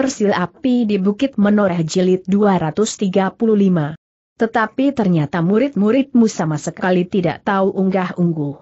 Sil Api di Bukit Menoreh Jilid 235. Tetapi ternyata murid-muridmu sama sekali tidak tahu unggah-ungguh.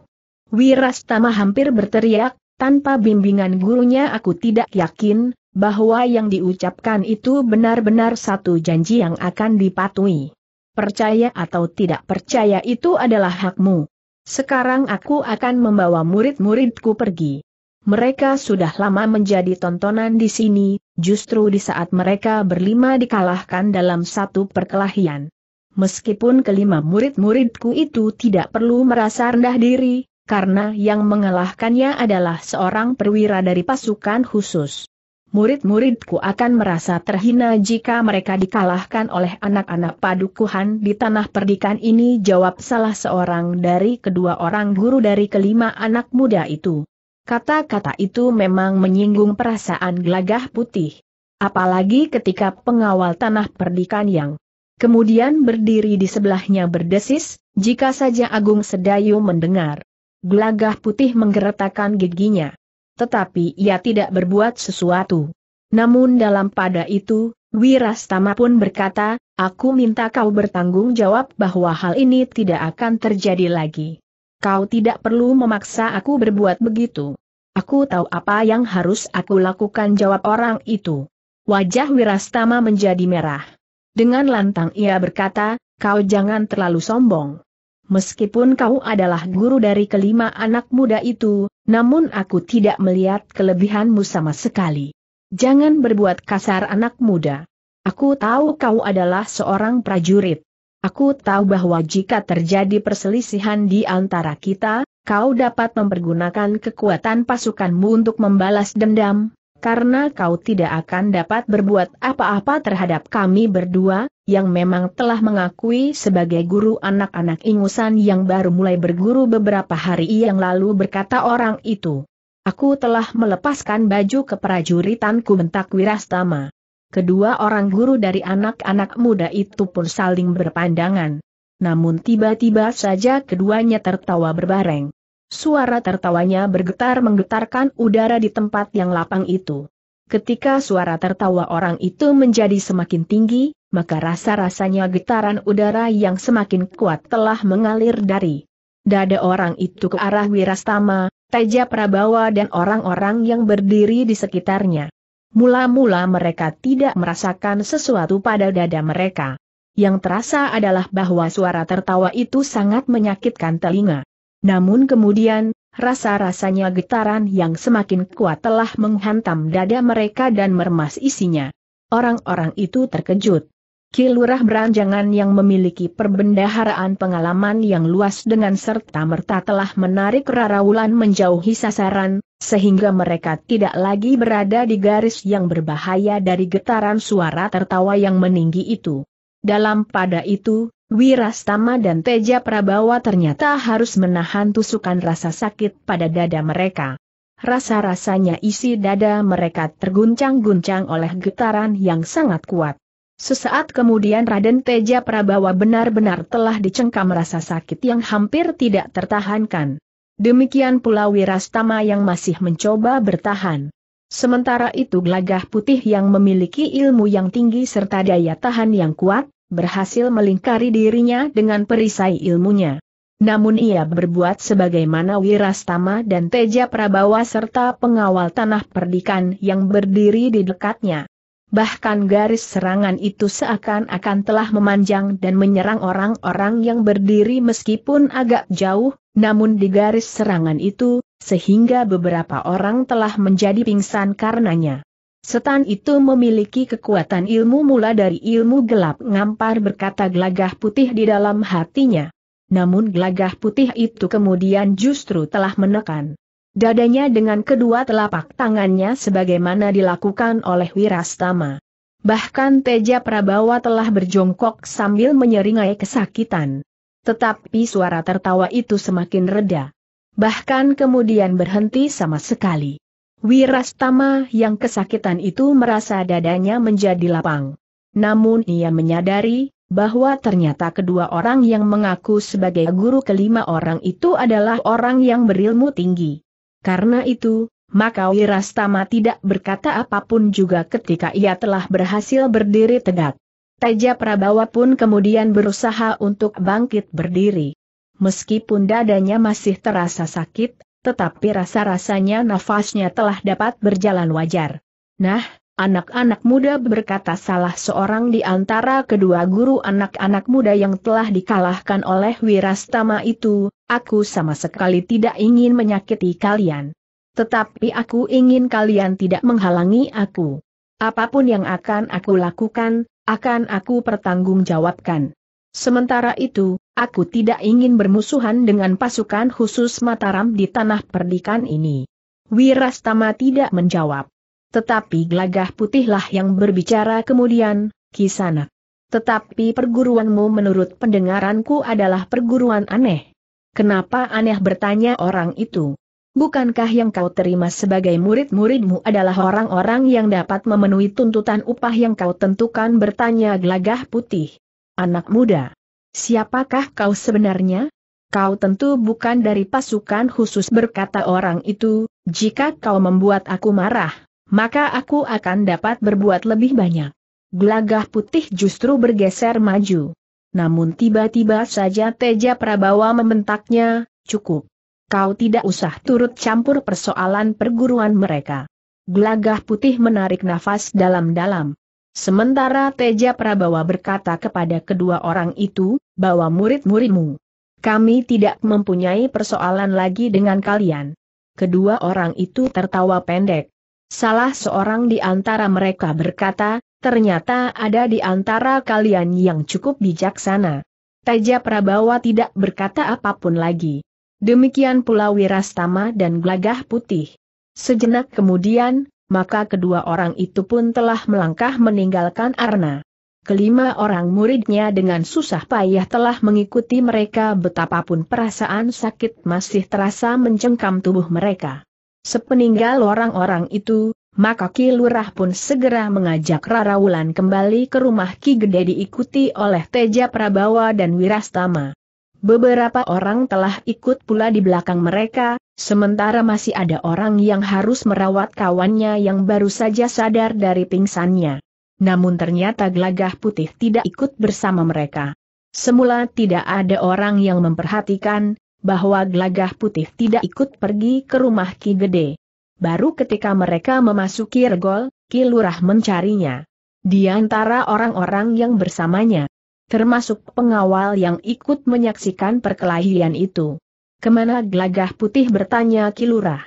Wirastama hampir berteriak, tanpa bimbingan gurunya aku tidak yakin, bahwa yang diucapkan itu benar-benar satu janji yang akan dipatuhi. Percaya atau tidak percaya itu adalah hakmu. Sekarang aku akan membawa murid-muridku pergi. Mereka sudah lama menjadi tontonan di sini, justru di saat mereka berlima dikalahkan dalam satu perkelahian. Meskipun kelima murid-muridku itu tidak perlu merasa rendah diri, karena yang mengalahkannya adalah seorang perwira dari pasukan khusus. Murid-muridku akan merasa terhina jika mereka dikalahkan oleh anak-anak padukuhan di tanah perdikan ini jawab salah seorang dari kedua orang guru dari kelima anak muda itu. Kata-kata itu memang menyinggung perasaan gelagah putih. Apalagi ketika pengawal tanah perdikan yang kemudian berdiri di sebelahnya berdesis, jika saja Agung Sedayu mendengar. Gelagah putih menggeretakan giginya. Tetapi ia tidak berbuat sesuatu. Namun dalam pada itu, Wirastama pun berkata, aku minta kau bertanggung jawab bahwa hal ini tidak akan terjadi lagi. Kau tidak perlu memaksa aku berbuat begitu. Aku tahu apa yang harus aku lakukan jawab orang itu. Wajah Wirastama menjadi merah. Dengan lantang ia berkata, kau jangan terlalu sombong. Meskipun kau adalah guru dari kelima anak muda itu, namun aku tidak melihat kelebihanmu sama sekali. Jangan berbuat kasar anak muda. Aku tahu kau adalah seorang prajurit. Aku tahu bahwa jika terjadi perselisihan di antara kita, kau dapat mempergunakan kekuatan pasukanmu untuk membalas dendam, karena kau tidak akan dapat berbuat apa-apa terhadap kami berdua, yang memang telah mengakui sebagai guru anak-anak ingusan yang baru mulai berguru beberapa hari yang lalu berkata orang itu. Aku telah melepaskan baju ke prajuritanku bentak Wirastama. Kedua orang guru dari anak-anak muda itu pun saling berpandangan. Namun tiba-tiba saja keduanya tertawa berbareng. Suara tertawanya bergetar menggetarkan udara di tempat yang lapang itu. Ketika suara tertawa orang itu menjadi semakin tinggi, maka rasa-rasanya getaran udara yang semakin kuat telah mengalir dari dada orang itu ke arah Wirastama, Teja Prabawa dan orang-orang yang berdiri di sekitarnya. Mula-mula mereka tidak merasakan sesuatu pada dada mereka. Yang terasa adalah bahwa suara tertawa itu sangat menyakitkan telinga. Namun kemudian, rasa-rasanya getaran yang semakin kuat telah menghantam dada mereka dan meremas isinya. Orang-orang itu terkejut. Kilurah Beranjangan yang memiliki perbendaharaan pengalaman yang luas dengan serta-merta telah menarik Wulan menjauhi sasaran, sehingga mereka tidak lagi berada di garis yang berbahaya dari getaran suara tertawa yang meninggi itu. Dalam pada itu, Wirastama dan Teja Prabawa ternyata harus menahan tusukan rasa sakit pada dada mereka. Rasa-rasanya isi dada mereka terguncang-guncang oleh getaran yang sangat kuat. Sesaat kemudian Raden Teja Prabawa benar-benar telah dicengkam rasa sakit yang hampir tidak tertahankan. Demikian pula Wirastama yang masih mencoba bertahan. Sementara itu gelagah putih yang memiliki ilmu yang tinggi serta daya tahan yang kuat, berhasil melingkari dirinya dengan perisai ilmunya. Namun ia berbuat sebagaimana Wirastama dan Teja Prabawa serta pengawal tanah perdikan yang berdiri di dekatnya. Bahkan garis serangan itu seakan-akan telah memanjang dan menyerang orang-orang yang berdiri meskipun agak jauh, namun di garis serangan itu, sehingga beberapa orang telah menjadi pingsan karenanya. Setan itu memiliki kekuatan ilmu mula dari ilmu gelap ngampar berkata gelagah putih di dalam hatinya. Namun gelagah putih itu kemudian justru telah menekan dadanya dengan kedua telapak tangannya sebagaimana dilakukan oleh Wirastama. Bahkan Teja Prabawa telah berjongkok sambil menyeringai kesakitan. Tetapi suara tertawa itu semakin reda. Bahkan kemudian berhenti sama sekali. Wirastama yang kesakitan itu merasa dadanya menjadi lapang. Namun ia menyadari, bahwa ternyata kedua orang yang mengaku sebagai guru kelima orang itu adalah orang yang berilmu tinggi. Karena itu, maka Wirastama tidak berkata apapun juga ketika ia telah berhasil berdiri tegak. Teja Prabawa pun kemudian berusaha untuk bangkit berdiri. Meskipun dadanya masih terasa sakit, tetapi rasa-rasanya nafasnya telah dapat berjalan wajar. Nah, anak-anak muda berkata salah seorang di antara kedua guru anak-anak muda yang telah dikalahkan oleh Wirastama itu, aku sama sekali tidak ingin menyakiti kalian. Tetapi aku ingin kalian tidak menghalangi aku. Apapun yang akan aku lakukan, akan aku pertanggungjawabkan. Sementara itu, aku tidak ingin bermusuhan dengan pasukan khusus Mataram di tanah perdikan ini. Wirastama tidak menjawab. Tetapi gelagah putihlah yang berbicara kemudian, Kisana. Tetapi perguruanmu menurut pendengaranku adalah perguruan aneh. Kenapa aneh bertanya orang itu? Bukankah yang kau terima sebagai murid-muridmu adalah orang-orang yang dapat memenuhi tuntutan upah yang kau tentukan bertanya gelagah putih? Anak muda, siapakah kau sebenarnya? Kau tentu bukan dari pasukan khusus berkata orang itu, jika kau membuat aku marah, maka aku akan dapat berbuat lebih banyak. Gelagah putih justru bergeser maju. Namun tiba-tiba saja Teja Prabawa membentaknya, cukup. Kau tidak usah turut campur persoalan perguruan mereka. Gelagah putih menarik nafas dalam-dalam. Sementara Teja Prabawa berkata kepada kedua orang itu, bahwa murid-muridmu. Kami tidak mempunyai persoalan lagi dengan kalian. Kedua orang itu tertawa pendek. Salah seorang di antara mereka berkata, ternyata ada di antara kalian yang cukup bijaksana. Teja Prabawa tidak berkata apapun lagi. Demikian pula Wirastama dan Glagah Putih. Sejenak kemudian, maka kedua orang itu pun telah melangkah meninggalkan Arna. Kelima orang muridnya dengan susah payah telah mengikuti mereka betapapun perasaan sakit masih terasa mencengkam tubuh mereka. Sepeninggal orang-orang itu, maka Ki Lurah pun segera mengajak Rara Wulan kembali ke rumah Ki Gede diikuti oleh Teja Prabawa dan Wirastama. Beberapa orang telah ikut pula di belakang mereka, sementara masih ada orang yang harus merawat kawannya yang baru saja sadar dari pingsannya. Namun ternyata Glagah putih tidak ikut bersama mereka. Semula tidak ada orang yang memperhatikan, bahwa Glagah putih tidak ikut pergi ke rumah Ki Gede. Baru ketika mereka memasuki regol, Ki Lurah mencarinya. Di antara orang-orang yang bersamanya, termasuk pengawal yang ikut menyaksikan perkelahian itu. Kemana gelagah putih bertanya Kilurah.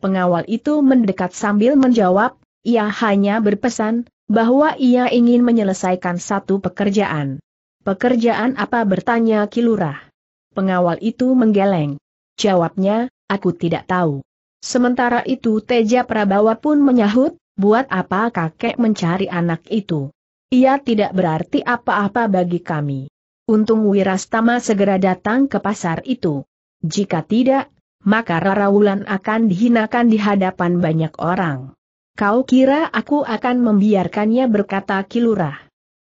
Pengawal itu mendekat sambil menjawab, ia hanya berpesan, bahwa ia ingin menyelesaikan satu pekerjaan. Pekerjaan apa bertanya Kilurah. Pengawal itu menggeleng. Jawabnya, aku tidak tahu. Sementara itu Teja Prabawa pun menyahut, buat apa kakek mencari anak itu? Ia tidak berarti apa-apa bagi kami. Untung Wirastama segera datang ke pasar itu. Jika tidak, maka Rarawulan akan dihinakan di hadapan banyak orang. Kau kira aku akan membiarkannya berkata Kilurah.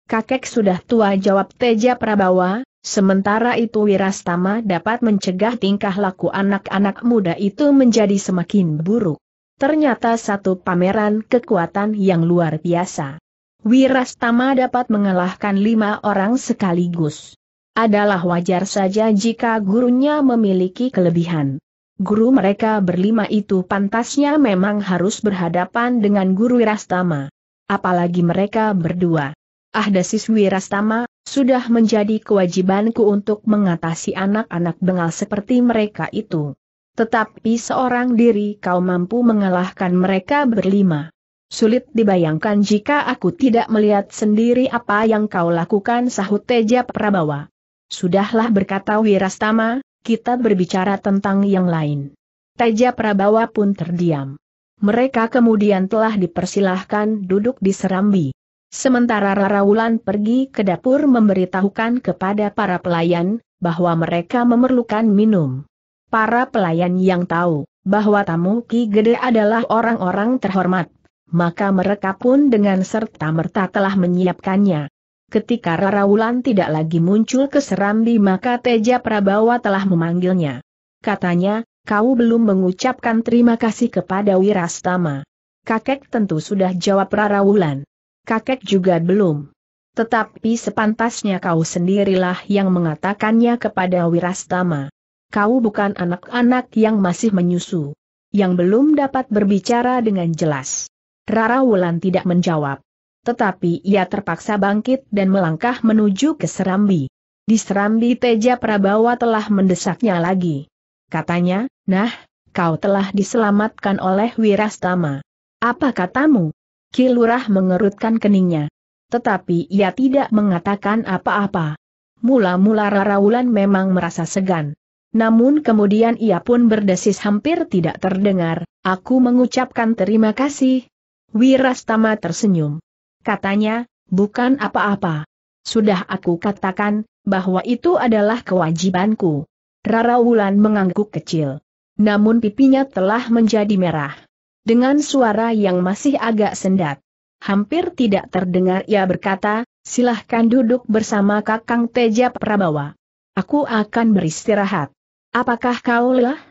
Kakek sudah tua jawab Teja Prabawa, sementara itu Wirastama dapat mencegah tingkah laku anak-anak muda itu menjadi semakin buruk. Ternyata satu pameran kekuatan yang luar biasa. Wirastama dapat mengalahkan lima orang sekaligus. Adalah wajar saja jika gurunya memiliki kelebihan. Guru mereka berlima itu pantasnya memang harus berhadapan dengan guru Wirastama. Apalagi mereka berdua. Ahdasis Wirastama, sudah menjadi kewajibanku untuk mengatasi anak-anak bengal seperti mereka itu. Tetapi seorang diri kau mampu mengalahkan mereka berlima. Sulit dibayangkan jika aku tidak melihat sendiri apa yang kau lakukan sahut Teja Prabawa. Sudahlah berkata Wirastama, kita berbicara tentang yang lain. Teja Prabawa pun terdiam. Mereka kemudian telah dipersilahkan duduk di serambi. Sementara Raraulan pergi ke dapur memberitahukan kepada para pelayan, bahwa mereka memerlukan minum. Para pelayan yang tahu, bahwa tamu Ki Gede adalah orang-orang terhormat maka mereka pun dengan serta-merta telah menyiapkannya. Ketika Wulan tidak lagi muncul ke Serambi maka Teja Prabawa telah memanggilnya. Katanya, kau belum mengucapkan terima kasih kepada Wirastama. Kakek tentu sudah jawab Wulan. Kakek juga belum. Tetapi sepantasnya kau sendirilah yang mengatakannya kepada Wirastama. Kau bukan anak-anak yang masih menyusu. Yang belum dapat berbicara dengan jelas. Rara Wulan tidak menjawab. Tetapi ia terpaksa bangkit dan melangkah menuju ke Serambi. Di Serambi Teja Prabawa telah mendesaknya lagi. Katanya, nah, kau telah diselamatkan oleh Wirastama. Apa katamu? Kilurah mengerutkan keningnya. Tetapi ia tidak mengatakan apa-apa. Mula-mula Rara Wulan memang merasa segan. Namun kemudian ia pun berdesis hampir tidak terdengar, aku mengucapkan terima kasih, Wirastama tersenyum. Katanya, bukan apa-apa. Sudah aku katakan, bahwa itu adalah kewajibanku. Rara Wulan mengangguk kecil. Namun pipinya telah menjadi merah. Dengan suara yang masih agak sendat. Hampir tidak terdengar ia berkata, silahkan duduk bersama kakang Teja Prabawa. Aku akan beristirahat. Apakah kau lelah?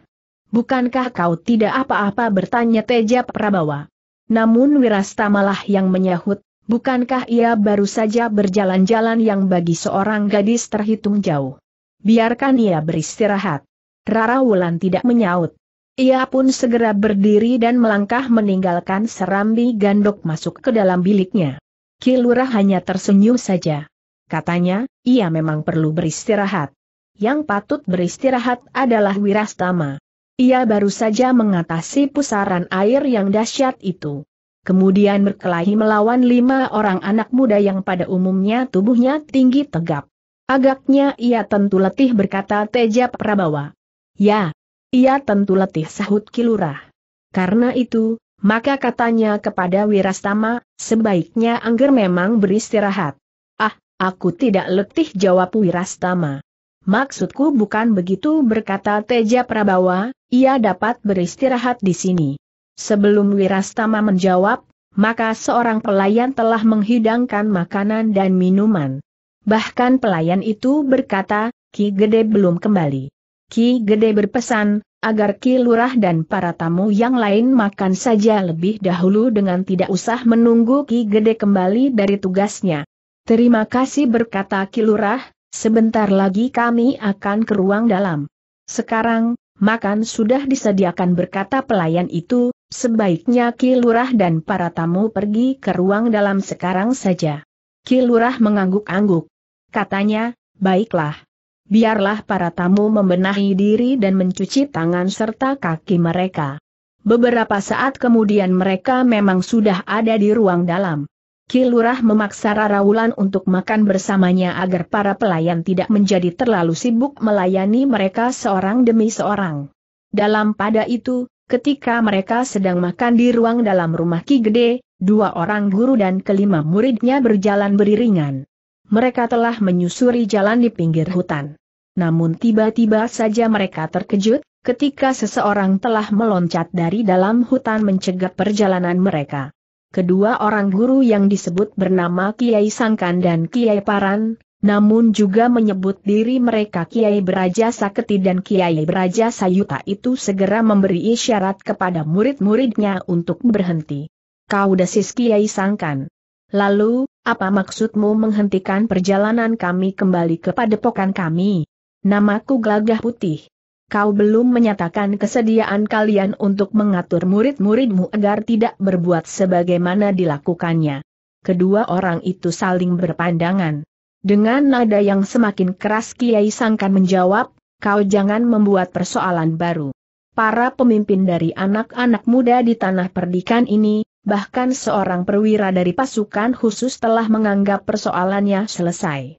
Bukankah kau tidak apa-apa bertanya Teja Prabawa? Namun Wirasta malah yang menyahut, bukankah ia baru saja berjalan-jalan yang bagi seorang gadis terhitung jauh. Biarkan ia beristirahat. Rara Wulan tidak menyaut. Ia pun segera berdiri dan melangkah meninggalkan serambi gandok masuk ke dalam biliknya. Kilurah hanya tersenyum saja. Katanya, ia memang perlu beristirahat. Yang patut beristirahat adalah Wirastama. Ia baru saja mengatasi pusaran air yang dahsyat itu. Kemudian berkelahi melawan lima orang anak muda yang pada umumnya tubuhnya tinggi tegap. Agaknya ia tentu letih berkata Teja Prabawa. Ya, ia tentu letih sahut kilurah. Karena itu, maka katanya kepada Wirastama, sebaiknya Angger memang beristirahat. Ah, aku tidak letih jawab Wirastama. Maksudku bukan begitu berkata Teja Prabawa, ia dapat beristirahat di sini. Sebelum Wirastama menjawab, maka seorang pelayan telah menghidangkan makanan dan minuman. Bahkan pelayan itu berkata, Ki Gede belum kembali. Ki Gede berpesan, agar Ki Lurah dan para tamu yang lain makan saja lebih dahulu dengan tidak usah menunggu Ki Gede kembali dari tugasnya. Terima kasih berkata Ki Lurah, Sebentar lagi kami akan ke ruang dalam. Sekarang, makan sudah disediakan berkata pelayan itu, sebaiknya Ki Lurah dan para tamu pergi ke ruang dalam sekarang saja. Ki Lurah mengangguk-angguk. Katanya, baiklah. Biarlah para tamu membenahi diri dan mencuci tangan serta kaki mereka. Beberapa saat kemudian mereka memang sudah ada di ruang dalam. Kilurah memaksa Raraulan untuk makan bersamanya agar para pelayan tidak menjadi terlalu sibuk melayani mereka seorang demi seorang. Dalam pada itu, ketika mereka sedang makan di ruang dalam rumah Ki Gede, dua orang guru dan kelima muridnya berjalan beriringan. Mereka telah menyusuri jalan di pinggir hutan. Namun tiba-tiba saja mereka terkejut, ketika seseorang telah meloncat dari dalam hutan mencegah perjalanan mereka kedua orang guru yang disebut bernama Kiai Sangkan dan Kiai Paran, namun juga menyebut diri mereka Kiai Beraja Saketi dan Kiai Beraja Sayuta itu segera memberi isyarat kepada murid-muridnya untuk berhenti. Kau desis Kiai Sangkan. Lalu, apa maksudmu menghentikan perjalanan kami kembali ke padepokan kami? Namaku Gagah Putih kau belum menyatakan kesediaan kalian untuk mengatur murid-muridmu agar tidak berbuat sebagaimana dilakukannya. Kedua orang itu saling berpandangan. Dengan nada yang semakin keras Kiai Sangkan menjawab, kau jangan membuat persoalan baru. Para pemimpin dari anak-anak muda di tanah perdikan ini, bahkan seorang perwira dari pasukan khusus telah menganggap persoalannya selesai.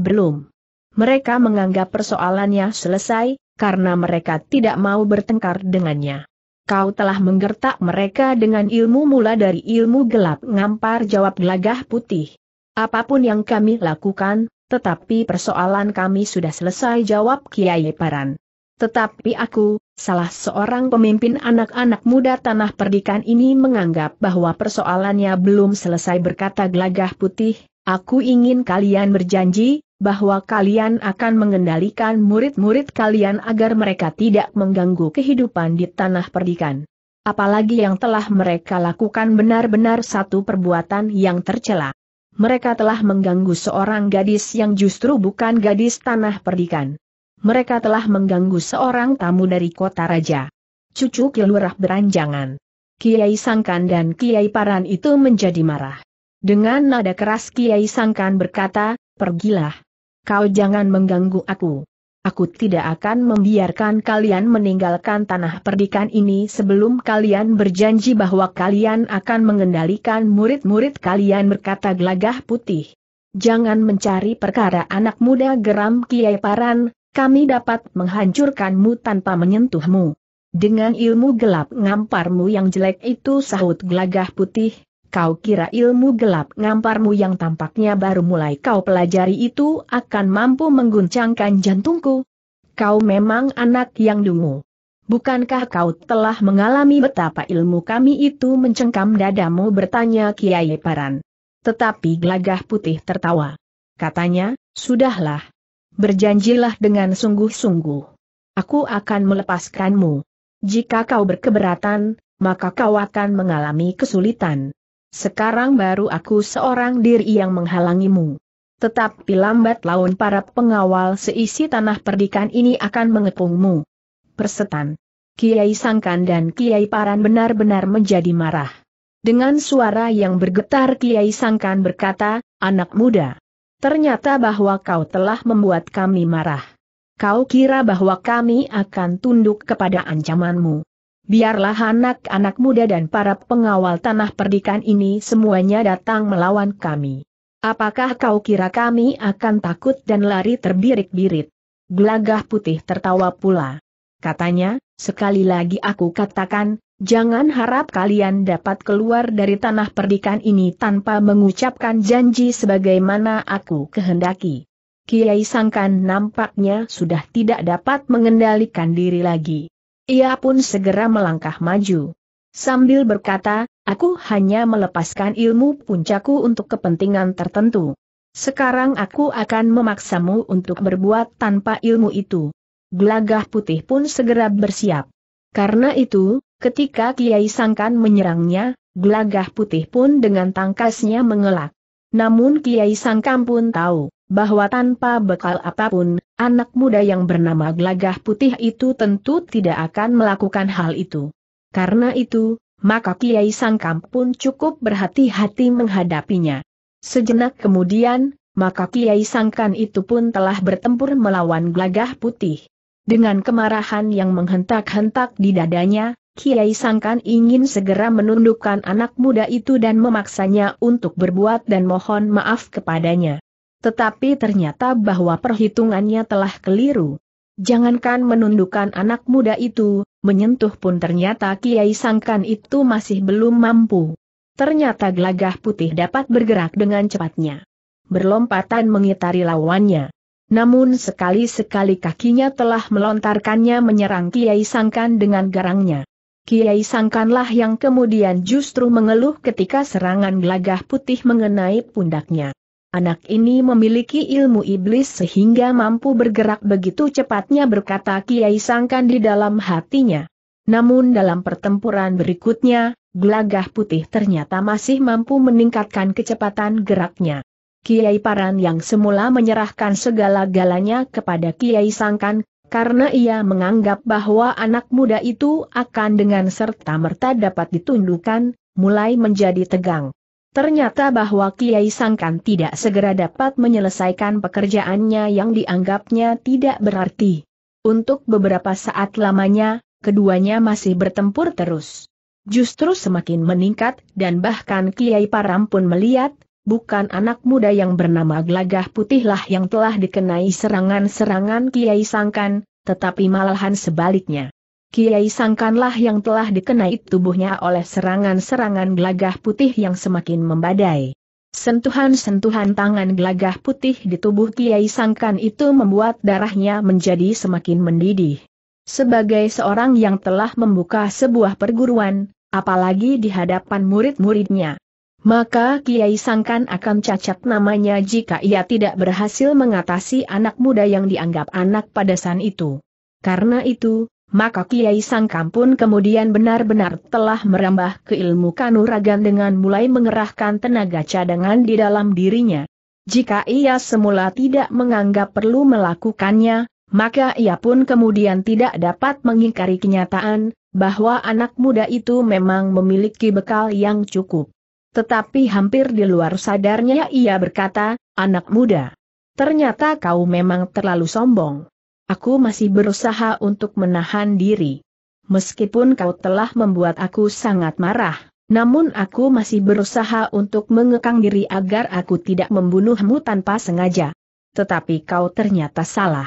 Belum. Mereka menganggap persoalannya selesai, karena mereka tidak mau bertengkar dengannya. Kau telah menggertak mereka dengan ilmu mula dari ilmu gelap ngampar jawab gelagah putih. Apapun yang kami lakukan, tetapi persoalan kami sudah selesai jawab Kiai Paran. Tetapi aku, salah seorang pemimpin anak-anak muda tanah perdikan ini menganggap bahwa persoalannya belum selesai berkata gelagah putih, aku ingin kalian berjanji, bahwa kalian akan mengendalikan murid-murid kalian agar mereka tidak mengganggu kehidupan di tanah perdikan. Apalagi yang telah mereka lakukan benar-benar satu perbuatan yang tercela. Mereka telah mengganggu seorang gadis yang justru bukan gadis tanah perdikan. Mereka telah mengganggu seorang tamu dari kota raja. Cucu Kilurah beranjangan. Kiai Sangkan dan Kiai Paran itu menjadi marah. Dengan nada keras Kiai Sangkan berkata, pergilah, kau jangan mengganggu aku. Aku tidak akan membiarkan kalian meninggalkan tanah perdikan ini sebelum kalian berjanji bahwa kalian akan mengendalikan murid-murid kalian berkata gelagah putih. Jangan mencari perkara anak muda geram Kiai Paran, kami dapat menghancurkanmu tanpa menyentuhmu. Dengan ilmu gelap ngamparmu yang jelek itu sahut gelagah putih, kau kira ilmu gelap ngamparmu yang tampaknya baru mulai kau pelajari itu akan mampu mengguncangkan jantungku? Kau memang anak yang dungu. Bukankah kau telah mengalami betapa ilmu kami itu mencengkam dadamu bertanya Kiai Paran. Tetapi gelagah putih tertawa. Katanya, sudahlah. Berjanjilah dengan sungguh-sungguh. Aku akan melepaskanmu. Jika kau berkeberatan, maka kau akan mengalami kesulitan. Sekarang baru aku seorang diri yang menghalangimu. Tetapi lambat laun para pengawal seisi tanah perdikan ini akan mengepungmu. Persetan. Kiai Sangkan dan Kiai Paran benar-benar menjadi marah. Dengan suara yang bergetar Kiai Sangkan berkata, anak muda. Ternyata bahwa kau telah membuat kami marah. Kau kira bahwa kami akan tunduk kepada ancamanmu biarlah anak-anak muda dan para pengawal tanah perdikan ini semuanya datang melawan kami. Apakah kau kira kami akan takut dan lari terbirik-birit? Gelagah putih tertawa pula. Katanya, sekali lagi aku katakan, jangan harap kalian dapat keluar dari tanah perdikan ini tanpa mengucapkan janji sebagaimana aku kehendaki. Kiai Sangkan nampaknya sudah tidak dapat mengendalikan diri lagi. Ia pun segera melangkah maju. Sambil berkata, aku hanya melepaskan ilmu puncaku untuk kepentingan tertentu. Sekarang aku akan memaksamu untuk berbuat tanpa ilmu itu. Gelagah putih pun segera bersiap. Karena itu, ketika Kiai Sangkan menyerangnya, gelagah putih pun dengan tangkasnya mengelak. Namun Kiai Sangkan pun tahu, bahwa tanpa bekal apapun, anak muda yang bernama Glagah Putih itu tentu tidak akan melakukan hal itu. Karena itu, maka Kiai Sangkam pun cukup berhati-hati menghadapinya. Sejenak kemudian, maka Kiai Sangkan itu pun telah bertempur melawan Glagah Putih. Dengan kemarahan yang menghentak-hentak di dadanya, Kiai Sangkan ingin segera menundukkan anak muda itu dan memaksanya untuk berbuat dan mohon maaf kepadanya. Tetapi ternyata bahwa perhitungannya telah keliru. Jangankan menundukkan anak muda itu, menyentuh pun ternyata Kiai Sangkan itu masih belum mampu. Ternyata gelagah putih dapat bergerak dengan cepatnya. Berlompatan mengitari lawannya. Namun sekali-sekali kakinya telah melontarkannya menyerang Kiai Sangkan dengan garangnya. Kiai Sangkanlah yang kemudian justru mengeluh ketika serangan gelagah putih mengenai pundaknya. Anak ini memiliki ilmu iblis sehingga mampu bergerak begitu cepatnya berkata Kiai Sangkan di dalam hatinya. Namun dalam pertempuran berikutnya, gelagah putih ternyata masih mampu meningkatkan kecepatan geraknya. Kiai Paran yang semula menyerahkan segala-galanya kepada Kiai Sangkan, karena ia menganggap bahwa anak muda itu akan dengan serta-merta dapat ditundukkan, mulai menjadi tegang. Ternyata bahwa Kiai Sangkan tidak segera dapat menyelesaikan pekerjaannya yang dianggapnya tidak berarti. Untuk beberapa saat lamanya, keduanya masih bertempur terus. Justru semakin meningkat dan bahkan Kiai Param pun melihat, bukan anak muda yang bernama Glagah Putihlah yang telah dikenai serangan-serangan Kiai Sangkan, tetapi malahan sebaliknya. Kiai Sangkanlah yang telah dikenai tubuhnya oleh serangan-serangan gelagah putih yang semakin membadai. Sentuhan-sentuhan tangan gelagah putih di tubuh Kiai Sangkan itu membuat darahnya menjadi semakin mendidih. Sebagai seorang yang telah membuka sebuah perguruan, apalagi di hadapan murid-muridnya, maka Kiai Sangkan akan cacat namanya jika ia tidak berhasil mengatasi anak muda yang dianggap anak pada saat itu. Karena itu, maka Kiai Sangkam pun kemudian benar-benar telah merambah ke ilmu kanuragan dengan mulai mengerahkan tenaga cadangan di dalam dirinya. Jika ia semula tidak menganggap perlu melakukannya, maka ia pun kemudian tidak dapat mengingkari kenyataan, bahwa anak muda itu memang memiliki bekal yang cukup. Tetapi hampir di luar sadarnya ia berkata, anak muda, ternyata kau memang terlalu sombong. Aku masih berusaha untuk menahan diri. Meskipun kau telah membuat aku sangat marah, namun aku masih berusaha untuk mengekang diri agar aku tidak membunuhmu tanpa sengaja. Tetapi kau ternyata salah.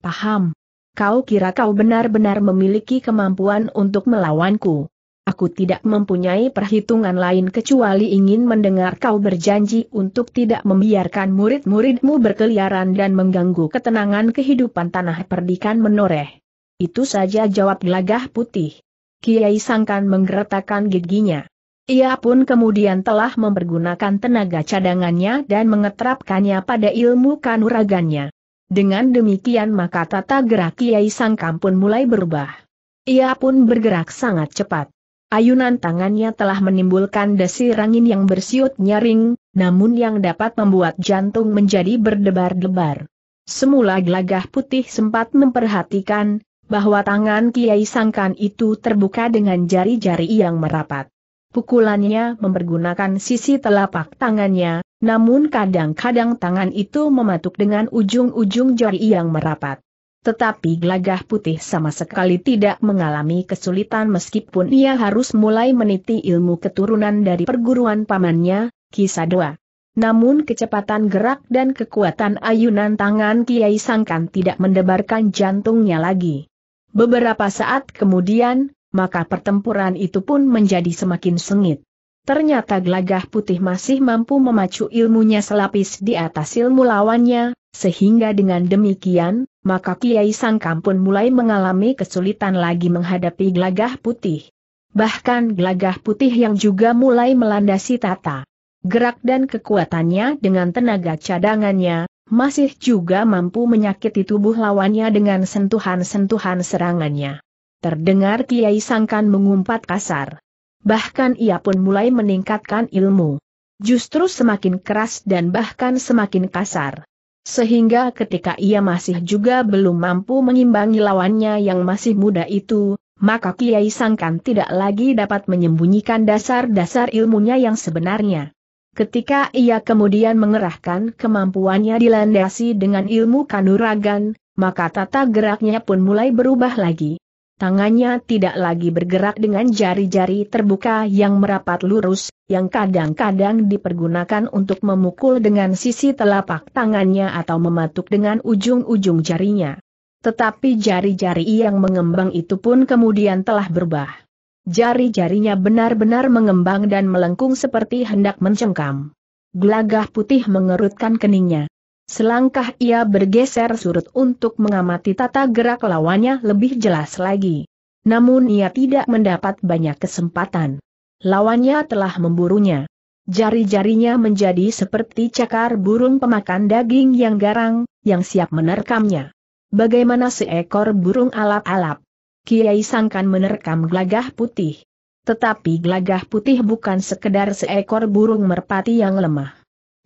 Paham? Kau kira kau benar-benar memiliki kemampuan untuk melawanku. Aku tidak mempunyai perhitungan lain kecuali ingin mendengar kau berjanji untuk tidak membiarkan murid-muridmu berkeliaran dan mengganggu ketenangan kehidupan tanah perdikan menoreh. Itu saja jawab gelagah putih. Kiai Sangkan menggeretakkan giginya. Ia pun kemudian telah mempergunakan tenaga cadangannya dan mengetrapkannya pada ilmu kanuragannya. Dengan demikian maka tata gerak Kiai Sangkan pun mulai berubah. Ia pun bergerak sangat cepat. Ayunan tangannya telah menimbulkan desir angin yang bersiut nyaring, namun yang dapat membuat jantung menjadi berdebar-debar. Semula gelagah putih sempat memperhatikan, bahwa tangan Kiai Sangkan itu terbuka dengan jari-jari yang merapat. Pukulannya mempergunakan sisi telapak tangannya, namun kadang-kadang tangan itu mematuk dengan ujung-ujung jari yang merapat tetapi Glagah putih sama sekali tidak mengalami kesulitan meskipun ia harus mulai meniti ilmu keturunan dari perguruan pamannya, Kisadua. Namun kecepatan gerak dan kekuatan ayunan tangan Kiai Sangkan tidak mendebarkan jantungnya lagi. Beberapa saat kemudian, maka pertempuran itu pun menjadi semakin sengit. Ternyata Glagah putih masih mampu memacu ilmunya selapis di atas ilmu lawannya, sehingga dengan demikian, maka Kiai Sangkam pun mulai mengalami kesulitan lagi menghadapi gelagah putih. Bahkan gelagah putih yang juga mulai melandasi tata. Gerak dan kekuatannya dengan tenaga cadangannya, masih juga mampu menyakiti tubuh lawannya dengan sentuhan-sentuhan serangannya. Terdengar Kiai Sangkan mengumpat kasar. Bahkan ia pun mulai meningkatkan ilmu. Justru semakin keras dan bahkan semakin kasar. Sehingga ketika ia masih juga belum mampu mengimbangi lawannya yang masih muda itu, maka Kiai Sangkan tidak lagi dapat menyembunyikan dasar-dasar ilmunya yang sebenarnya. Ketika ia kemudian mengerahkan kemampuannya dilandasi dengan ilmu kanuragan, maka tata geraknya pun mulai berubah lagi. Tangannya tidak lagi bergerak dengan jari-jari terbuka yang merapat lurus, yang kadang-kadang dipergunakan untuk memukul dengan sisi telapak tangannya atau mematuk dengan ujung-ujung jarinya. Tetapi jari-jari yang mengembang itu pun kemudian telah berubah. Jari-jarinya benar-benar mengembang dan melengkung seperti hendak mencengkam. Gelagah putih mengerutkan keningnya. Selangkah ia bergeser surut untuk mengamati tata gerak lawannya lebih jelas lagi. Namun ia tidak mendapat banyak kesempatan. Lawannya telah memburunya. Jari-jarinya menjadi seperti cakar burung pemakan daging yang garang, yang siap menerkamnya. Bagaimana seekor burung alap-alap? Kiai Sangkan menerkam gelagah putih. Tetapi gelagah putih bukan sekedar seekor burung merpati yang lemah.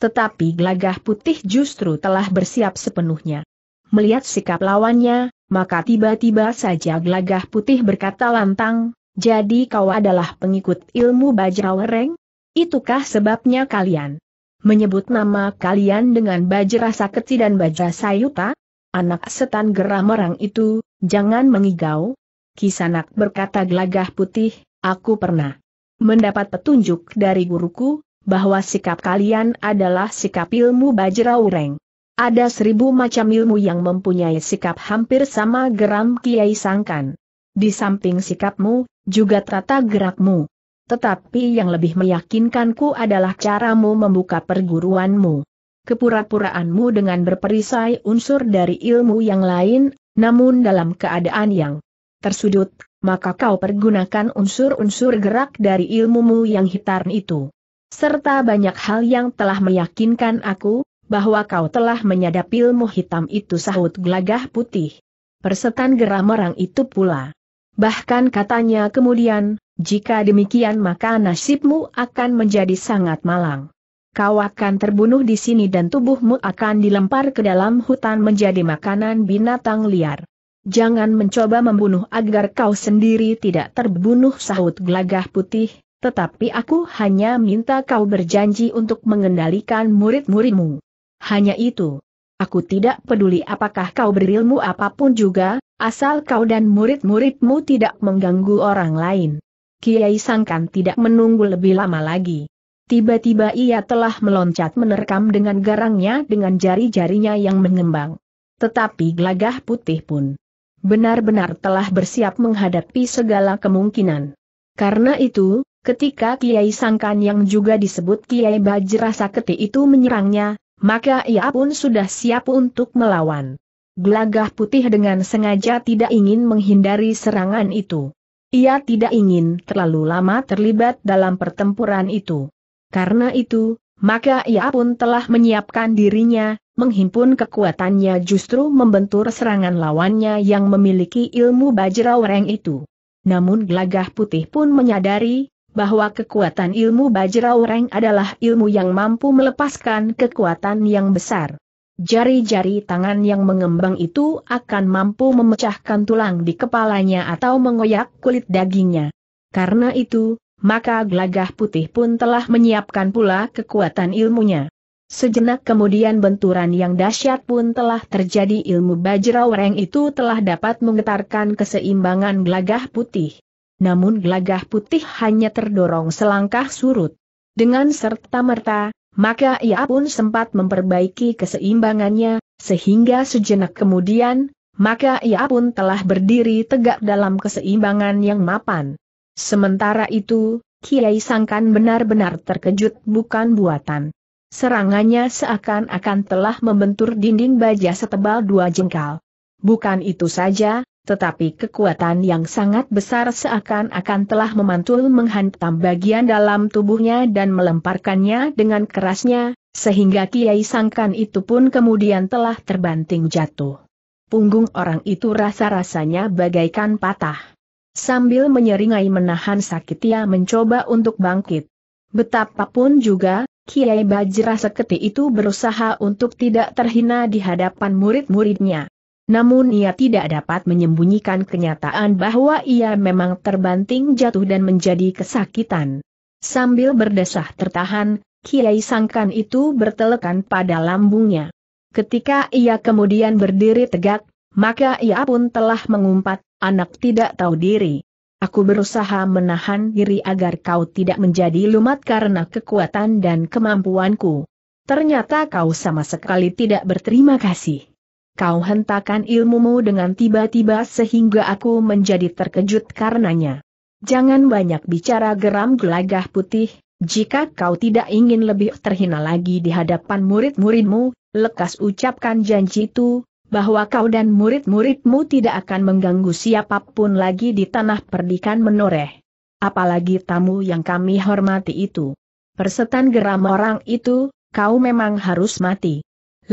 Tetapi gelagah putih justru telah bersiap sepenuhnya. Melihat sikap lawannya, maka tiba-tiba saja gelagah putih berkata lantang, jadi kau adalah pengikut ilmu Bajrawereng? Itukah sebabnya kalian menyebut nama kalian dengan Bajra Saketi dan Bajra Sayuta? Ah? Anak setan gerah merang itu, jangan mengigau. Kisanak berkata gelagah putih, aku pernah mendapat petunjuk dari guruku, bahwa sikap kalian adalah sikap ilmu Bajraureng. Ada seribu macam ilmu yang mempunyai sikap hampir sama geram Kiai Sangkan. Di samping sikapmu, juga tata gerakmu. Tetapi yang lebih meyakinkanku adalah caramu membuka perguruanmu. Kepura-puraanmu dengan berperisai unsur dari ilmu yang lain, namun dalam keadaan yang tersudut, maka kau pergunakan unsur-unsur gerak dari ilmumu yang hitam itu. Serta banyak hal yang telah meyakinkan aku, bahwa kau telah menyadap ilmu hitam itu sahut gelagah putih. Persetan geram orang itu pula. Bahkan katanya kemudian, jika demikian maka nasibmu akan menjadi sangat malang. Kau akan terbunuh di sini dan tubuhmu akan dilempar ke dalam hutan menjadi makanan binatang liar. Jangan mencoba membunuh agar kau sendiri tidak terbunuh sahut gelagah putih, tetapi aku hanya minta kau berjanji untuk mengendalikan murid-muridmu. Hanya itu. Aku tidak peduli apakah kau berilmu apapun juga, asal kau dan murid-muridmu tidak mengganggu orang lain. Kiai Sangkan tidak menunggu lebih lama lagi. Tiba-tiba ia telah meloncat menerkam dengan garangnya dengan jari-jarinya yang mengembang. Tetapi gelagah putih pun benar-benar telah bersiap menghadapi segala kemungkinan. Karena itu, Ketika Kiai Sangkan yang juga disebut Kiai Bajra Keti itu menyerangnya, maka ia pun sudah siap untuk melawan. Gelagah putih dengan sengaja tidak ingin menghindari serangan itu. Ia tidak ingin terlalu lama terlibat dalam pertempuran itu. Karena itu, maka ia pun telah menyiapkan dirinya, menghimpun kekuatannya justru membentur serangan lawannya yang memiliki ilmu Bajra wereng itu. Namun gelagah putih pun menyadari, bahwa kekuatan ilmu Bajraureng adalah ilmu yang mampu melepaskan kekuatan yang besar. Jari-jari tangan yang mengembang itu akan mampu memecahkan tulang di kepalanya atau mengoyak kulit dagingnya. Karena itu, maka gelagah putih pun telah menyiapkan pula kekuatan ilmunya. Sejenak kemudian benturan yang dahsyat pun telah terjadi ilmu Bajraureng itu telah dapat menggetarkan keseimbangan gelagah putih namun gelagah putih hanya terdorong selangkah surut. Dengan serta-merta, maka ia pun sempat memperbaiki keseimbangannya, sehingga sejenak kemudian, maka ia pun telah berdiri tegak dalam keseimbangan yang mapan. Sementara itu, Kiai Sangkan benar-benar terkejut bukan buatan. Serangannya seakan-akan telah membentur dinding baja setebal dua jengkal. Bukan itu saja, tetapi kekuatan yang sangat besar seakan-akan telah memantul menghantam bagian dalam tubuhnya dan melemparkannya dengan kerasnya, sehingga Kiai Sangkan itu pun kemudian telah terbanting jatuh. Punggung orang itu rasa-rasanya bagaikan patah. Sambil menyeringai menahan sakit ia mencoba untuk bangkit. Betapapun juga, Kiai Bajra Seketi itu berusaha untuk tidak terhina di hadapan murid-muridnya. Namun ia tidak dapat menyembunyikan kenyataan bahwa ia memang terbanting jatuh dan menjadi kesakitan. Sambil berdesah tertahan, Kiai Sangkan itu bertelekan pada lambungnya. Ketika ia kemudian berdiri tegak, maka ia pun telah mengumpat, anak tidak tahu diri. Aku berusaha menahan diri agar kau tidak menjadi lumat karena kekuatan dan kemampuanku. Ternyata kau sama sekali tidak berterima kasih kau hentakan ilmumu dengan tiba-tiba sehingga aku menjadi terkejut karenanya. Jangan banyak bicara geram gelagah putih, jika kau tidak ingin lebih terhina lagi di hadapan murid-muridmu, lekas ucapkan janji itu, bahwa kau dan murid-muridmu tidak akan mengganggu siapapun lagi di tanah perdikan menoreh. Apalagi tamu yang kami hormati itu. Persetan geram orang itu, kau memang harus mati.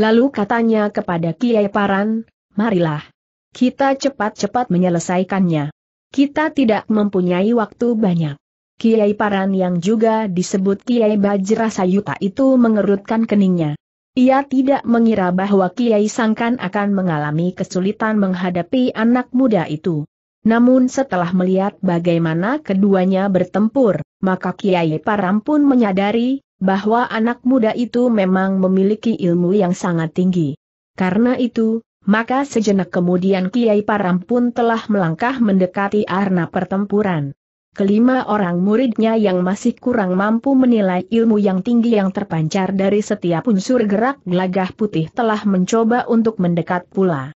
Lalu katanya kepada Kiai Paran, marilah. Kita cepat-cepat menyelesaikannya. Kita tidak mempunyai waktu banyak. Kiai Paran yang juga disebut Kiai Bajra Sayuta itu mengerutkan keningnya. Ia tidak mengira bahwa Kiai Sangkan akan mengalami kesulitan menghadapi anak muda itu. Namun setelah melihat bagaimana keduanya bertempur, maka Kiai Paran pun menyadari, bahwa anak muda itu memang memiliki ilmu yang sangat tinggi. Karena itu, maka sejenak kemudian Kiai Param pun telah melangkah mendekati arena pertempuran. Kelima orang muridnya yang masih kurang mampu menilai ilmu yang tinggi yang terpancar dari setiap unsur gerak gelagah putih telah mencoba untuk mendekat pula.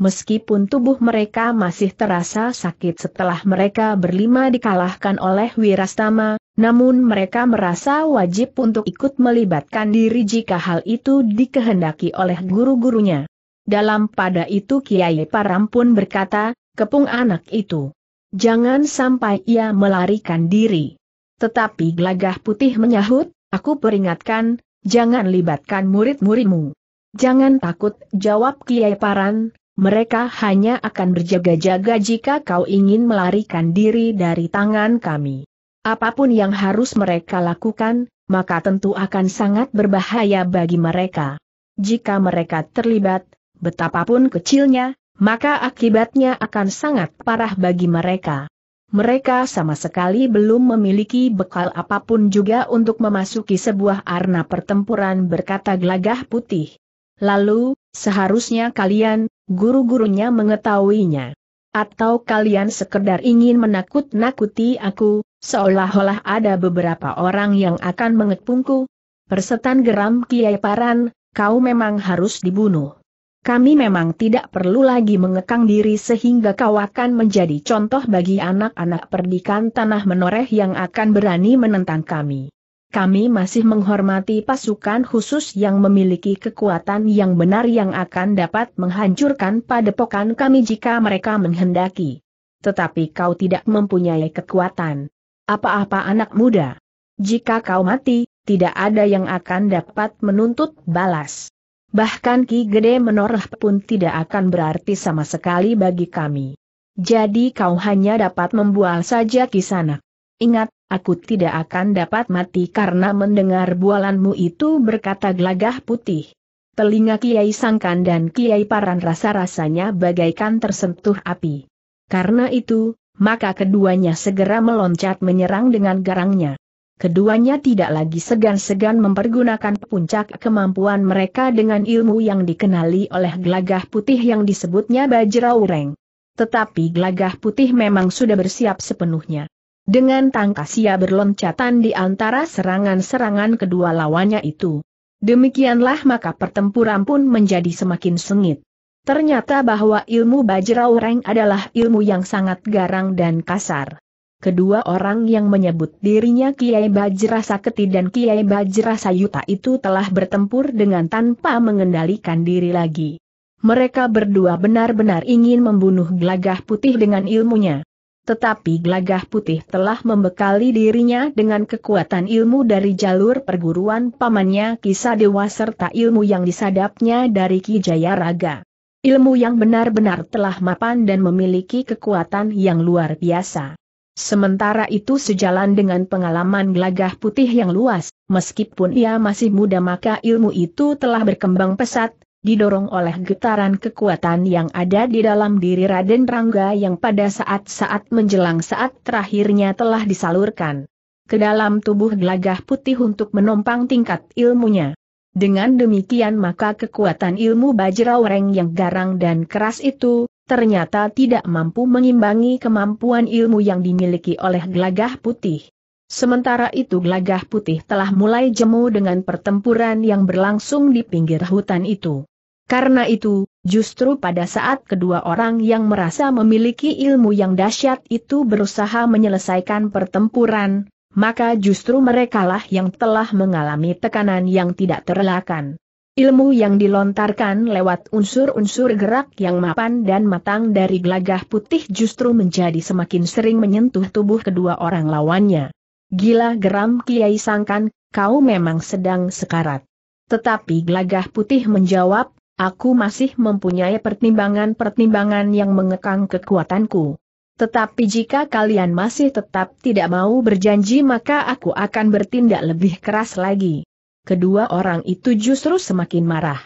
Meskipun tubuh mereka masih terasa sakit setelah mereka berlima dikalahkan oleh Wirastama, namun mereka merasa wajib untuk ikut melibatkan diri jika hal itu dikehendaki oleh guru-gurunya. Dalam pada itu Kiai Param pun berkata, kepung anak itu. Jangan sampai ia melarikan diri. Tetapi gelagah putih menyahut, aku peringatkan, jangan libatkan murid-muridmu. Jangan takut, jawab Kiai Paran, mereka hanya akan berjaga-jaga jika kau ingin melarikan diri dari tangan kami. Apapun yang harus mereka lakukan, maka tentu akan sangat berbahaya bagi mereka. Jika mereka terlibat, betapapun kecilnya, maka akibatnya akan sangat parah bagi mereka. Mereka sama sekali belum memiliki bekal apapun juga untuk memasuki sebuah arena pertempuran berkata gelagah putih. Lalu, seharusnya kalian, guru-gurunya mengetahuinya. Atau kalian sekedar ingin menakut-nakuti aku, seolah-olah ada beberapa orang yang akan mengepungku? Persetan geram Kiai Paran, kau memang harus dibunuh. Kami memang tidak perlu lagi mengekang diri sehingga kau akan menjadi contoh bagi anak-anak perdikan tanah menoreh yang akan berani menentang kami kami masih menghormati pasukan khusus yang memiliki kekuatan yang benar yang akan dapat menghancurkan padepokan kami jika mereka menghendaki. Tetapi kau tidak mempunyai kekuatan. Apa-apa anak muda. Jika kau mati, tidak ada yang akan dapat menuntut balas. Bahkan Ki Gede Menoreh pun tidak akan berarti sama sekali bagi kami. Jadi kau hanya dapat membual saja kisanak. Ingat, Aku tidak akan dapat mati karena mendengar bualanmu itu berkata gelagah putih. Telinga Kiai Sangkan dan Kiai Paran rasa-rasanya bagaikan tersentuh api. Karena itu, maka keduanya segera meloncat menyerang dengan garangnya. Keduanya tidak lagi segan-segan mempergunakan puncak kemampuan mereka dengan ilmu yang dikenali oleh gelagah putih yang disebutnya Bajraureng. Tetapi gelagah putih memang sudah bersiap sepenuhnya. Dengan tangkas ia berloncatan di antara serangan-serangan kedua lawannya itu. Demikianlah maka pertempuran pun menjadi semakin sengit. Ternyata bahwa ilmu Bajraureng adalah ilmu yang sangat garang dan kasar. Kedua orang yang menyebut dirinya Kiai Bajra Saketi dan Kiai Bajra Sayuta itu telah bertempur dengan tanpa mengendalikan diri lagi. Mereka berdua benar-benar ingin membunuh gelagah putih dengan ilmunya tetapi Glagah putih telah membekali dirinya dengan kekuatan ilmu dari jalur perguruan pamannya kisah Dewa serta ilmu yang disadapnya dari Kijaya Raga. Ilmu yang benar-benar telah mapan dan memiliki kekuatan yang luar biasa. Sementara itu sejalan dengan pengalaman Glagah putih yang luas, meskipun ia masih muda maka ilmu itu telah berkembang pesat, didorong oleh getaran kekuatan yang ada di dalam diri Raden Rangga yang pada saat-saat menjelang saat terakhirnya telah disalurkan ke dalam tubuh gelagah putih untuk menompang tingkat ilmunya. Dengan demikian maka kekuatan ilmu Bajrawreng yang garang dan keras itu, ternyata tidak mampu mengimbangi kemampuan ilmu yang dimiliki oleh gelagah putih. Sementara itu gelagah putih telah mulai jemu dengan pertempuran yang berlangsung di pinggir hutan itu. Karena itu, justru pada saat kedua orang yang merasa memiliki ilmu yang dahsyat itu berusaha menyelesaikan pertempuran, maka justru merekalah yang telah mengalami tekanan yang tidak terelakkan. Ilmu yang dilontarkan lewat unsur-unsur gerak yang mapan dan matang dari gelagah putih justru menjadi semakin sering menyentuh tubuh kedua orang lawannya. Gila geram Kiai Sangkan, kau memang sedang sekarat. Tetapi gelagah putih menjawab, aku masih mempunyai pertimbangan-pertimbangan yang mengekang kekuatanku. Tetapi jika kalian masih tetap tidak mau berjanji maka aku akan bertindak lebih keras lagi. Kedua orang itu justru semakin marah.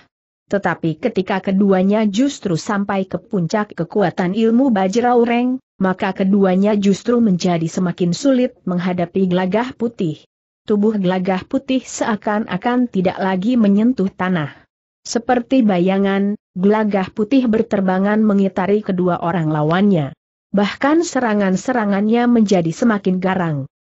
Tetapi ketika keduanya justru sampai ke puncak kekuatan ilmu Bajraureng, maka keduanya justru menjadi semakin sulit menghadapi gelagah putih. Tubuh gelagah putih seakan-akan tidak lagi menyentuh tanah. Seperti bayangan, gelagah putih berterbangan mengitari kedua orang lawannya. Bahkan serangan-serangannya menjadi semakin garang.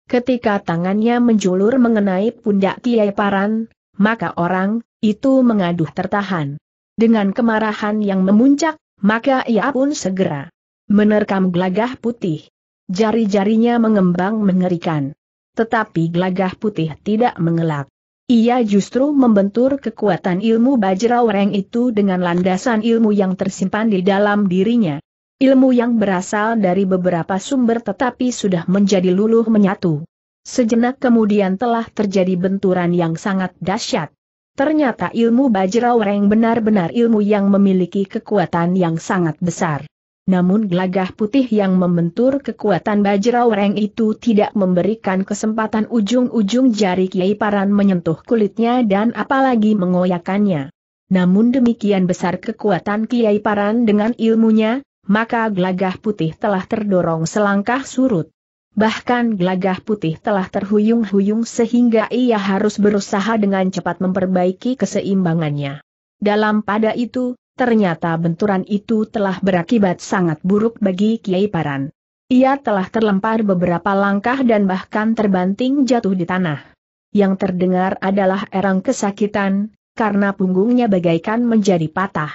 Ketika tangannya menjulur mengenai pundak Kiai Paran, maka orang itu mengaduh tertahan. Dengan kemarahan yang memuncak, maka ia pun segera Menerkam gelagah putih. Jari-jarinya mengembang mengerikan. Tetapi gelagah putih tidak mengelak. Ia justru membentur kekuatan ilmu Bajrawereng itu dengan landasan ilmu yang tersimpan di dalam dirinya. Ilmu yang berasal dari beberapa sumber tetapi sudah menjadi luluh menyatu. Sejenak kemudian telah terjadi benturan yang sangat dahsyat. Ternyata ilmu Bajrawereng benar-benar ilmu yang memiliki kekuatan yang sangat besar namun gelagah putih yang membentur kekuatan bajra Bajrawreng itu tidak memberikan kesempatan ujung-ujung jari Kiai Paran menyentuh kulitnya dan apalagi mengoyakannya. Namun demikian besar kekuatan Kiai Paran dengan ilmunya, maka gelagah putih telah terdorong selangkah surut. Bahkan gelagah putih telah terhuyung-huyung sehingga ia harus berusaha dengan cepat memperbaiki keseimbangannya. Dalam pada itu, ternyata benturan itu telah berakibat sangat buruk bagi Kiai Paran. Ia telah terlempar beberapa langkah dan bahkan terbanting jatuh di tanah. Yang terdengar adalah erang kesakitan, karena punggungnya bagaikan menjadi patah.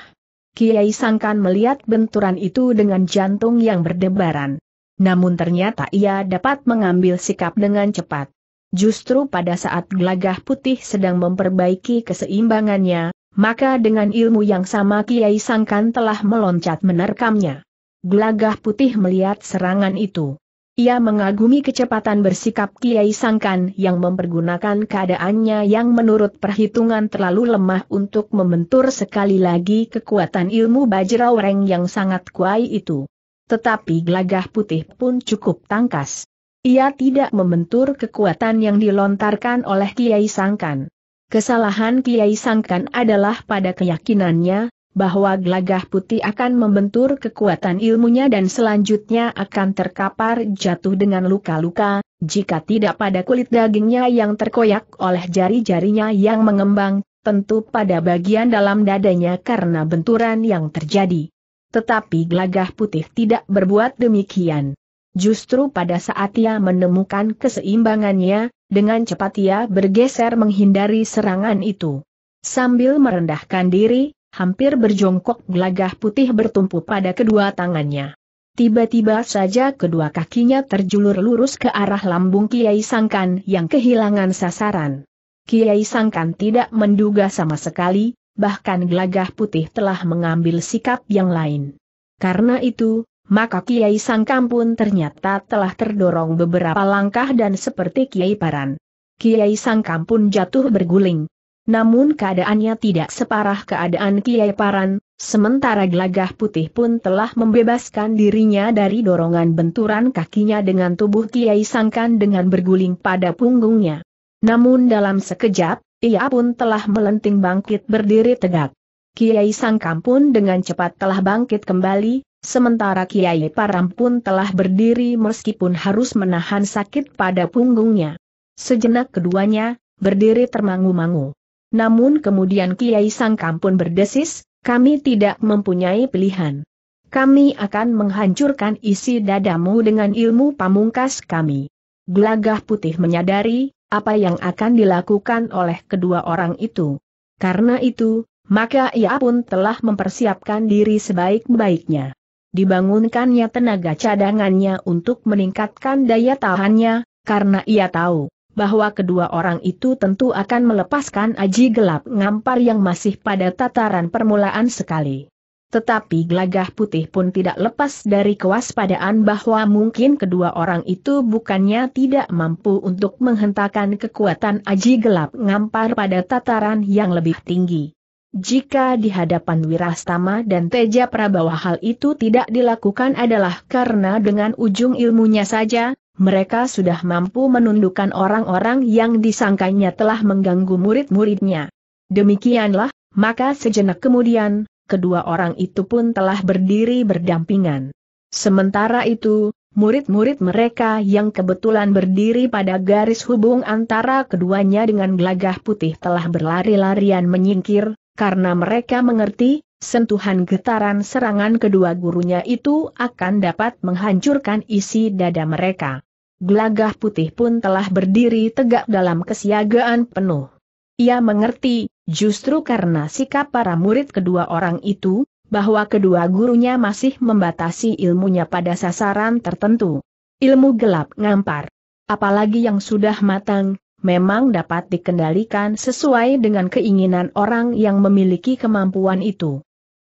Kiai Sangkan melihat benturan itu dengan jantung yang berdebaran. Namun ternyata ia dapat mengambil sikap dengan cepat. Justru pada saat gelagah putih sedang memperbaiki keseimbangannya, maka dengan ilmu yang sama Kiai Sangkan telah meloncat menerkamnya. Gelagah putih melihat serangan itu. Ia mengagumi kecepatan bersikap Kiai Sangkan yang mempergunakan keadaannya yang menurut perhitungan terlalu lemah untuk membentur sekali lagi kekuatan ilmu Bajrawreng yang sangat kuai itu. Tetapi gelagah putih pun cukup tangkas. Ia tidak membentur kekuatan yang dilontarkan oleh Kiai Sangkan. Kesalahan Kiai Sangkan adalah pada keyakinannya, bahwa gelagah putih akan membentur kekuatan ilmunya dan selanjutnya akan terkapar jatuh dengan luka-luka, jika tidak pada kulit dagingnya yang terkoyak oleh jari-jarinya yang mengembang, tentu pada bagian dalam dadanya karena benturan yang terjadi. Tetapi gelagah putih tidak berbuat demikian. Justru pada saat ia menemukan keseimbangannya, dengan cepat ia bergeser menghindari serangan itu. Sambil merendahkan diri, hampir berjongkok gelagah putih bertumpu pada kedua tangannya. Tiba-tiba saja kedua kakinya terjulur lurus ke arah lambung Kiai Sangkan yang kehilangan sasaran. Kiai Sangkan tidak menduga sama sekali, bahkan gelagah putih telah mengambil sikap yang lain. Karena itu, maka Kiai Sangkam pun ternyata telah terdorong beberapa langkah dan seperti Kiai Paran. Kiai Sangkam pun jatuh berguling. Namun keadaannya tidak separah keadaan Kiai Paran, sementara gelagah putih pun telah membebaskan dirinya dari dorongan benturan kakinya dengan tubuh Kiai Sangkan dengan berguling pada punggungnya. Namun dalam sekejap, ia pun telah melenting bangkit berdiri tegak. Kiai Sangkam pun dengan cepat telah bangkit kembali, Sementara Kiai Param pun telah berdiri meskipun harus menahan sakit pada punggungnya. Sejenak keduanya, berdiri termangu-mangu. Namun kemudian Kiai Sangkam pun berdesis, kami tidak mempunyai pilihan. Kami akan menghancurkan isi dadamu dengan ilmu pamungkas kami. Gelagah putih menyadari, apa yang akan dilakukan oleh kedua orang itu. Karena itu, maka ia pun telah mempersiapkan diri sebaik-baiknya dibangunkannya tenaga cadangannya untuk meningkatkan daya tahannya, karena ia tahu bahwa kedua orang itu tentu akan melepaskan aji gelap ngampar yang masih pada tataran permulaan sekali. Tetapi gelagah putih pun tidak lepas dari kewaspadaan bahwa mungkin kedua orang itu bukannya tidak mampu untuk menghentakkan kekuatan aji gelap ngampar pada tataran yang lebih tinggi. Jika di hadapan Wirastama dan Teja Prabawa hal itu tidak dilakukan adalah karena dengan ujung ilmunya saja, mereka sudah mampu menundukkan orang-orang yang disangkanya telah mengganggu murid-muridnya. Demikianlah, maka sejenak kemudian, kedua orang itu pun telah berdiri berdampingan. Sementara itu, murid-murid mereka yang kebetulan berdiri pada garis hubung antara keduanya dengan gelagah putih telah berlari-larian menyingkir, karena mereka mengerti, sentuhan getaran serangan kedua gurunya itu akan dapat menghancurkan isi dada mereka. Gelagah putih pun telah berdiri tegak dalam kesiagaan penuh. Ia mengerti, justru karena sikap para murid kedua orang itu, bahwa kedua gurunya masih membatasi ilmunya pada sasaran tertentu. Ilmu gelap ngampar. Apalagi yang sudah matang, memang dapat dikendalikan sesuai dengan keinginan orang yang memiliki kemampuan itu.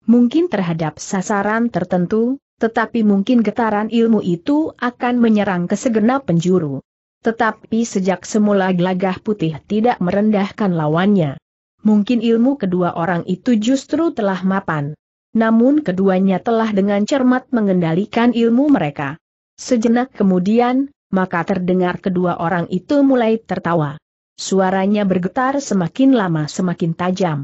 Mungkin terhadap sasaran tertentu, tetapi mungkin getaran ilmu itu akan menyerang ke segenap penjuru. Tetapi sejak semula gelagah putih tidak merendahkan lawannya. Mungkin ilmu kedua orang itu justru telah mapan. Namun keduanya telah dengan cermat mengendalikan ilmu mereka. Sejenak kemudian, maka terdengar kedua orang itu mulai tertawa. Suaranya bergetar semakin lama semakin tajam.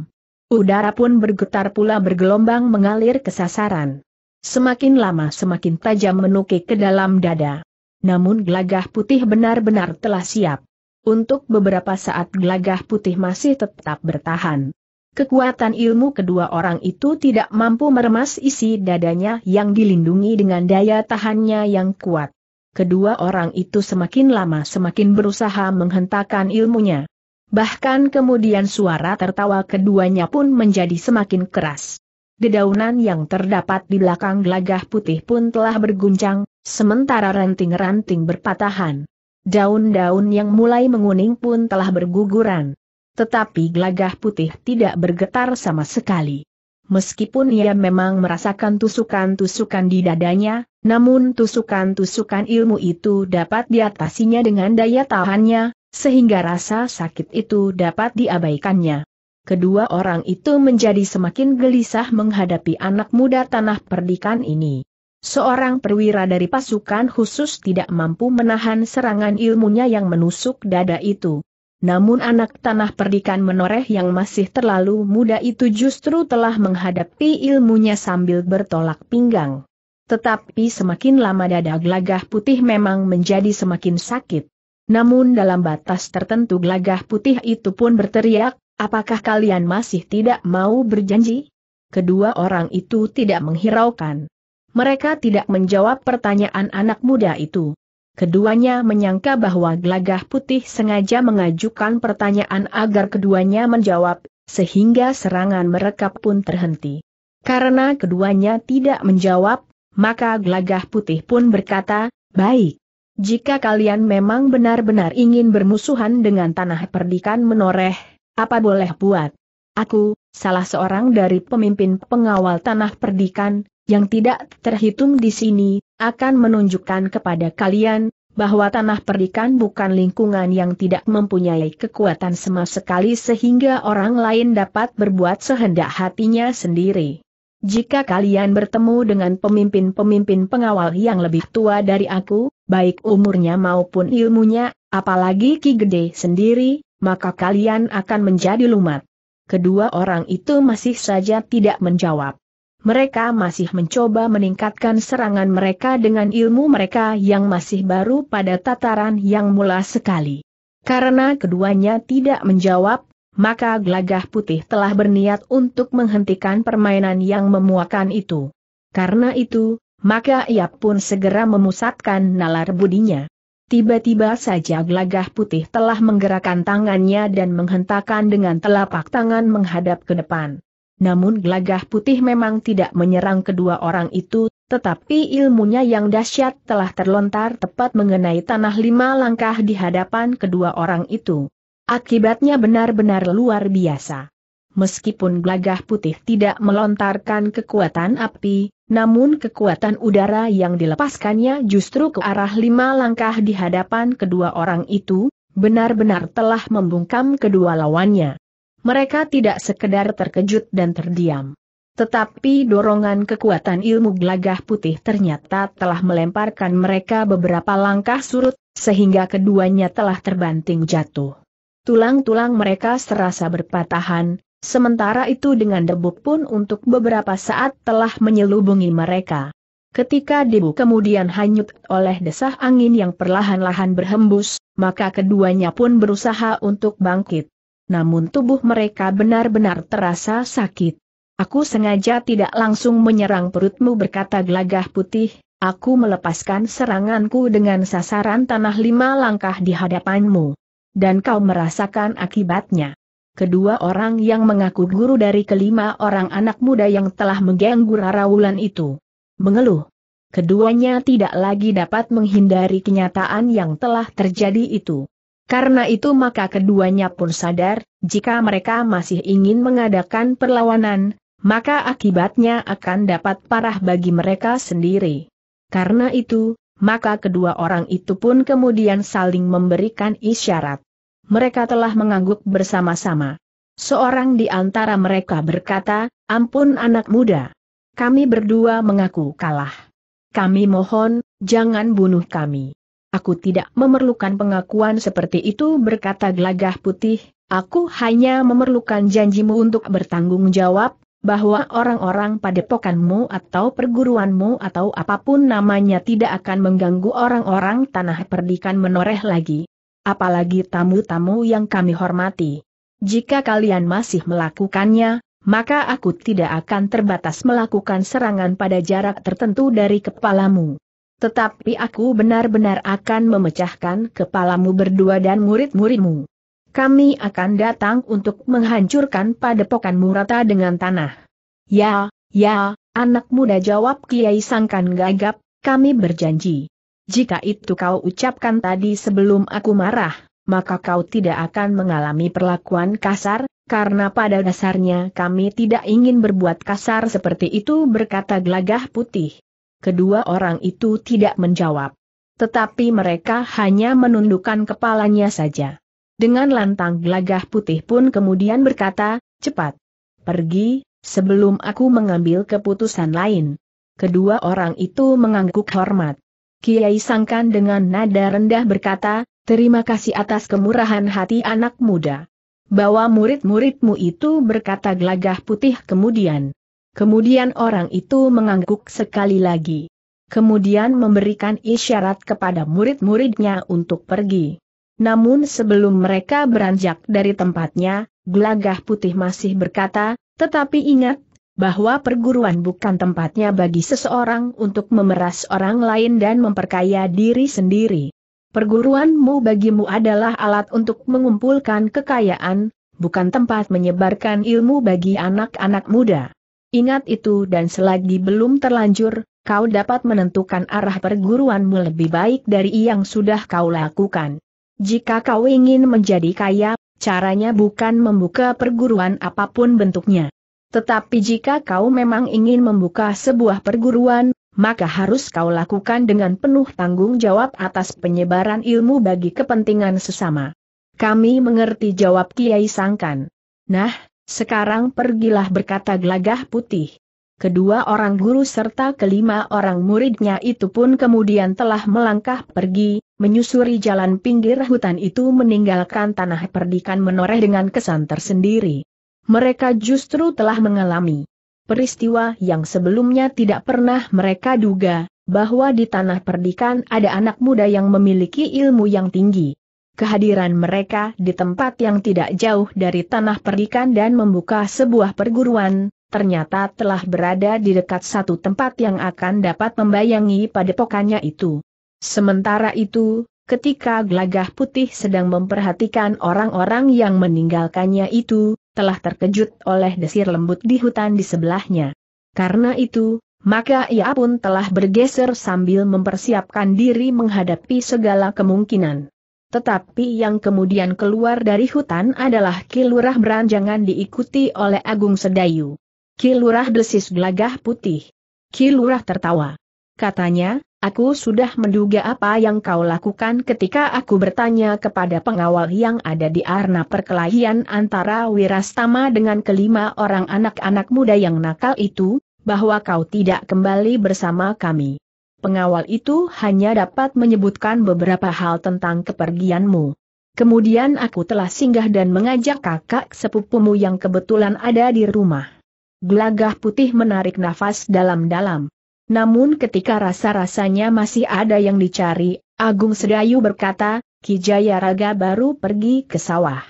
Udara pun bergetar pula bergelombang mengalir ke sasaran. Semakin lama semakin tajam menukik ke dalam dada. Namun gelagah putih benar-benar telah siap. Untuk beberapa saat gelagah putih masih tetap bertahan. Kekuatan ilmu kedua orang itu tidak mampu meremas isi dadanya yang dilindungi dengan daya tahannya yang kuat kedua orang itu semakin lama semakin berusaha menghentakkan ilmunya. Bahkan kemudian suara tertawa keduanya pun menjadi semakin keras. Dedaunan yang terdapat di belakang gelagah putih pun telah berguncang, sementara ranting-ranting berpatahan. Daun-daun yang mulai menguning pun telah berguguran. Tetapi gelagah putih tidak bergetar sama sekali. Meskipun ia memang merasakan tusukan-tusukan di dadanya, namun tusukan-tusukan ilmu itu dapat diatasinya dengan daya tahannya, sehingga rasa sakit itu dapat diabaikannya. Kedua orang itu menjadi semakin gelisah menghadapi anak muda tanah perdikan ini. Seorang perwira dari pasukan khusus tidak mampu menahan serangan ilmunya yang menusuk dada itu. Namun anak tanah perdikan menoreh yang masih terlalu muda itu justru telah menghadapi ilmunya sambil bertolak pinggang. Tetapi semakin lama dada glagah putih memang menjadi semakin sakit. Namun dalam batas tertentu glagah putih itu pun berteriak, apakah kalian masih tidak mau berjanji? Kedua orang itu tidak menghiraukan. Mereka tidak menjawab pertanyaan anak muda itu. Keduanya menyangka bahwa glagah putih sengaja mengajukan pertanyaan agar keduanya menjawab, sehingga serangan mereka pun terhenti. Karena keduanya tidak menjawab, maka gelagah putih pun berkata, baik. Jika kalian memang benar-benar ingin bermusuhan dengan tanah perdikan menoreh, apa boleh buat? Aku, salah seorang dari pemimpin pengawal tanah perdikan, yang tidak terhitung di sini, akan menunjukkan kepada kalian, bahwa tanah perdikan bukan lingkungan yang tidak mempunyai kekuatan sama sekali sehingga orang lain dapat berbuat sehendak hatinya sendiri. Jika kalian bertemu dengan pemimpin-pemimpin pengawal yang lebih tua dari aku, baik umurnya maupun ilmunya, apalagi Ki Gede sendiri, maka kalian akan menjadi lumat. Kedua orang itu masih saja tidak menjawab. Mereka masih mencoba meningkatkan serangan mereka dengan ilmu mereka yang masih baru pada tataran yang mula sekali. Karena keduanya tidak menjawab, maka Glagah putih telah berniat untuk menghentikan permainan yang memuakan itu. Karena itu, maka ia pun segera memusatkan nalar budinya. Tiba-tiba saja Glagah putih telah menggerakkan tangannya dan menghentakkan dengan telapak tangan menghadap ke depan. Namun Glagah putih memang tidak menyerang kedua orang itu, tetapi ilmunya yang dahsyat telah terlontar tepat mengenai tanah lima langkah di hadapan kedua orang itu. Akibatnya benar-benar luar biasa. Meskipun gelagah putih tidak melontarkan kekuatan api, namun kekuatan udara yang dilepaskannya justru ke arah lima langkah di hadapan kedua orang itu, benar-benar telah membungkam kedua lawannya. Mereka tidak sekedar terkejut dan terdiam. Tetapi dorongan kekuatan ilmu gelagah putih ternyata telah melemparkan mereka beberapa langkah surut, sehingga keduanya telah terbanting jatuh. Tulang-tulang mereka serasa berpatahan, sementara itu dengan debu pun untuk beberapa saat telah menyelubungi mereka. Ketika debu kemudian hanyut oleh desah angin yang perlahan-lahan berhembus, maka keduanya pun berusaha untuk bangkit. Namun tubuh mereka benar-benar terasa sakit. Aku sengaja tidak langsung menyerang perutmu berkata gelagah putih, aku melepaskan seranganku dengan sasaran tanah lima langkah di hadapanmu dan kau merasakan akibatnya. Kedua orang yang mengaku guru dari kelima orang anak muda yang telah mengganggu Wulan itu. Mengeluh. Keduanya tidak lagi dapat menghindari kenyataan yang telah terjadi itu. Karena itu maka keduanya pun sadar, jika mereka masih ingin mengadakan perlawanan, maka akibatnya akan dapat parah bagi mereka sendiri. Karena itu, maka kedua orang itu pun kemudian saling memberikan isyarat. Mereka telah mengangguk bersama-sama. Seorang di antara mereka berkata, ampun anak muda. Kami berdua mengaku kalah. Kami mohon, jangan bunuh kami. Aku tidak memerlukan pengakuan seperti itu berkata gelagah putih, aku hanya memerlukan janjimu untuk bertanggung jawab, bahwa orang-orang padepokanmu atau perguruanmu atau apapun namanya tidak akan mengganggu orang-orang tanah perdikan menoreh lagi. Apalagi tamu-tamu yang kami hormati. Jika kalian masih melakukannya, maka aku tidak akan terbatas melakukan serangan pada jarak tertentu dari kepalamu. Tetapi aku benar-benar akan memecahkan kepalamu berdua dan murid-muridmu kami akan datang untuk menghancurkan padepokan Murata dengan tanah. Ya, ya, anak muda jawab Kiai Sangkan gagap, kami berjanji. Jika itu kau ucapkan tadi sebelum aku marah, maka kau tidak akan mengalami perlakuan kasar, karena pada dasarnya kami tidak ingin berbuat kasar seperti itu berkata gelagah putih. Kedua orang itu tidak menjawab. Tetapi mereka hanya menundukkan kepalanya saja. Dengan lantang gelagah putih pun kemudian berkata, cepat. Pergi, sebelum aku mengambil keputusan lain. Kedua orang itu mengangguk hormat. Kiai Sangkan dengan nada rendah berkata, terima kasih atas kemurahan hati anak muda. Bawa murid-muridmu itu berkata gelagah putih kemudian. Kemudian orang itu mengangguk sekali lagi. Kemudian memberikan isyarat kepada murid-muridnya untuk pergi. Namun sebelum mereka beranjak dari tempatnya, Gelagah Putih masih berkata, tetapi ingat, bahwa perguruan bukan tempatnya bagi seseorang untuk memeras orang lain dan memperkaya diri sendiri. Perguruanmu bagimu adalah alat untuk mengumpulkan kekayaan, bukan tempat menyebarkan ilmu bagi anak-anak muda. Ingat itu dan selagi belum terlanjur, kau dapat menentukan arah perguruanmu lebih baik dari yang sudah kau lakukan. Jika kau ingin menjadi kaya, caranya bukan membuka perguruan apapun bentuknya. Tetapi jika kau memang ingin membuka sebuah perguruan, maka harus kau lakukan dengan penuh tanggung jawab atas penyebaran ilmu bagi kepentingan sesama. Kami mengerti jawab Kiai Sangkan. Nah, sekarang pergilah berkata gelagah putih kedua orang guru serta kelima orang muridnya itu pun kemudian telah melangkah pergi, menyusuri jalan pinggir hutan itu meninggalkan tanah perdikan menoreh dengan kesan tersendiri. Mereka justru telah mengalami peristiwa yang sebelumnya tidak pernah mereka duga, bahwa di tanah perdikan ada anak muda yang memiliki ilmu yang tinggi. Kehadiran mereka di tempat yang tidak jauh dari tanah perdikan dan membuka sebuah perguruan, ternyata telah berada di dekat satu tempat yang akan dapat membayangi padepokannya itu. Sementara itu, ketika gelagah putih sedang memperhatikan orang-orang yang meninggalkannya itu, telah terkejut oleh desir lembut di hutan di sebelahnya. Karena itu, maka ia pun telah bergeser sambil mempersiapkan diri menghadapi segala kemungkinan. Tetapi yang kemudian keluar dari hutan adalah Kilurah Beranjangan diikuti oleh Agung Sedayu. Kilurah desis gelagah putih. Kilurah tertawa. Katanya, aku sudah menduga apa yang kau lakukan ketika aku bertanya kepada pengawal yang ada di arna perkelahian antara Wirastama dengan kelima orang anak-anak muda yang nakal itu, bahwa kau tidak kembali bersama kami. Pengawal itu hanya dapat menyebutkan beberapa hal tentang kepergianmu. Kemudian aku telah singgah dan mengajak kakak sepupumu yang kebetulan ada di rumah. Gelagah putih menarik nafas dalam-dalam. Namun ketika rasa-rasanya masih ada yang dicari, Agung Sedayu berkata, Kijaya Raga baru pergi ke sawah.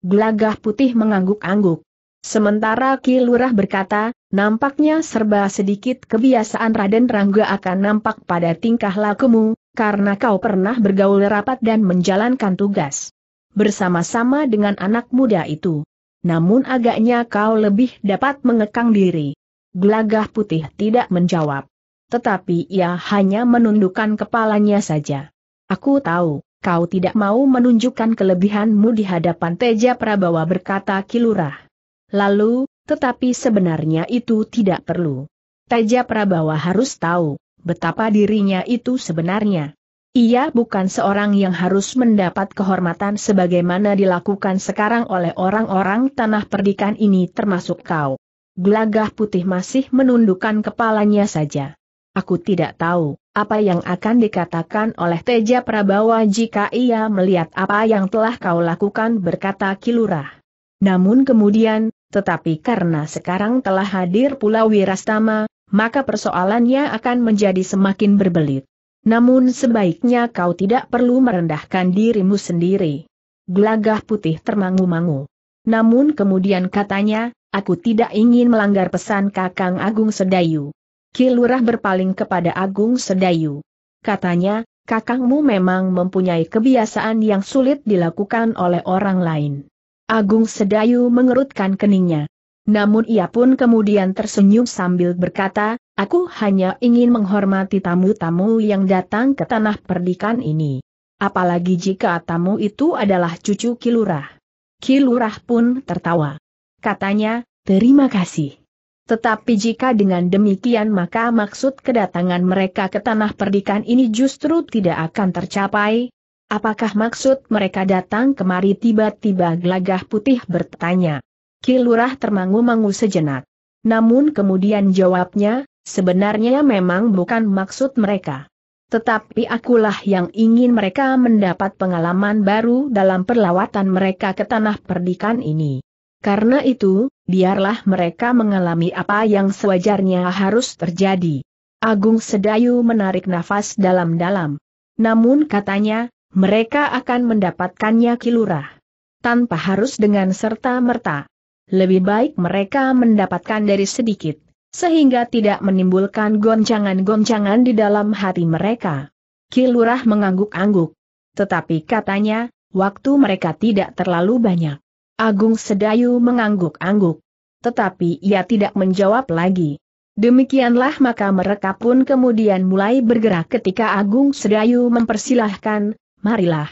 Gelagah putih mengangguk-angguk. Sementara Ki Lurah berkata, nampaknya serba sedikit kebiasaan Raden Rangga akan nampak pada tingkah lakumu, karena kau pernah bergaul rapat dan menjalankan tugas. Bersama-sama dengan anak muda itu namun agaknya kau lebih dapat mengekang diri. Gelagah putih tidak menjawab. Tetapi ia hanya menundukkan kepalanya saja. Aku tahu, kau tidak mau menunjukkan kelebihanmu di hadapan Teja Prabawa berkata Kilurah. Lalu, tetapi sebenarnya itu tidak perlu. Teja Prabawa harus tahu, betapa dirinya itu sebenarnya. Ia bukan seorang yang harus mendapat kehormatan sebagaimana dilakukan sekarang oleh orang-orang tanah perdikan ini termasuk kau. Gelagah putih masih menundukkan kepalanya saja. Aku tidak tahu apa yang akan dikatakan oleh Teja Prabawa jika ia melihat apa yang telah kau lakukan berkata Kilurah. Namun kemudian, tetapi karena sekarang telah hadir pula Wirastama, maka persoalannya akan menjadi semakin berbelit. Namun sebaiknya kau tidak perlu merendahkan dirimu sendiri. Gelagah putih termangu-mangu. Namun kemudian katanya, aku tidak ingin melanggar pesan Kakang Agung Sedayu. Kilurah berpaling kepada Agung Sedayu. Katanya, kakangmu memang mempunyai kebiasaan yang sulit dilakukan oleh orang lain. Agung Sedayu mengerutkan keningnya. Namun ia pun kemudian tersenyum sambil berkata, Aku hanya ingin menghormati tamu-tamu yang datang ke tanah perdikan ini. Apalagi jika tamu itu adalah cucu Kilurah. Kilurah pun tertawa. Katanya, terima kasih. Tetapi jika dengan demikian maka maksud kedatangan mereka ke tanah perdikan ini justru tidak akan tercapai. Apakah maksud mereka datang kemari tiba-tiba gelagah putih bertanya. Kilurah termangu-mangu sejenak. Namun kemudian jawabnya, Sebenarnya memang bukan maksud mereka. Tetapi akulah yang ingin mereka mendapat pengalaman baru dalam perlawatan mereka ke tanah perdikan ini. Karena itu, biarlah mereka mengalami apa yang sewajarnya harus terjadi. Agung Sedayu menarik nafas dalam-dalam. Namun katanya, mereka akan mendapatkannya kilurah. Tanpa harus dengan serta-merta. Lebih baik mereka mendapatkan dari sedikit sehingga tidak menimbulkan goncangan-goncangan di dalam hati mereka. Kilurah mengangguk-angguk. Tetapi katanya, waktu mereka tidak terlalu banyak. Agung Sedayu mengangguk-angguk. Tetapi ia tidak menjawab lagi. Demikianlah maka mereka pun kemudian mulai bergerak ketika Agung Sedayu mempersilahkan, marilah.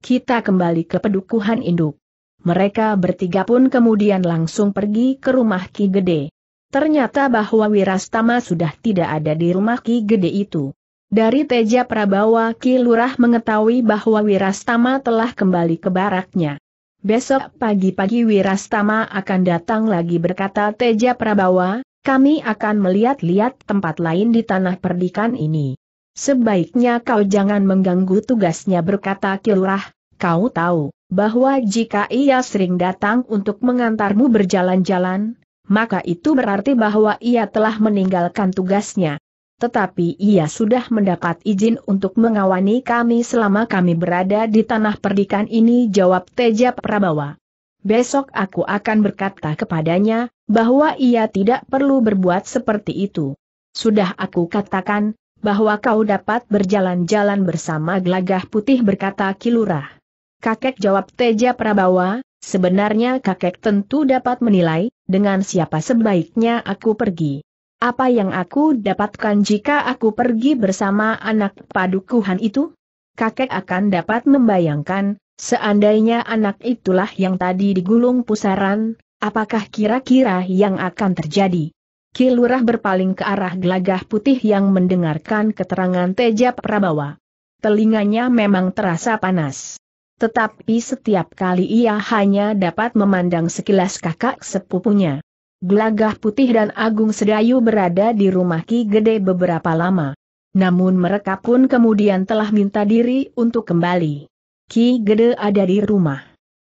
Kita kembali ke pedukuhan induk. Mereka bertiga pun kemudian langsung pergi ke rumah Ki Gede. Ternyata bahwa Wirastama sudah tidak ada di rumah Ki Gede itu. Dari Teja Prabawa Ki Lurah mengetahui bahwa Wirastama telah kembali ke baraknya. Besok pagi-pagi Wirastama akan datang lagi berkata Teja Prabawa, kami akan melihat-lihat tempat lain di tanah perdikan ini. Sebaiknya kau jangan mengganggu tugasnya berkata Ki Lurah, kau tahu bahwa jika ia sering datang untuk mengantarmu berjalan-jalan, maka itu berarti bahwa ia telah meninggalkan tugasnya. Tetapi ia sudah mendapat izin untuk mengawani kami selama kami berada di tanah perdikan ini jawab Teja Prabawa. Besok aku akan berkata kepadanya, bahwa ia tidak perlu berbuat seperti itu. Sudah aku katakan, bahwa kau dapat berjalan-jalan bersama gelagah putih berkata Kilurah. Kakek jawab Teja Prabawa, Sebenarnya kakek tentu dapat menilai, dengan siapa sebaiknya aku pergi. Apa yang aku dapatkan jika aku pergi bersama anak padukuhan itu? Kakek akan dapat membayangkan, seandainya anak itulah yang tadi digulung pusaran, apakah kira-kira yang akan terjadi? Kilurah berpaling ke arah gelagah putih yang mendengarkan keterangan Teja Prabawa. Telinganya memang terasa panas. Tetapi setiap kali ia hanya dapat memandang sekilas kakak sepupunya. Glagah Putih dan Agung Sedayu berada di rumah Ki Gede beberapa lama. Namun mereka pun kemudian telah minta diri untuk kembali. Ki Gede ada di rumah.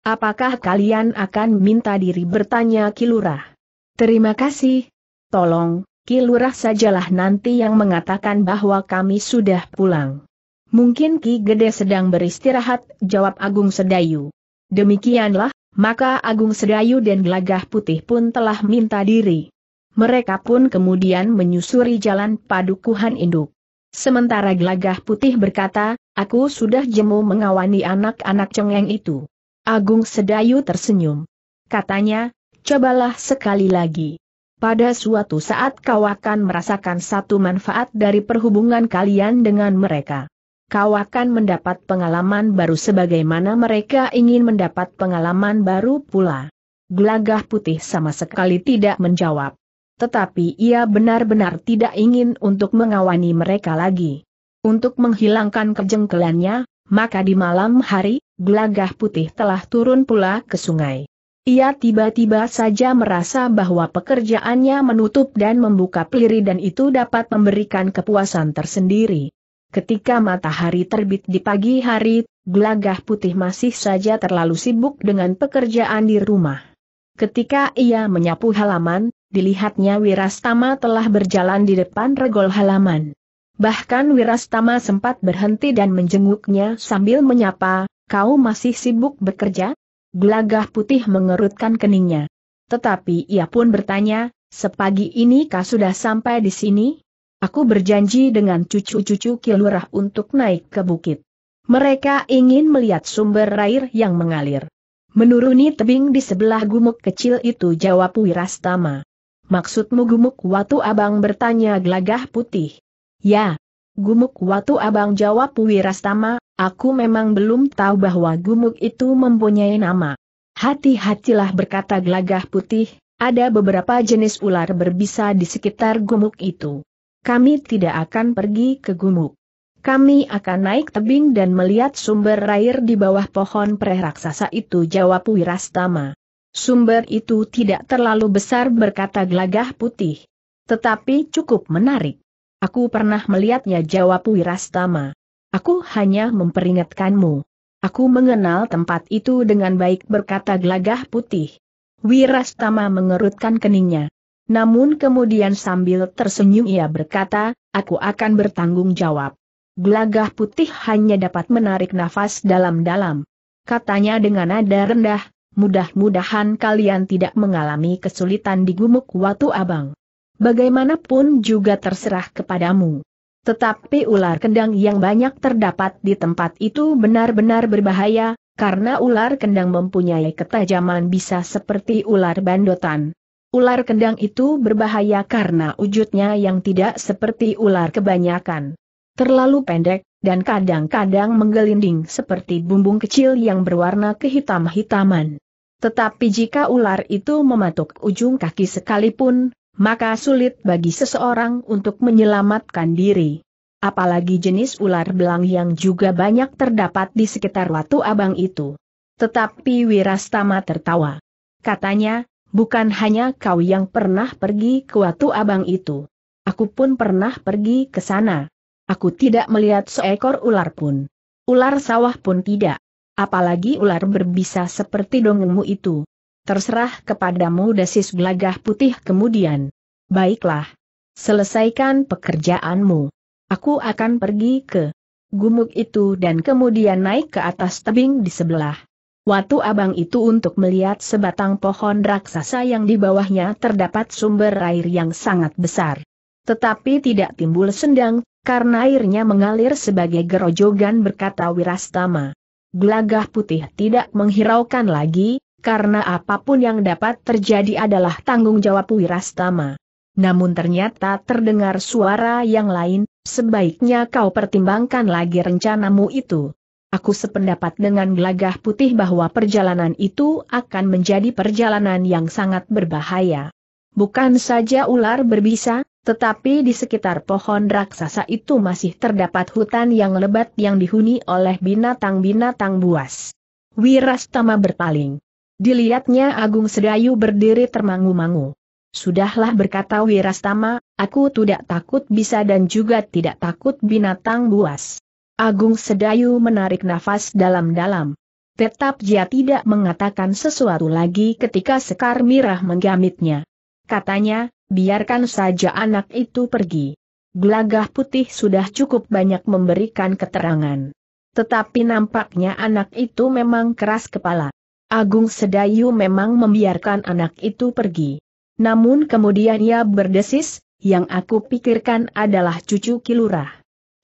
Apakah kalian akan minta diri bertanya Ki Lurah? Terima kasih. Tolong, Ki Lurah sajalah nanti yang mengatakan bahwa kami sudah pulang. Mungkin Ki Gede sedang beristirahat, jawab Agung Sedayu. Demikianlah, maka Agung Sedayu dan Gelagah Putih pun telah minta diri. Mereka pun kemudian menyusuri jalan padukuhan induk. Sementara Gelagah Putih berkata, aku sudah jemu mengawani anak-anak cengeng itu. Agung Sedayu tersenyum. Katanya, cobalah sekali lagi. Pada suatu saat kau akan merasakan satu manfaat dari perhubungan kalian dengan mereka kau akan mendapat pengalaman baru sebagaimana mereka ingin mendapat pengalaman baru pula. Gelagah putih sama sekali tidak menjawab. Tetapi ia benar-benar tidak ingin untuk mengawani mereka lagi. Untuk menghilangkan kejengkelannya, maka di malam hari, gelagah putih telah turun pula ke sungai. Ia tiba-tiba saja merasa bahwa pekerjaannya menutup dan membuka peliri dan itu dapat memberikan kepuasan tersendiri. Ketika matahari terbit di pagi hari, gelagah putih masih saja terlalu sibuk dengan pekerjaan di rumah. Ketika ia menyapu halaman, dilihatnya Wirastama telah berjalan di depan regol halaman. Bahkan Wirastama sempat berhenti dan menjenguknya sambil menyapa, kau masih sibuk bekerja? Gelagah putih mengerutkan keningnya. Tetapi ia pun bertanya, sepagi ini kau sudah sampai di sini? Aku berjanji dengan cucu-cucu Kilurah untuk naik ke bukit. Mereka ingin melihat sumber air yang mengalir. Menuruni tebing di sebelah gumuk kecil itu jawab Wirastama. Maksudmu gumuk Watu Abang bertanya gelagah putih. Ya, gumuk Watu Abang jawab Wirastama, aku memang belum tahu bahwa gumuk itu mempunyai nama. Hati-hatilah berkata gelagah putih, ada beberapa jenis ular berbisa di sekitar gumuk itu kami tidak akan pergi ke gumuk. Kami akan naik tebing dan melihat sumber air di bawah pohon preh raksasa itu jawab Wirastama. Sumber itu tidak terlalu besar berkata gelagah putih. Tetapi cukup menarik. Aku pernah melihatnya jawab Wirastama. Aku hanya memperingatkanmu. Aku mengenal tempat itu dengan baik berkata gelagah putih. Wirastama mengerutkan keningnya. Namun kemudian sambil tersenyum ia berkata, aku akan bertanggung jawab. Gelagah putih hanya dapat menarik nafas dalam-dalam. Katanya dengan nada rendah, mudah-mudahan kalian tidak mengalami kesulitan di gumuk Watu Abang. Bagaimanapun juga terserah kepadamu. Tetapi ular kendang yang banyak terdapat di tempat itu benar-benar berbahaya, karena ular kendang mempunyai ketajaman bisa seperti ular bandotan. Ular kendang itu berbahaya karena wujudnya yang tidak seperti ular kebanyakan. Terlalu pendek, dan kadang-kadang menggelinding seperti bumbung kecil yang berwarna kehitam-hitaman. Tetapi jika ular itu mematuk ujung kaki sekalipun, maka sulit bagi seseorang untuk menyelamatkan diri. Apalagi jenis ular belang yang juga banyak terdapat di sekitar Watu Abang itu. Tetapi Wirastama tertawa. Katanya, Bukan hanya kau yang pernah pergi ke Watu Abang itu. Aku pun pernah pergi ke sana. Aku tidak melihat seekor ular pun. Ular sawah pun tidak. Apalagi ular berbisa seperti dongengmu itu. Terserah kepadamu desis gelagah putih kemudian. Baiklah. Selesaikan pekerjaanmu. Aku akan pergi ke gumuk itu dan kemudian naik ke atas tebing di sebelah. Watu abang itu untuk melihat sebatang pohon raksasa yang di bawahnya terdapat sumber air yang sangat besar. Tetapi tidak timbul sendang, karena airnya mengalir sebagai gerojogan berkata Wirastama. Gelagah putih tidak menghiraukan lagi, karena apapun yang dapat terjadi adalah tanggung jawab Wirastama. Namun ternyata terdengar suara yang lain, sebaiknya kau pertimbangkan lagi rencanamu itu. Aku sependapat dengan gelagah putih bahwa perjalanan itu akan menjadi perjalanan yang sangat berbahaya. Bukan saja ular berbisa, tetapi di sekitar pohon raksasa itu masih terdapat hutan yang lebat yang dihuni oleh binatang-binatang buas. Wirastama berpaling. Dilihatnya Agung Sedayu berdiri termangu-mangu. Sudahlah berkata Wirastama, aku tidak takut bisa dan juga tidak takut binatang buas. Agung Sedayu menarik nafas dalam-dalam. Tetap dia tidak mengatakan sesuatu lagi ketika Sekar Mirah menggamitnya. Katanya, biarkan saja anak itu pergi. Gelagah putih sudah cukup banyak memberikan keterangan. Tetapi nampaknya anak itu memang keras kepala. Agung Sedayu memang membiarkan anak itu pergi. Namun kemudian ia berdesis, yang aku pikirkan adalah cucu kilurah.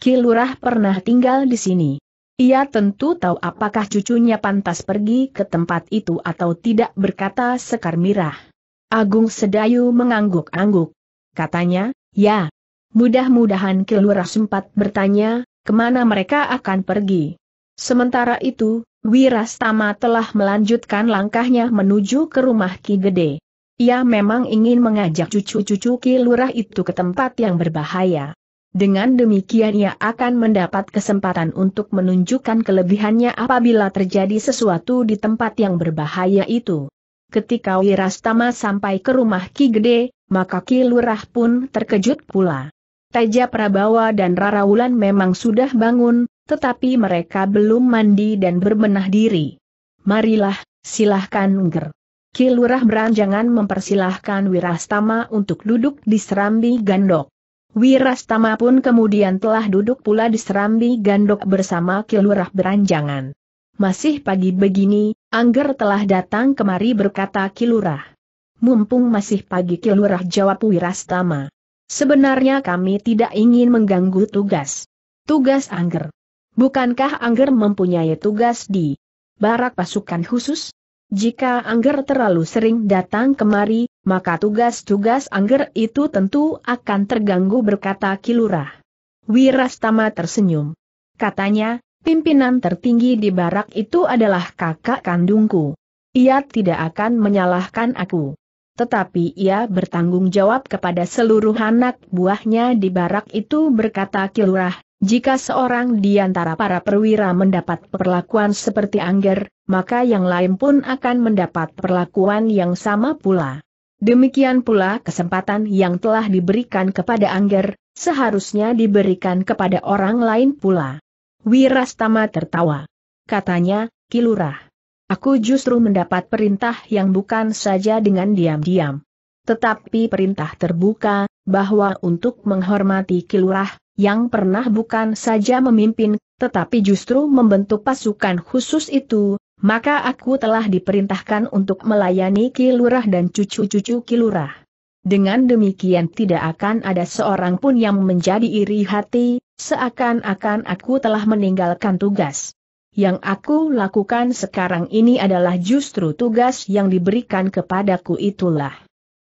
Kilurah pernah tinggal di sini. Ia tentu tahu apakah cucunya pantas pergi ke tempat itu atau tidak berkata Sekar Mirah. Agung Sedayu mengangguk-angguk. Katanya, ya. Mudah-mudahan Kilurah sempat bertanya, kemana mereka akan pergi. Sementara itu, Wirastama telah melanjutkan langkahnya menuju ke rumah Ki Gede. Ia memang ingin mengajak cucu-cucu Ki Lurah itu ke tempat yang berbahaya. Dengan demikian ia akan mendapat kesempatan untuk menunjukkan kelebihannya apabila terjadi sesuatu di tempat yang berbahaya itu. Ketika Wirastama sampai ke rumah Ki Gede, maka Ki Lurah pun terkejut pula. Teja Prabawa dan Rara Wulan memang sudah bangun, tetapi mereka belum mandi dan berbenah diri. Marilah, silahkan ngger. Ki Lurah beranjangan mempersilahkan Wirastama untuk duduk di serambi gandok. Wirastama pun kemudian telah duduk pula di serambi gandok bersama kilurah beranjangan. Masih pagi begini, Angger telah datang kemari berkata kilurah. Mumpung masih pagi kilurah jawab Wirastama. Sebenarnya kami tidak ingin mengganggu tugas. Tugas Angger. Bukankah Angger mempunyai tugas di barak pasukan khusus? Jika Angger terlalu sering datang kemari, maka tugas-tugas Angger itu tentu akan terganggu berkata Kilurah. Wirastama tersenyum. Katanya, pimpinan tertinggi di barak itu adalah kakak kandungku. Ia tidak akan menyalahkan aku. Tetapi ia bertanggung jawab kepada seluruh anak buahnya di barak itu berkata Kilurah, jika seorang di antara para perwira mendapat perlakuan seperti Angger, maka yang lain pun akan mendapat perlakuan yang sama pula. Demikian pula kesempatan yang telah diberikan kepada Angger, seharusnya diberikan kepada orang lain pula. Wirastama tertawa. Katanya, Kilurah. Aku justru mendapat perintah yang bukan saja dengan diam-diam. Tetapi perintah terbuka, bahwa untuk menghormati Kilurah, yang pernah bukan saja memimpin, tetapi justru membentuk pasukan khusus itu, maka aku telah diperintahkan untuk melayani Kilurah dan cucu-cucu Kilurah. Dengan demikian tidak akan ada seorang pun yang menjadi iri hati, seakan-akan aku telah meninggalkan tugas. Yang aku lakukan sekarang ini adalah justru tugas yang diberikan kepadaku itulah.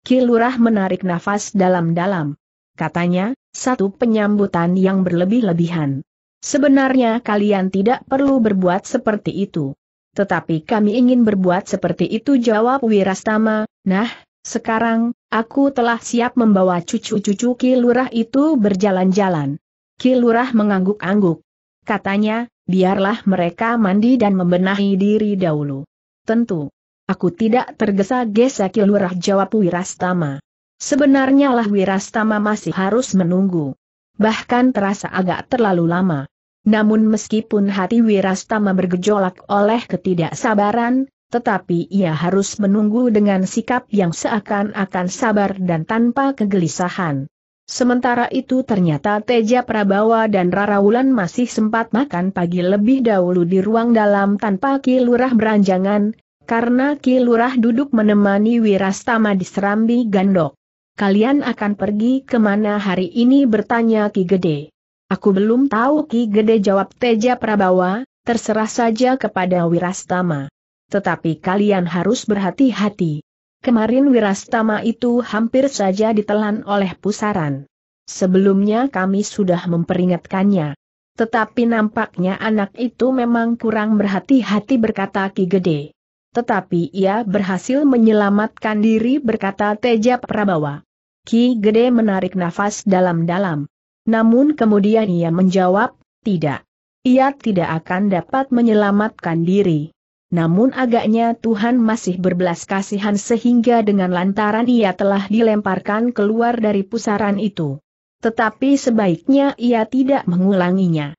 Kilurah menarik nafas dalam-dalam. Katanya, satu penyambutan yang berlebih-lebihan. Sebenarnya kalian tidak perlu berbuat seperti itu. Tetapi kami ingin berbuat seperti itu jawab Wirastama, nah, sekarang, aku telah siap membawa cucu-cucu Kilurah itu berjalan-jalan. Kilurah mengangguk-angguk. Katanya, biarlah mereka mandi dan membenahi diri dahulu. Tentu. Aku tidak tergesa-gesa Kilurah jawab Wirastama. Sebenarnya lah Wirastama masih harus menunggu. Bahkan terasa agak terlalu lama. Namun meskipun hati Wirastama bergejolak oleh ketidaksabaran, tetapi ia harus menunggu dengan sikap yang seakan-akan sabar dan tanpa kegelisahan. Sementara itu ternyata Teja Prabawa dan Rara Wulan masih sempat makan pagi lebih dahulu di ruang dalam tanpa Ki Lurah beranjangan, karena Ki duduk menemani Wirastama di Serambi Gandok. Kalian akan pergi kemana hari ini bertanya Ki Gede. Aku belum tahu Ki Gede jawab Teja Prabawa, terserah saja kepada Wirastama. Tetapi kalian harus berhati-hati. Kemarin Wirastama itu hampir saja ditelan oleh pusaran. Sebelumnya kami sudah memperingatkannya. Tetapi nampaknya anak itu memang kurang berhati-hati berkata Ki Gede. Tetapi ia berhasil menyelamatkan diri berkata Teja Prabawa. Ki Gede menarik nafas dalam-dalam. Namun kemudian ia menjawab, tidak. Ia tidak akan dapat menyelamatkan diri. Namun agaknya Tuhan masih berbelas kasihan sehingga dengan lantaran ia telah dilemparkan keluar dari pusaran itu. Tetapi sebaiknya ia tidak mengulanginya.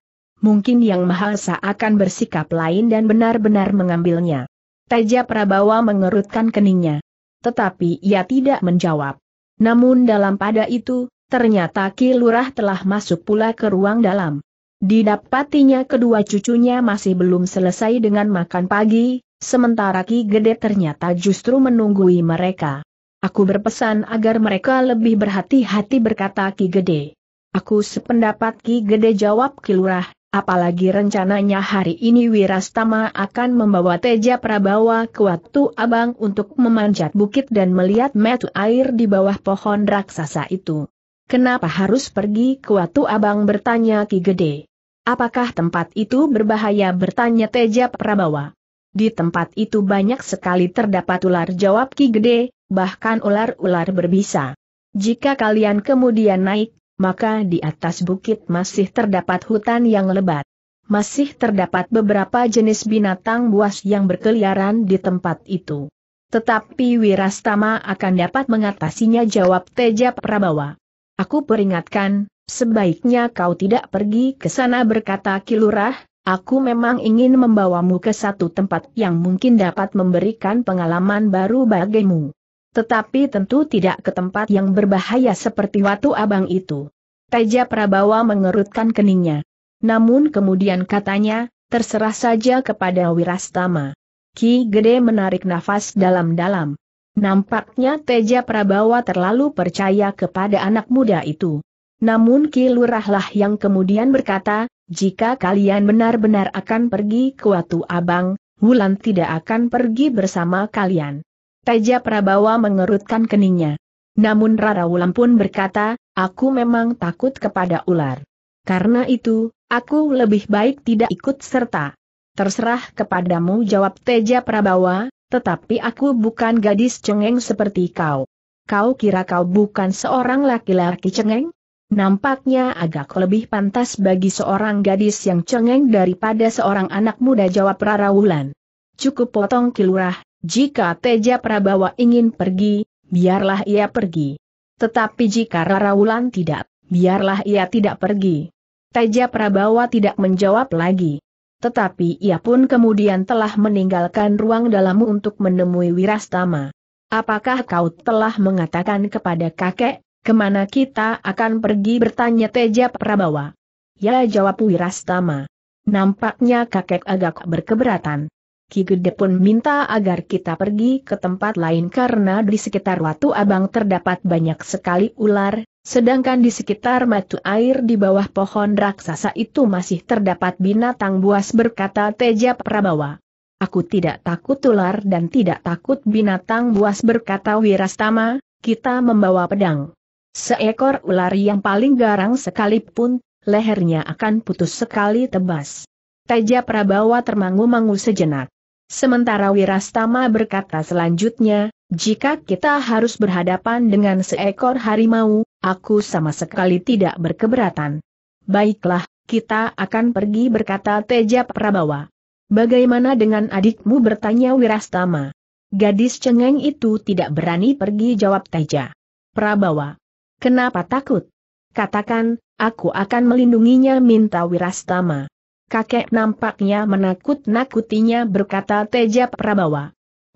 Mungkin Yang Maha Esa akan bersikap lain dan benar-benar mengambilnya. Teja Prabawa mengerutkan keningnya. Tetapi ia tidak menjawab. Namun dalam pada itu, Ternyata Ki Lurah telah masuk pula ke ruang dalam. Didapatinya kedua cucunya masih belum selesai dengan makan pagi, sementara Ki Gede ternyata justru menunggui mereka. Aku berpesan agar mereka lebih berhati-hati berkata Ki Gede. Aku sependapat Ki Gede jawab Ki Lurah, apalagi rencananya hari ini Wirastama akan membawa Teja Prabawa ke waktu Abang untuk memanjat bukit dan melihat metu air di bawah pohon raksasa itu. Kenapa harus pergi ke Watu Abang bertanya Ki Gede? Apakah tempat itu berbahaya bertanya Teja Prabawa? Di tempat itu banyak sekali terdapat ular jawab Ki Gede, bahkan ular-ular berbisa. Jika kalian kemudian naik, maka di atas bukit masih terdapat hutan yang lebat. Masih terdapat beberapa jenis binatang buas yang berkeliaran di tempat itu. Tetapi Wirastama akan dapat mengatasinya jawab Teja Prabawa. Aku peringatkan, sebaiknya kau tidak pergi ke sana berkata Kilurah, aku memang ingin membawamu ke satu tempat yang mungkin dapat memberikan pengalaman baru bagimu. Tetapi tentu tidak ke tempat yang berbahaya seperti Watu Abang itu. Teja Prabawa mengerutkan keningnya. Namun kemudian katanya, terserah saja kepada Wirastama. Ki Gede menarik nafas dalam-dalam. Nampaknya Teja Prabawa terlalu percaya kepada anak muda itu. Namun Ki Lurahlah yang kemudian berkata, jika kalian benar-benar akan pergi ke Watu Abang, Wulan tidak akan pergi bersama kalian. Teja Prabawa mengerutkan keningnya. Namun Rara Wulan pun berkata, aku memang takut kepada ular. Karena itu, aku lebih baik tidak ikut serta. Terserah kepadamu jawab Teja Prabawa, tetapi aku bukan gadis cengeng seperti kau. Kau kira kau bukan seorang laki-laki cengeng? Nampaknya agak lebih pantas bagi seorang gadis yang cengeng daripada seorang anak muda jawab Rara Cukup potong kilurah, jika Teja Prabawa ingin pergi, biarlah ia pergi. Tetapi jika Rara tidak, biarlah ia tidak pergi. Teja Prabawa tidak menjawab lagi. Tetapi ia pun kemudian telah meninggalkan ruang dalammu untuk menemui Wirastama. Apakah kau telah mengatakan kepada kakek, kemana kita akan pergi bertanya Teja Prabawa? Ya jawab Wirastama. Nampaknya kakek agak berkeberatan. Ki Gede pun minta agar kita pergi ke tempat lain karena di sekitar Watu Abang terdapat banyak sekali ular, Sedangkan di sekitar matu air di bawah pohon raksasa itu masih terdapat binatang buas berkata Teja Prabawa. Aku tidak takut ular dan tidak takut binatang buas berkata Wirastama, kita membawa pedang. Seekor ular yang paling garang sekalipun, lehernya akan putus sekali tebas. Teja Prabawa termangu-mangu sejenak. Sementara Wirastama berkata selanjutnya, jika kita harus berhadapan dengan seekor harimau, aku sama sekali tidak berkeberatan. Baiklah, kita akan pergi berkata Teja Prabawa. Bagaimana dengan adikmu bertanya Wirastama? Gadis cengeng itu tidak berani pergi jawab Teja. Prabawa. Kenapa takut? Katakan, aku akan melindunginya minta Wirastama. Kakek nampaknya menakut-nakutinya berkata Teja Prabawa.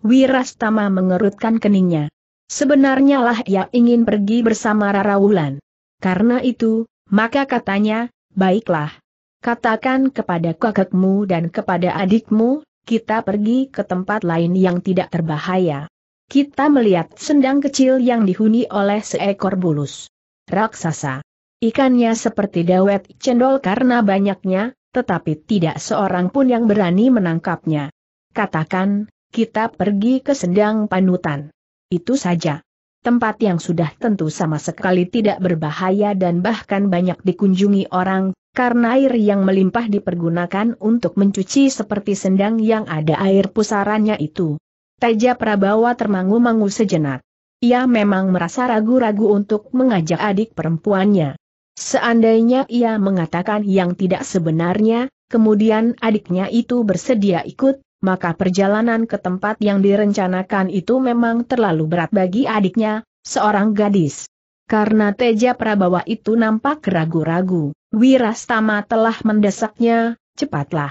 Wirastama mengerutkan keningnya. Sebenarnya lah ia ingin pergi bersama Rara Wulan. Karena itu, maka katanya, baiklah. Katakan kepada kakekmu dan kepada adikmu, kita pergi ke tempat lain yang tidak terbahaya. Kita melihat sendang kecil yang dihuni oleh seekor bulus. Raksasa. Ikannya seperti dawet cendol karena banyaknya, tetapi tidak seorang pun yang berani menangkapnya. Katakan, kita pergi ke sendang panutan. Itu saja. Tempat yang sudah tentu sama sekali tidak berbahaya dan bahkan banyak dikunjungi orang, karena air yang melimpah dipergunakan untuk mencuci seperti sendang yang ada air pusarannya itu. Teja Prabawa termangu-mangu sejenak. Ia memang merasa ragu-ragu untuk mengajak adik perempuannya. Seandainya ia mengatakan yang tidak sebenarnya, kemudian adiknya itu bersedia ikut, maka perjalanan ke tempat yang direncanakan itu memang terlalu berat bagi adiknya, seorang gadis. Karena Teja Prabawa itu nampak ragu-ragu, Wirastama telah mendesaknya, cepatlah.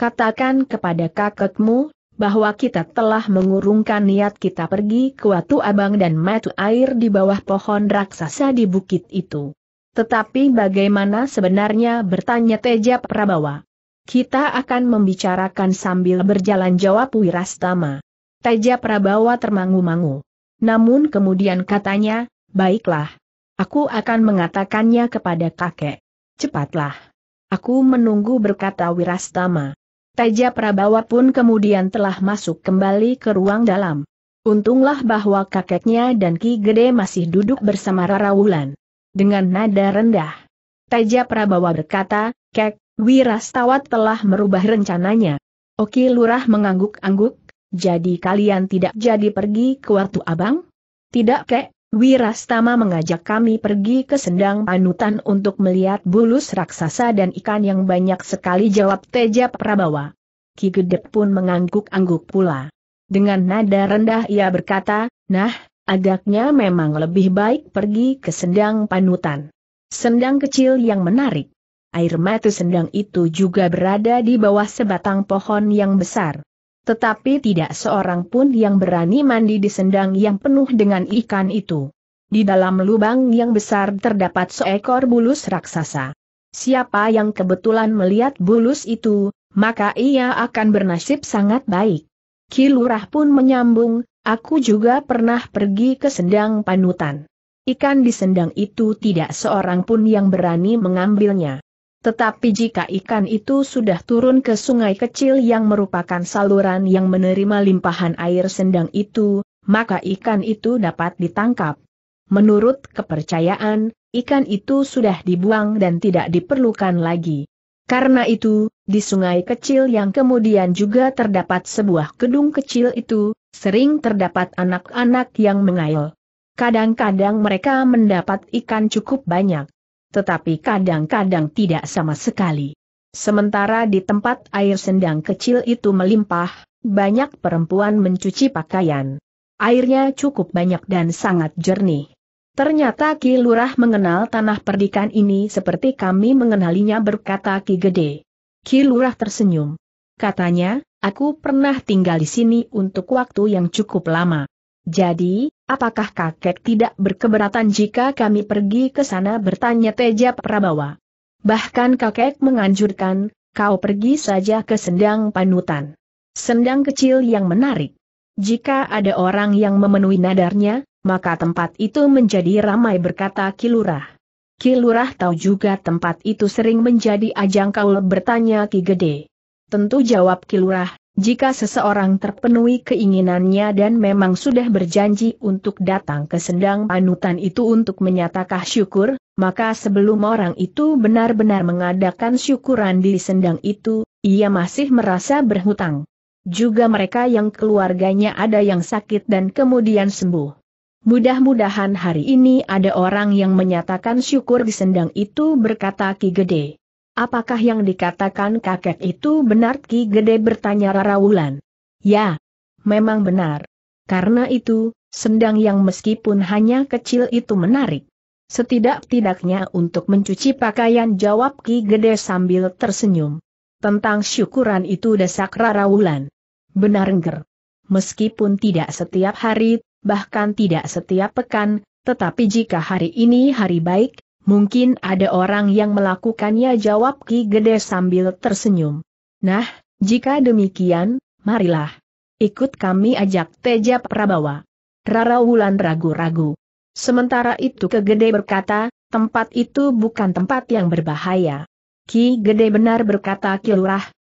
Katakan kepada kakekmu, bahwa kita telah mengurungkan niat kita pergi ke Watu Abang dan matu air di bawah pohon raksasa di bukit itu. Tetapi bagaimana sebenarnya bertanya Teja Prabawa? Kita akan membicarakan sambil berjalan jawab Wirastama. Teja Prabawa termangu-mangu. Namun kemudian katanya, baiklah. Aku akan mengatakannya kepada kakek. Cepatlah. Aku menunggu berkata Wirastama. Teja Prabawa pun kemudian telah masuk kembali ke ruang dalam. Untunglah bahwa kakeknya dan Ki Gede masih duduk bersama Rara Wulan. Dengan nada rendah. Teja Prabawa berkata, Kek, Wirastawat telah merubah rencananya. Oki Lurah mengangguk-angguk, jadi kalian tidak jadi pergi ke Watu Abang? Tidak kek, Wirastama mengajak kami pergi ke sendang panutan untuk melihat bulus raksasa dan ikan yang banyak sekali jawab Teja Prabawa. Ki Gede pun mengangguk-angguk pula. Dengan nada rendah ia berkata, nah, agaknya memang lebih baik pergi ke sendang panutan. Sendang kecil yang menarik air mata sendang itu juga berada di bawah sebatang pohon yang besar. Tetapi tidak seorang pun yang berani mandi di sendang yang penuh dengan ikan itu. Di dalam lubang yang besar terdapat seekor bulus raksasa. Siapa yang kebetulan melihat bulus itu, maka ia akan bernasib sangat baik. Kilurah pun menyambung, aku juga pernah pergi ke sendang panutan. Ikan di sendang itu tidak seorang pun yang berani mengambilnya. Tetapi jika ikan itu sudah turun ke sungai kecil yang merupakan saluran yang menerima limpahan air sendang itu, maka ikan itu dapat ditangkap. Menurut kepercayaan, ikan itu sudah dibuang dan tidak diperlukan lagi. Karena itu, di sungai kecil yang kemudian juga terdapat sebuah gedung kecil itu, sering terdapat anak-anak yang mengail. Kadang-kadang mereka mendapat ikan cukup banyak tetapi kadang-kadang tidak sama sekali. Sementara di tempat air sendang kecil itu melimpah, banyak perempuan mencuci pakaian. Airnya cukup banyak dan sangat jernih. Ternyata Ki Lurah mengenal tanah perdikan ini seperti kami mengenalinya berkata Ki Gede. Ki Lurah tersenyum. Katanya, aku pernah tinggal di sini untuk waktu yang cukup lama. Jadi, apakah kakek tidak berkeberatan jika kami pergi ke sana bertanya Teja Prabawa. Bahkan kakek menganjurkan, kau pergi saja ke sendang panutan. Sendang kecil yang menarik. Jika ada orang yang memenuhi nadarnya, maka tempat itu menjadi ramai berkata Kilurah. Kilurah tahu juga tempat itu sering menjadi ajang kau bertanya Ki Gede. Tentu jawab Kilurah, jika seseorang terpenuhi keinginannya dan memang sudah berjanji untuk datang ke sendang panutan itu untuk menyatakan syukur, maka sebelum orang itu benar-benar mengadakan syukuran di sendang itu, ia masih merasa berhutang. Juga mereka yang keluarganya ada yang sakit dan kemudian sembuh. Mudah-mudahan hari ini ada orang yang menyatakan syukur di sendang itu berkata Ki Gede. Apakah yang dikatakan kakek itu benar Ki Gede bertanya Rara Wulan? Ya, memang benar. Karena itu, sendang yang meskipun hanya kecil itu menarik. Setidak-tidaknya untuk mencuci pakaian jawab Ki Gede sambil tersenyum. Tentang syukuran itu desak Rara Wulan. Benar engger. Meskipun tidak setiap hari, bahkan tidak setiap pekan, tetapi jika hari ini hari baik, Mungkin ada orang yang melakukannya jawab Ki Gede sambil tersenyum. Nah, jika demikian, marilah. Ikut kami ajak Teja Prabawa. Rara Wulan ragu-ragu. Sementara itu Ki Gede berkata, tempat itu bukan tempat yang berbahaya. Ki Gede benar berkata Ki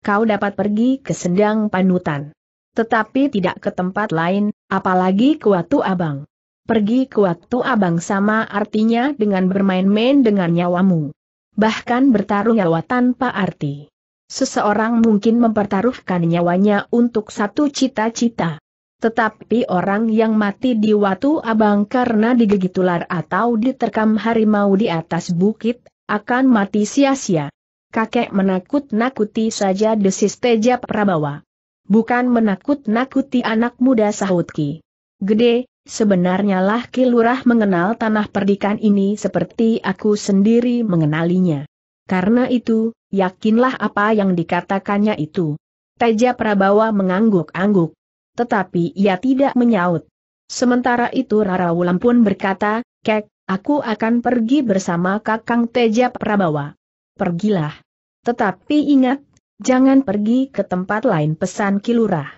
kau dapat pergi ke Sendang Panutan. Tetapi tidak ke tempat lain, apalagi ke Watu Abang. Pergi ke waktu abang sama artinya dengan bermain-main dengan nyawamu. Bahkan bertaruh nyawa tanpa arti. Seseorang mungkin mempertaruhkan nyawanya untuk satu cita-cita. Tetapi orang yang mati di waktu Abang karena digigit ular atau diterkam harimau di atas bukit, akan mati sia-sia. Kakek menakut-nakuti saja desis Teja Prabawa. Bukan menakut-nakuti anak muda sahutki. Gede, Sebenarnya lah Kilurah mengenal tanah perdikan ini seperti aku sendiri mengenalinya. Karena itu, yakinlah apa yang dikatakannya itu. Teja Prabawa mengangguk-angguk. Tetapi ia tidak menyaut. Sementara itu Rara Wulan pun berkata, Kek, aku akan pergi bersama Kakang Teja Prabawa. Pergilah. Tetapi ingat, jangan pergi ke tempat lain pesan Kilurah.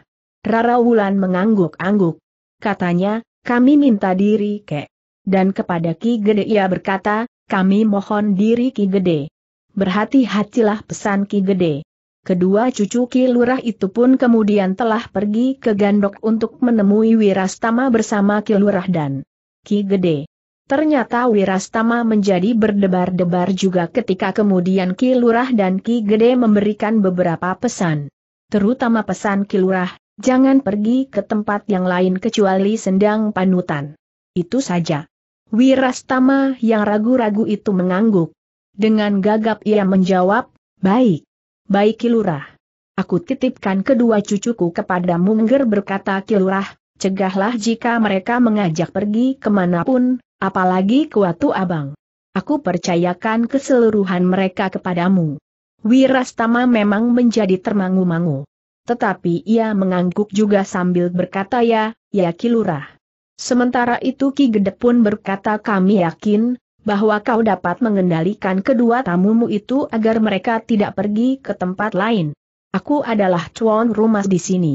Rara Wulan mengangguk-angguk. Katanya, kami minta diri kek. Dan kepada Ki Gede ia berkata, kami mohon diri Ki Gede. Berhati-hatilah pesan Ki Gede. Kedua cucu Ki Lurah itu pun kemudian telah pergi ke Gandok untuk menemui Wirastama bersama Ki Lurah dan Ki Gede. Ternyata Wirastama menjadi berdebar-debar juga ketika kemudian Ki Lurah dan Ki Gede memberikan beberapa pesan. Terutama pesan Ki Lurah, Jangan pergi ke tempat yang lain kecuali sendang panutan. Itu saja. Wirastama yang ragu-ragu itu mengangguk. Dengan gagap ia menjawab, baik. Baik Kilurah. Aku titipkan kedua cucuku kepadamu Mungger berkata Kilurah, cegahlah jika mereka mengajak pergi kemanapun, apalagi ke Watu Abang. Aku percayakan keseluruhan mereka kepadamu. Wirastama memang menjadi termangu-mangu tetapi ia mengangguk juga sambil berkata ya, ya kilurah." Sementara itu Ki Gede pun berkata kami yakin, bahwa kau dapat mengendalikan kedua tamumu itu agar mereka tidak pergi ke tempat lain. Aku adalah cuan rumah di sini.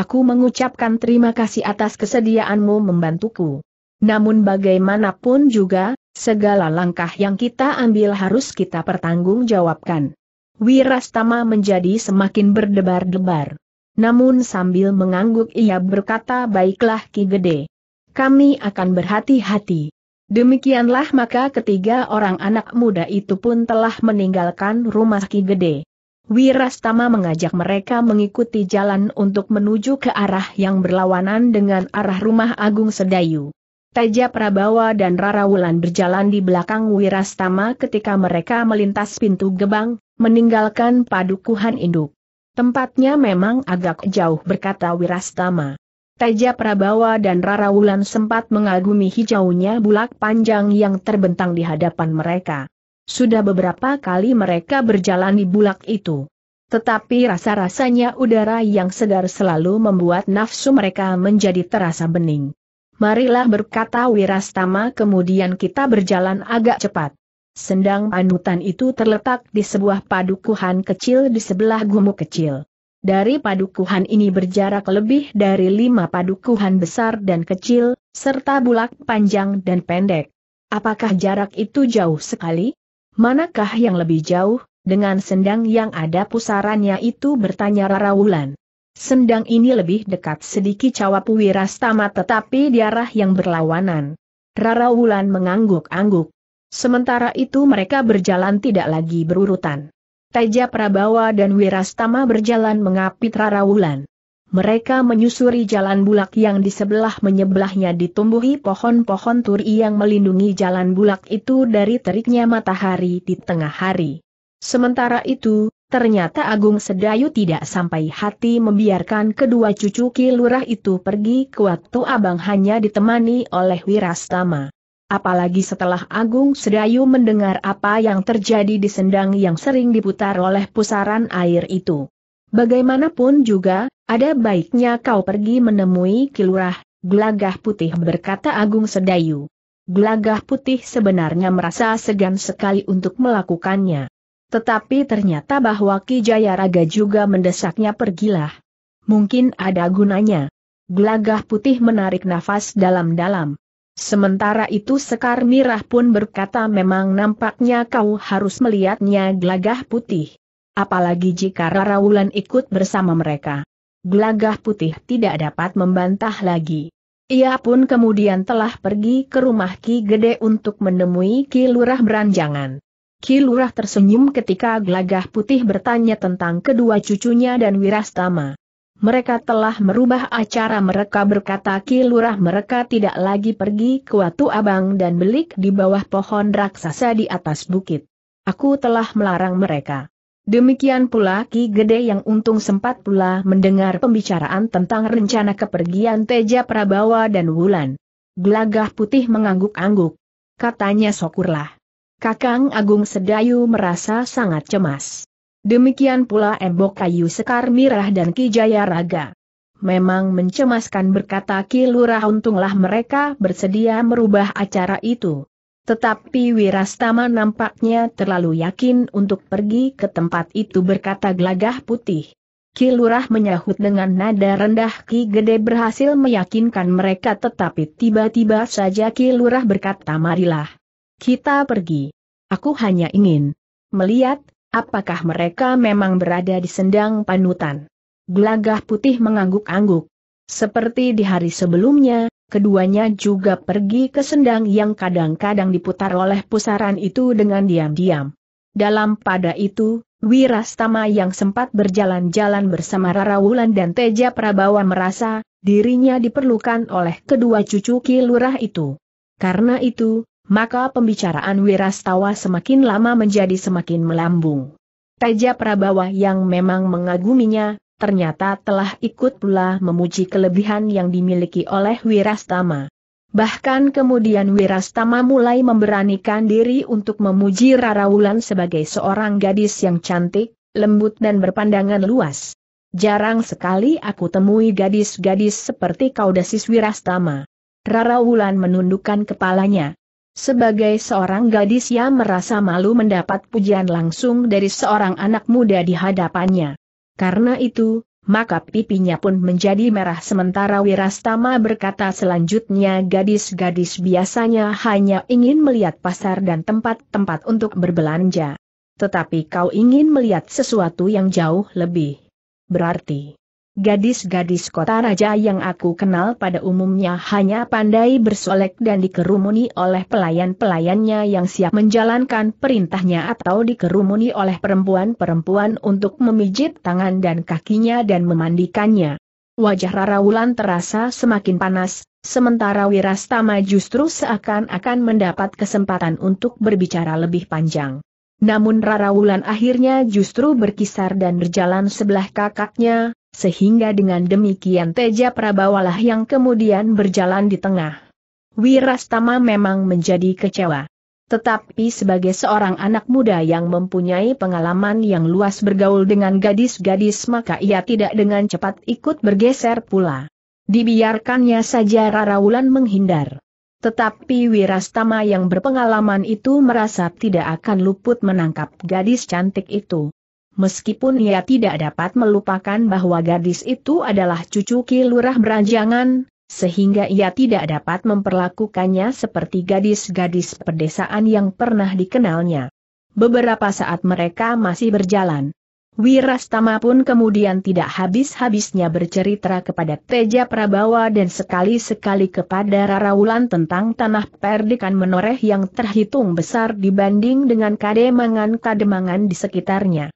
Aku mengucapkan terima kasih atas kesediaanmu membantuku. Namun bagaimanapun juga, segala langkah yang kita ambil harus kita pertanggungjawabkan. Wirastama menjadi semakin berdebar-debar. Namun sambil mengangguk ia berkata baiklah Ki Gede. Kami akan berhati-hati. Demikianlah maka ketiga orang anak muda itu pun telah meninggalkan rumah Ki Gede. Wirastama mengajak mereka mengikuti jalan untuk menuju ke arah yang berlawanan dengan arah rumah Agung Sedayu. Teja Prabawa dan Rara Wulan berjalan di belakang Wirastama ketika mereka melintas pintu gebang, meninggalkan padukuhan induk. Tempatnya memang agak jauh berkata Wirastama. Teja Prabawa dan Rara Wulan sempat mengagumi hijaunya bulak panjang yang terbentang di hadapan mereka. Sudah beberapa kali mereka berjalan di bulak itu. Tetapi rasa-rasanya udara yang segar selalu membuat nafsu mereka menjadi terasa bening. Marilah berkata Wirastama kemudian kita berjalan agak cepat. Sendang panutan itu terletak di sebuah padukuhan kecil di sebelah gumuk kecil. Dari padukuhan ini berjarak lebih dari lima padukuhan besar dan kecil, serta bulak panjang dan pendek. Apakah jarak itu jauh sekali? Manakah yang lebih jauh, dengan sendang yang ada pusarannya itu bertanya Rara Wulan. Sendang ini lebih dekat sedikit cawapu wirastama tetapi diarah yang berlawanan. Rara Wulan mengangguk-angguk. Sementara itu mereka berjalan tidak lagi berurutan. Teja Prabawa dan Wirastama berjalan mengapit Rara Wulan. Mereka menyusuri jalan bulak yang di sebelah menyebelahnya ditumbuhi pohon-pohon turi yang melindungi jalan bulak itu dari teriknya matahari di tengah hari. Sementara itu, ternyata Agung Sedayu tidak sampai hati membiarkan kedua cucu Kilurah itu pergi ke waktu abang hanya ditemani oleh Wirastama apalagi setelah Agung Sedayu mendengar apa yang terjadi di sendang yang sering diputar oleh pusaran air itu. Bagaimanapun juga, ada baiknya kau pergi menemui Kilurah, Gelagah Putih berkata Agung Sedayu. Gelagah Putih sebenarnya merasa segan sekali untuk melakukannya. Tetapi ternyata bahwa Ki Jayaraga juga mendesaknya pergilah. Mungkin ada gunanya. Gelagah Putih menarik nafas dalam-dalam. Sementara itu Sekar Mirah pun berkata memang nampaknya kau harus melihatnya gelagah putih. Apalagi jika Rara Wulan ikut bersama mereka. Gelagah putih tidak dapat membantah lagi. Ia pun kemudian telah pergi ke rumah Ki Gede untuk menemui Ki Lurah Beranjangan. Ki Lurah tersenyum ketika Gelagah Putih bertanya tentang kedua cucunya dan Wirastama. Mereka telah merubah acara mereka berkata kilurah mereka tidak lagi pergi ke Watu Abang dan belik di bawah pohon raksasa di atas bukit. Aku telah melarang mereka. Demikian pula Ki Gede yang untung sempat pula mendengar pembicaraan tentang rencana kepergian Teja Prabawa dan Wulan. Gelagah putih mengangguk-angguk. Katanya sokurlah. Kakang Agung Sedayu merasa sangat cemas. Demikian pula Embok Kayu Sekar Mirah dan Ki jayaraga Raga. Memang mencemaskan berkata kilurah untunglah mereka bersedia merubah acara itu. Tetapi Wirastama nampaknya terlalu yakin untuk pergi ke tempat itu berkata gelagah putih. kilurah menyahut dengan nada rendah Ki Gede berhasil meyakinkan mereka tetapi tiba-tiba saja kilurah berkata marilah. Kita pergi. Aku hanya ingin melihat Apakah mereka memang berada di sendang panutan? Gelagah putih mengangguk-angguk. Seperti di hari sebelumnya, keduanya juga pergi ke sendang yang kadang-kadang diputar oleh pusaran itu dengan diam-diam. Dalam pada itu, Wirastama yang sempat berjalan-jalan bersama Rara Wulan dan Teja Prabawa merasa, dirinya diperlukan oleh kedua cucu kilurah itu. Karena itu, maka pembicaraan Wirastawa semakin lama menjadi semakin melambung. Teja Prabawa yang memang mengaguminya, ternyata telah ikut pula memuji kelebihan yang dimiliki oleh Wirastama. Bahkan kemudian Wirastama mulai memberanikan diri untuk memuji Rarawulan sebagai seorang gadis yang cantik, lembut dan berpandangan luas. Jarang sekali aku temui gadis-gadis seperti kau dasis Wirastama. Rara Wulan menundukkan kepalanya, sebagai seorang gadis ia merasa malu mendapat pujian langsung dari seorang anak muda di hadapannya. Karena itu, maka pipinya pun menjadi merah sementara Wirastama berkata selanjutnya gadis-gadis biasanya hanya ingin melihat pasar dan tempat-tempat untuk berbelanja. Tetapi kau ingin melihat sesuatu yang jauh lebih berarti. Gadis-gadis kota raja yang aku kenal pada umumnya hanya pandai bersolek dan dikerumuni oleh pelayan-pelayannya yang siap menjalankan perintahnya atau dikerumuni oleh perempuan-perempuan untuk memijit tangan dan kakinya dan memandikannya. Wajah Rara Wulan terasa semakin panas, sementara Wirastama justru seakan-akan mendapat kesempatan untuk berbicara lebih panjang. Namun Rara Wulan akhirnya justru berkisar dan berjalan sebelah kakaknya, sehingga dengan demikian Teja Prabawalah yang kemudian berjalan di tengah. Wirastama memang menjadi kecewa. Tetapi sebagai seorang anak muda yang mempunyai pengalaman yang luas bergaul dengan gadis-gadis maka ia tidak dengan cepat ikut bergeser pula. Dibiarkannya saja Raraulan menghindar. Tetapi Wirastama yang berpengalaman itu merasa tidak akan luput menangkap gadis cantik itu meskipun ia tidak dapat melupakan bahwa gadis itu adalah cucu Ki Lurah Beranjangan, sehingga ia tidak dapat memperlakukannya seperti gadis-gadis pedesaan yang pernah dikenalnya. Beberapa saat mereka masih berjalan. Wirastama pun kemudian tidak habis-habisnya bercerita kepada Teja Prabawa dan sekali-sekali kepada Rara Wulan tentang tanah perdikan menoreh yang terhitung besar dibanding dengan kademangan-kademangan di sekitarnya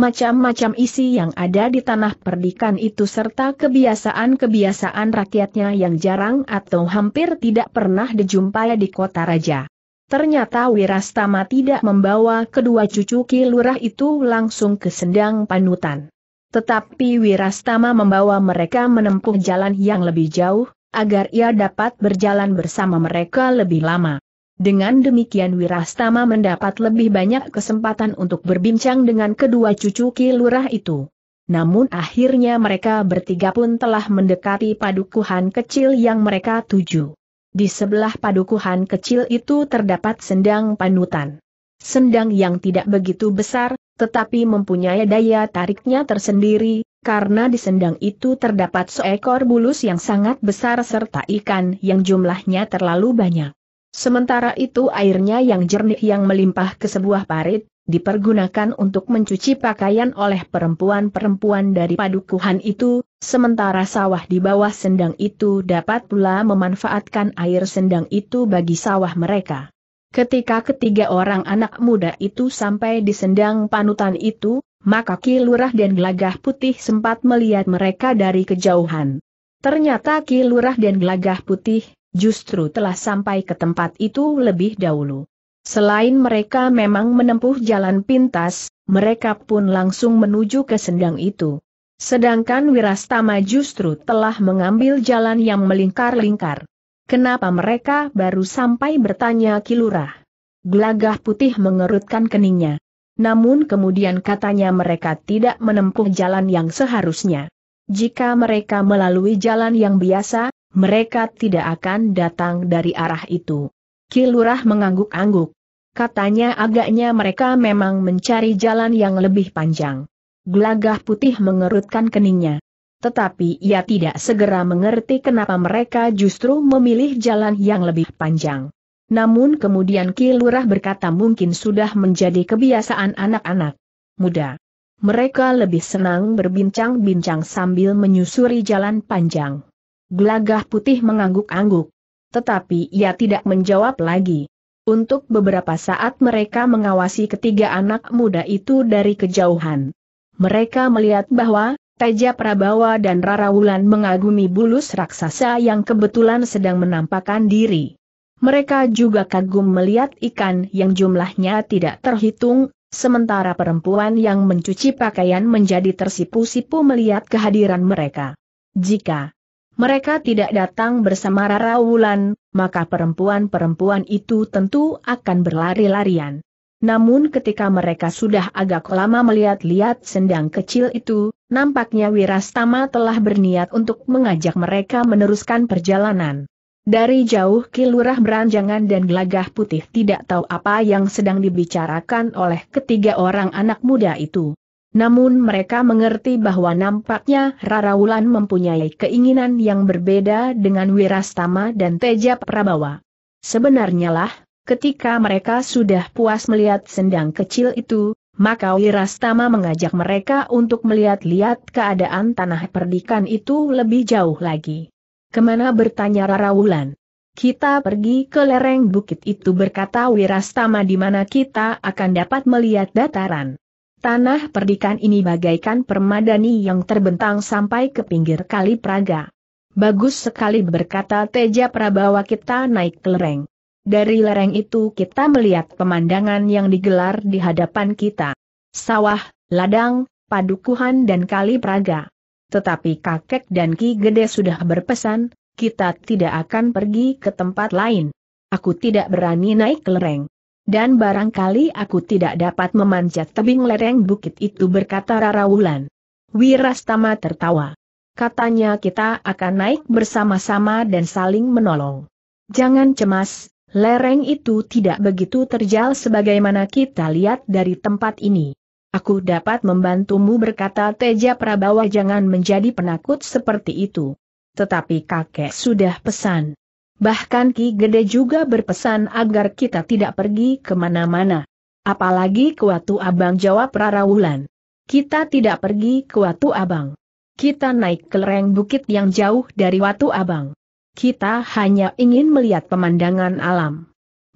macam-macam isi yang ada di tanah perdikan itu serta kebiasaan-kebiasaan rakyatnya yang jarang atau hampir tidak pernah dijumpai di kota raja. Ternyata Wirastama tidak membawa kedua cucu Ki itu langsung ke Sendang Panutan. Tetapi Wirastama membawa mereka menempuh jalan yang lebih jauh, agar ia dapat berjalan bersama mereka lebih lama. Dengan demikian Wirastama mendapat lebih banyak kesempatan untuk berbincang dengan kedua cucu Ki Lurah itu. Namun akhirnya mereka bertiga pun telah mendekati padukuhan kecil yang mereka tuju. Di sebelah padukuhan kecil itu terdapat sendang panutan. Sendang yang tidak begitu besar, tetapi mempunyai daya tariknya tersendiri, karena di sendang itu terdapat seekor bulus yang sangat besar serta ikan yang jumlahnya terlalu banyak. Sementara itu airnya yang jernih yang melimpah ke sebuah parit, dipergunakan untuk mencuci pakaian oleh perempuan-perempuan dari padukuhan itu, sementara sawah di bawah sendang itu dapat pula memanfaatkan air sendang itu bagi sawah mereka. Ketika ketiga orang anak muda itu sampai di sendang panutan itu, maka Ki Lurah dan Gelagah Putih sempat melihat mereka dari kejauhan. Ternyata Ki Lurah dan Gelagah Putih justru telah sampai ke tempat itu lebih dahulu. Selain mereka memang menempuh jalan pintas, mereka pun langsung menuju ke sendang itu. Sedangkan Wirastama justru telah mengambil jalan yang melingkar-lingkar. Kenapa mereka baru sampai bertanya Kilurah? Gelagah putih mengerutkan keningnya. Namun kemudian katanya mereka tidak menempuh jalan yang seharusnya. Jika mereka melalui jalan yang biasa, mereka tidak akan datang dari arah itu. Kilurah mengangguk-angguk. Katanya agaknya mereka memang mencari jalan yang lebih panjang. Gelagah putih mengerutkan keningnya. Tetapi ia tidak segera mengerti kenapa mereka justru memilih jalan yang lebih panjang. Namun kemudian Kilurah berkata mungkin sudah menjadi kebiasaan anak-anak muda. Mereka lebih senang berbincang-bincang sambil menyusuri jalan panjang. Gelagah putih mengangguk-angguk. Tetapi ia tidak menjawab lagi. Untuk beberapa saat mereka mengawasi ketiga anak muda itu dari kejauhan. Mereka melihat bahwa, Teja Prabawa dan Rara Wulan mengagumi bulus raksasa yang kebetulan sedang menampakkan diri. Mereka juga kagum melihat ikan yang jumlahnya tidak terhitung, sementara perempuan yang mencuci pakaian menjadi tersipu-sipu melihat kehadiran mereka. Jika mereka tidak datang bersama Rara Wulan, maka perempuan-perempuan itu tentu akan berlari-larian. Namun ketika mereka sudah agak lama melihat-lihat sendang kecil itu, nampaknya Wirastama telah berniat untuk mengajak mereka meneruskan perjalanan. Dari jauh Kilurah Beranjangan dan Gelagah Putih tidak tahu apa yang sedang dibicarakan oleh ketiga orang anak muda itu. Namun mereka mengerti bahwa nampaknya Rara Wulan mempunyai keinginan yang berbeda dengan Wirastama dan Teja Prabawa. Sebenarnya lah, ketika mereka sudah puas melihat sendang kecil itu, maka Wirastama mengajak mereka untuk melihat-lihat keadaan tanah perdikan itu lebih jauh lagi. Kemana bertanya Rara Wulan? Kita pergi ke lereng bukit itu berkata Wirastama di mana kita akan dapat melihat dataran. Tanah perdikan ini bagaikan permadani yang terbentang sampai ke pinggir kali Praga. Bagus sekali berkata Teja Prabawa kita naik ke lereng. Dari lereng itu kita melihat pemandangan yang digelar di hadapan kita. Sawah, ladang, padukuhan dan kali Praga. Tetapi kakek dan Ki Gede sudah berpesan, kita tidak akan pergi ke tempat lain. Aku tidak berani naik ke lereng. Dan barangkali aku tidak dapat memanjat tebing lereng bukit itu berkata Rara Wulan. Wirastama tertawa. Katanya kita akan naik bersama-sama dan saling menolong. Jangan cemas, lereng itu tidak begitu terjal sebagaimana kita lihat dari tempat ini. Aku dapat membantumu berkata Teja Prabawa jangan menjadi penakut seperti itu. Tetapi kakek sudah pesan. Bahkan Ki Gede juga berpesan agar kita tidak pergi kemana-mana. Apalagi ke Watu Abang jawab Rara Wulan. Kita tidak pergi ke Watu Abang. Kita naik ke lereng bukit yang jauh dari Watu Abang. Kita hanya ingin melihat pemandangan alam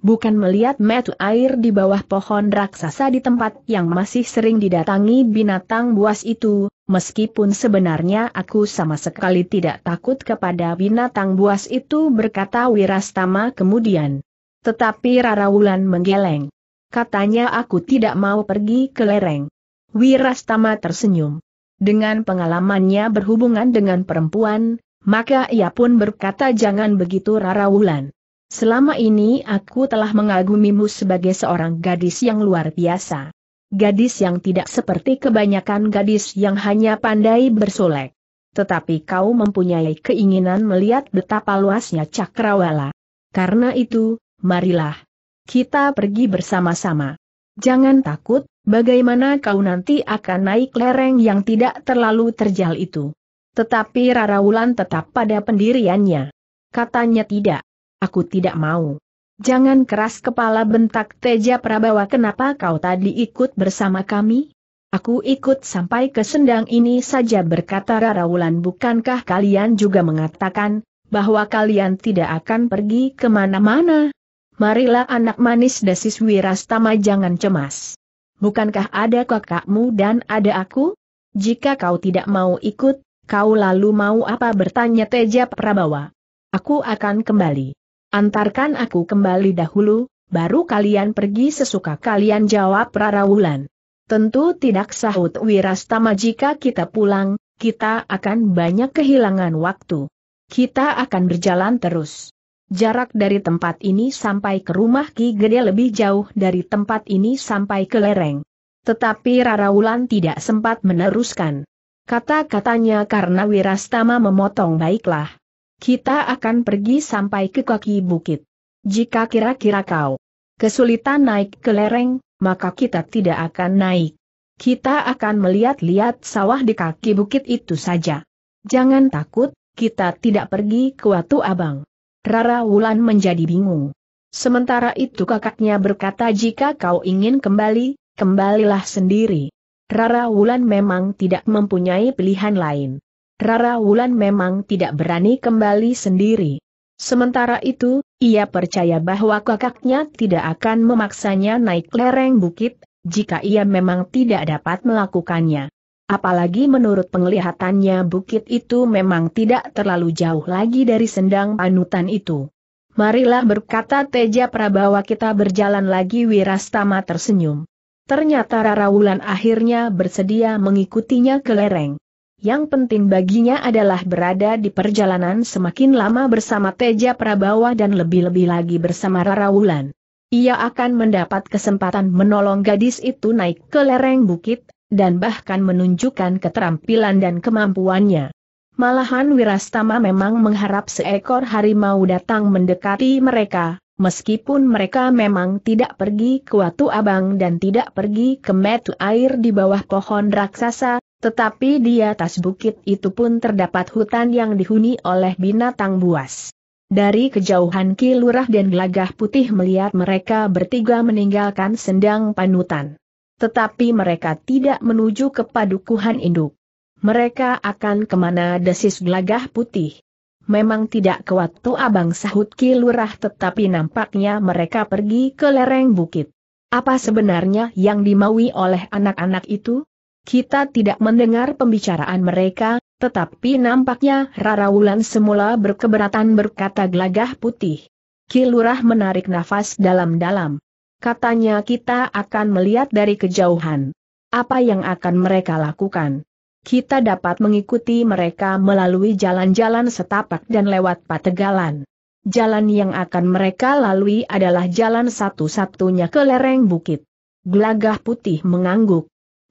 bukan melihat metu air di bawah pohon raksasa di tempat yang masih sering didatangi binatang buas itu, meskipun sebenarnya aku sama sekali tidak takut kepada binatang buas itu berkata Wirastama kemudian. Tetapi Rarawulan menggeleng. Katanya aku tidak mau pergi ke lereng. Wirastama tersenyum. Dengan pengalamannya berhubungan dengan perempuan, maka ia pun berkata jangan begitu Rarawulan. Selama ini aku telah mengagumimu sebagai seorang gadis yang luar biasa. Gadis yang tidak seperti kebanyakan gadis yang hanya pandai bersolek. Tetapi kau mempunyai keinginan melihat betapa luasnya cakrawala. Karena itu, marilah. Kita pergi bersama-sama. Jangan takut, bagaimana kau nanti akan naik lereng yang tidak terlalu terjal itu. Tetapi Rara Wulan tetap pada pendiriannya. Katanya tidak. Aku tidak mau. Jangan keras kepala bentak Teja Prabawa kenapa kau tadi ikut bersama kami? Aku ikut sampai ke sendang ini saja berkata Raraulan bukankah kalian juga mengatakan, bahwa kalian tidak akan pergi kemana-mana? Marilah anak manis desis wirastama jangan cemas. Bukankah ada kakakmu dan ada aku? Jika kau tidak mau ikut, kau lalu mau apa bertanya Teja Prabawa. Aku akan kembali. Antarkan aku kembali dahulu, baru kalian pergi sesuka kalian jawab Rarawulan. Tentu tidak sahut Wirastama jika kita pulang, kita akan banyak kehilangan waktu. Kita akan berjalan terus. Jarak dari tempat ini sampai ke rumah Ki Gede lebih jauh dari tempat ini sampai ke lereng. Tetapi Rarawulan tidak sempat meneruskan. Kata-katanya karena Wirastama memotong baiklah. Kita akan pergi sampai ke kaki bukit. Jika kira-kira kau kesulitan naik ke lereng, maka kita tidak akan naik. Kita akan melihat-lihat sawah di kaki bukit itu saja. Jangan takut, kita tidak pergi ke Watu Abang. Rara Wulan menjadi bingung. Sementara itu kakaknya berkata jika kau ingin kembali, kembalilah sendiri. Rara Wulan memang tidak mempunyai pilihan lain. Rara Wulan memang tidak berani kembali sendiri. Sementara itu, ia percaya bahwa kakaknya tidak akan memaksanya naik lereng bukit, jika ia memang tidak dapat melakukannya. Apalagi menurut penglihatannya bukit itu memang tidak terlalu jauh lagi dari sendang panutan itu. Marilah berkata Teja Prabawa kita berjalan lagi Wirastama tersenyum. Ternyata Rara Wulan akhirnya bersedia mengikutinya ke lereng. Yang penting baginya adalah berada di perjalanan semakin lama bersama Teja Prabawa dan lebih-lebih lagi bersama Rara Wulan. Ia akan mendapat kesempatan menolong gadis itu naik ke lereng bukit, dan bahkan menunjukkan keterampilan dan kemampuannya. Malahan Wirastama memang mengharap seekor harimau datang mendekati mereka, meskipun mereka memang tidak pergi ke Watu Abang dan tidak pergi ke metu air di bawah pohon raksasa, tetapi di atas bukit itu pun terdapat hutan yang dihuni oleh binatang buas. Dari kejauhan Kilurah dan Gelagah Putih melihat mereka bertiga meninggalkan sendang panutan. Tetapi mereka tidak menuju ke padukuhan induk. Mereka akan kemana desis Gelagah Putih. Memang tidak kuat tuh abang sahut Kilurah tetapi nampaknya mereka pergi ke lereng bukit. Apa sebenarnya yang dimaui oleh anak-anak itu? Kita tidak mendengar pembicaraan mereka, tetapi nampaknya Rara Wulan semula berkeberatan berkata gelagah putih. Kilurah menarik nafas dalam-dalam. Katanya kita akan melihat dari kejauhan. Apa yang akan mereka lakukan? Kita dapat mengikuti mereka melalui jalan-jalan setapak dan lewat pategalan. Jalan yang akan mereka lalui adalah jalan satu-satunya ke lereng bukit. Gelagah putih mengangguk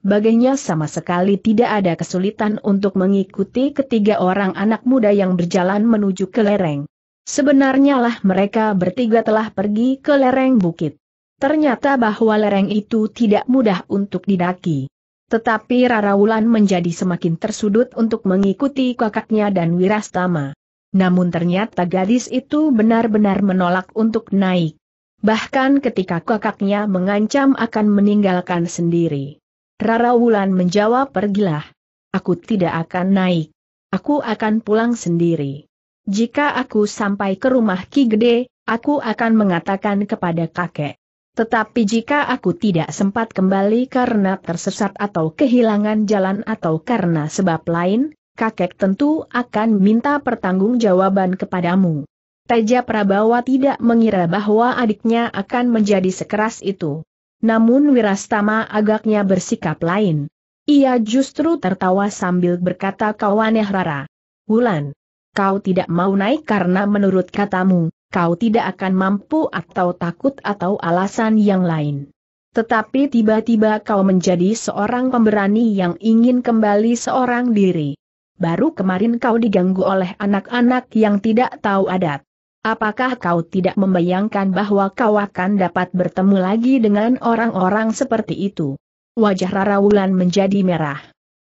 bagainya sama sekali tidak ada kesulitan untuk mengikuti ketiga orang anak muda yang berjalan menuju ke lereng. Sebenarnya lah mereka bertiga telah pergi ke lereng bukit. Ternyata bahwa lereng itu tidak mudah untuk didaki. Tetapi Rarawulan menjadi semakin tersudut untuk mengikuti kakaknya dan Wirastama. Namun ternyata gadis itu benar-benar menolak untuk naik. Bahkan ketika kakaknya mengancam akan meninggalkan sendiri. Rara Wulan menjawab pergilah. Aku tidak akan naik. Aku akan pulang sendiri. Jika aku sampai ke rumah Ki Gede, aku akan mengatakan kepada kakek. Tetapi jika aku tidak sempat kembali karena tersesat atau kehilangan jalan atau karena sebab lain, kakek tentu akan minta pertanggungjawaban kepadamu. Teja Prabawa tidak mengira bahwa adiknya akan menjadi sekeras itu namun Wirastama agaknya bersikap lain. Ia justru tertawa sambil berkata kau aneh rara. Wulan, kau tidak mau naik karena menurut katamu, kau tidak akan mampu atau takut atau alasan yang lain. Tetapi tiba-tiba kau menjadi seorang pemberani yang ingin kembali seorang diri. Baru kemarin kau diganggu oleh anak-anak yang tidak tahu adat. Apakah kau tidak membayangkan bahwa kau akan dapat bertemu lagi dengan orang-orang seperti itu? Wajah Rara Wulan menjadi merah.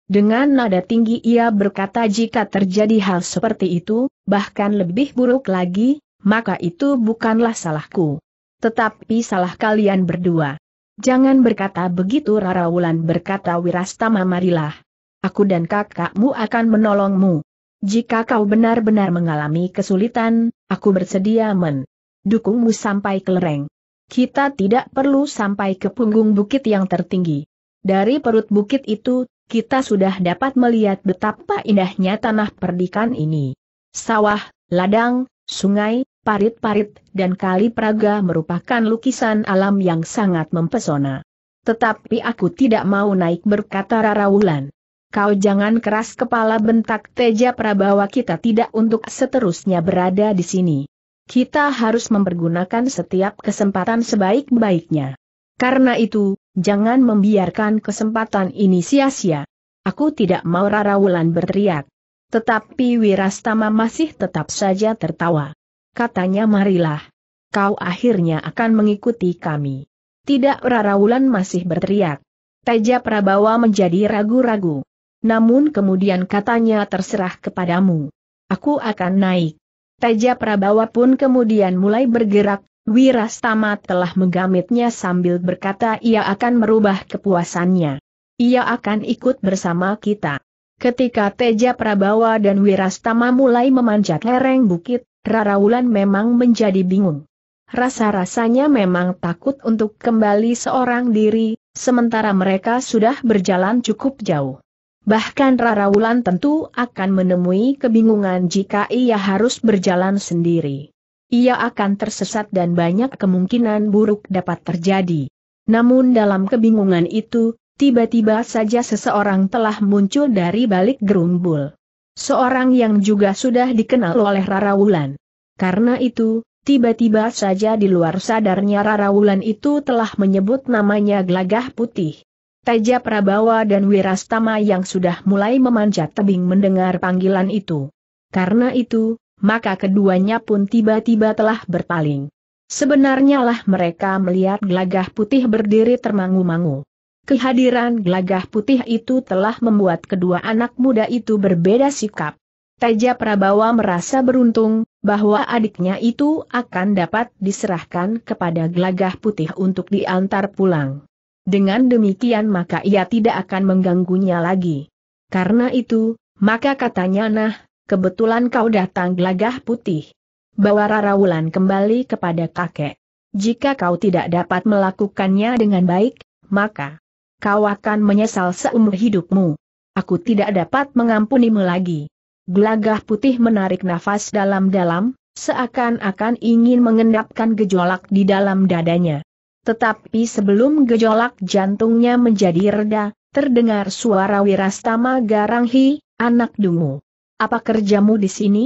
Dengan nada tinggi ia berkata jika terjadi hal seperti itu, bahkan lebih buruk lagi, maka itu bukanlah salahku. Tetapi salah kalian berdua. Jangan berkata begitu Rara Wulan berkata Wirastama marilah. Aku dan kakakmu akan menolongmu. Jika kau benar-benar mengalami kesulitan, aku bersedia men. Dukungmu sampai ke lereng. Kita tidak perlu sampai ke punggung bukit yang tertinggi. Dari perut bukit itu, kita sudah dapat melihat betapa indahnya tanah perdikan ini. Sawah, ladang, sungai, parit-parit, dan kali Praga merupakan lukisan alam yang sangat mempesona. Tetapi aku tidak mau naik berkata Rara Wulan. Kau jangan keras kepala bentak Teja Prabawa kita tidak untuk seterusnya berada di sini. Kita harus mempergunakan setiap kesempatan sebaik-baiknya. Karena itu, jangan membiarkan kesempatan ini sia-sia. Aku tidak mau Rara Wulan berteriak. Tetapi Wirastama masih tetap saja tertawa. Katanya marilah. Kau akhirnya akan mengikuti kami. Tidak Rara Wulan masih berteriak. Teja Prabawa menjadi ragu-ragu namun kemudian katanya terserah kepadamu. Aku akan naik. Teja Prabawa pun kemudian mulai bergerak, Wirastama telah menggamitnya sambil berkata ia akan merubah kepuasannya. Ia akan ikut bersama kita. Ketika Teja Prabawa dan Wirastama mulai memanjat lereng bukit, Raraulan memang menjadi bingung. Rasa-rasanya memang takut untuk kembali seorang diri, sementara mereka sudah berjalan cukup jauh. Bahkan Rara Wulan tentu akan menemui kebingungan jika ia harus berjalan sendiri. Ia akan tersesat dan banyak kemungkinan buruk dapat terjadi. Namun dalam kebingungan itu, tiba-tiba saja seseorang telah muncul dari balik gerumbul. Seorang yang juga sudah dikenal oleh Rara Wulan. Karena itu, tiba-tiba saja di luar sadarnya Rara Wulan itu telah menyebut namanya Gelagah Putih. Teja Prabawa dan Wirastama yang sudah mulai memanjat tebing mendengar panggilan itu. Karena itu, maka keduanya pun tiba-tiba telah berpaling. Sebenarnya lah mereka melihat Glagah putih berdiri termangu-mangu. Kehadiran Glagah putih itu telah membuat kedua anak muda itu berbeda sikap. Teja Prabawa merasa beruntung, bahwa adiknya itu akan dapat diserahkan kepada Glagah putih untuk diantar pulang. Dengan demikian maka ia tidak akan mengganggunya lagi. Karena itu, maka katanya nah, kebetulan kau datang gelagah putih. Bawa Wulan kembali kepada kakek. Jika kau tidak dapat melakukannya dengan baik, maka kau akan menyesal seumur hidupmu. Aku tidak dapat mengampunimu lagi. Gelagah putih menarik nafas dalam-dalam, seakan-akan ingin mengendapkan gejolak di dalam dadanya. Tetapi sebelum gejolak jantungnya menjadi reda, terdengar suara Wirastama Garanghi, anak dungu. Apa kerjamu di sini?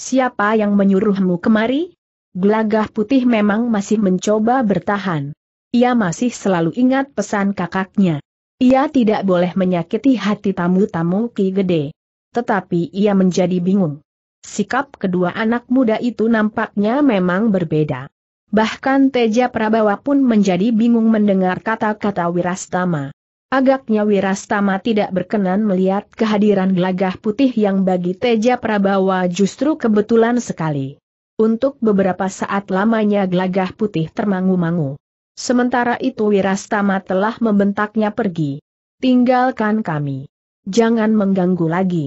Siapa yang menyuruhmu kemari? Gelagah putih memang masih mencoba bertahan. Ia masih selalu ingat pesan kakaknya. Ia tidak boleh menyakiti hati tamu-tamu Ki Gede. Tetapi ia menjadi bingung. Sikap kedua anak muda itu nampaknya memang berbeda. Bahkan Teja Prabawa pun menjadi bingung mendengar kata-kata Wirastama. Agaknya Wirastama tidak berkenan melihat kehadiran gelagah putih yang bagi Teja Prabawa justru kebetulan sekali. Untuk beberapa saat lamanya gelagah putih termangu-mangu. Sementara itu Wirastama telah membentaknya pergi. Tinggalkan kami. Jangan mengganggu lagi.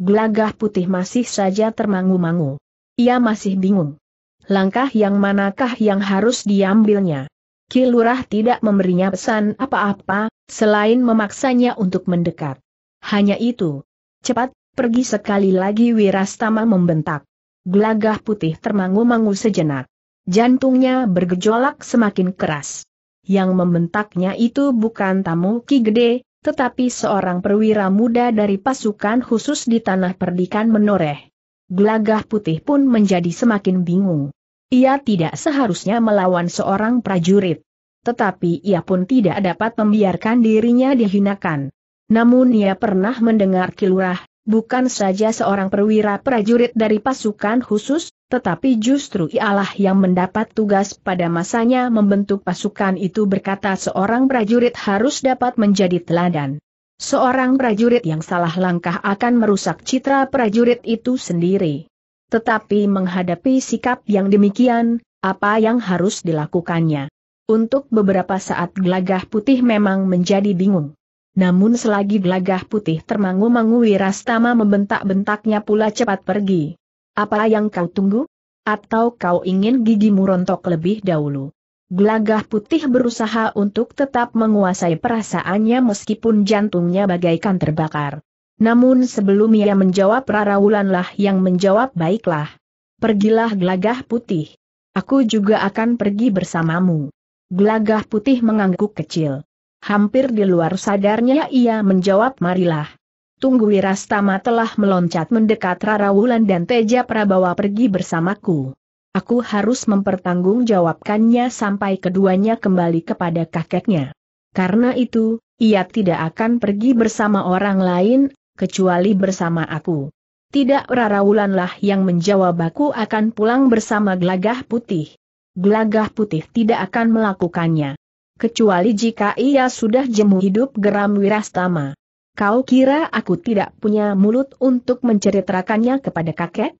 Gelagah putih masih saja termangu-mangu. Ia masih bingung. Langkah yang manakah yang harus diambilnya? Kilurah tidak memberinya pesan apa-apa, selain memaksanya untuk mendekat. Hanya itu. Cepat, pergi sekali lagi Wirastama membentak. Gelagah putih termangu-mangu sejenak. Jantungnya bergejolak semakin keras. Yang membentaknya itu bukan tamu Ki Gede, tetapi seorang perwira muda dari pasukan khusus di tanah perdikan menoreh. Gelagah putih pun menjadi semakin bingung. Ia tidak seharusnya melawan seorang prajurit. Tetapi ia pun tidak dapat membiarkan dirinya dihinakan. Namun ia pernah mendengar kilurah, bukan saja seorang perwira prajurit dari pasukan khusus, tetapi justru ialah yang mendapat tugas pada masanya membentuk pasukan itu berkata seorang prajurit harus dapat menjadi teladan. Seorang prajurit yang salah langkah akan merusak citra prajurit itu sendiri. Tetapi menghadapi sikap yang demikian, apa yang harus dilakukannya? Untuk beberapa saat gelagah putih memang menjadi bingung. Namun selagi gelagah putih termangu-mangu Wirastama membentak-bentaknya pula cepat pergi. Apa yang kau tunggu? Atau kau ingin gigimu rontok lebih dahulu? Gelagah putih berusaha untuk tetap menguasai perasaannya meskipun jantungnya bagaikan terbakar. Namun sebelum ia menjawab Raraulanlah yang menjawab baiklah. Pergilah gelagah putih. Aku juga akan pergi bersamamu. Gelagah putih mengangguk kecil. Hampir di luar sadarnya ia menjawab marilah. Tunggu Wirastama telah meloncat mendekat Wulan dan Teja Prabawa pergi bersamaku. Aku harus mempertanggungjawabkannya sampai keduanya kembali kepada kakeknya. Karena itu, ia tidak akan pergi bersama orang lain, kecuali bersama aku. Tidak Raraulanlah yang menjawab aku akan pulang bersama gelagah putih. Gelagah putih tidak akan melakukannya. Kecuali jika ia sudah jemu hidup geram wirastama. Kau kira aku tidak punya mulut untuk menceritakannya kepada kakek?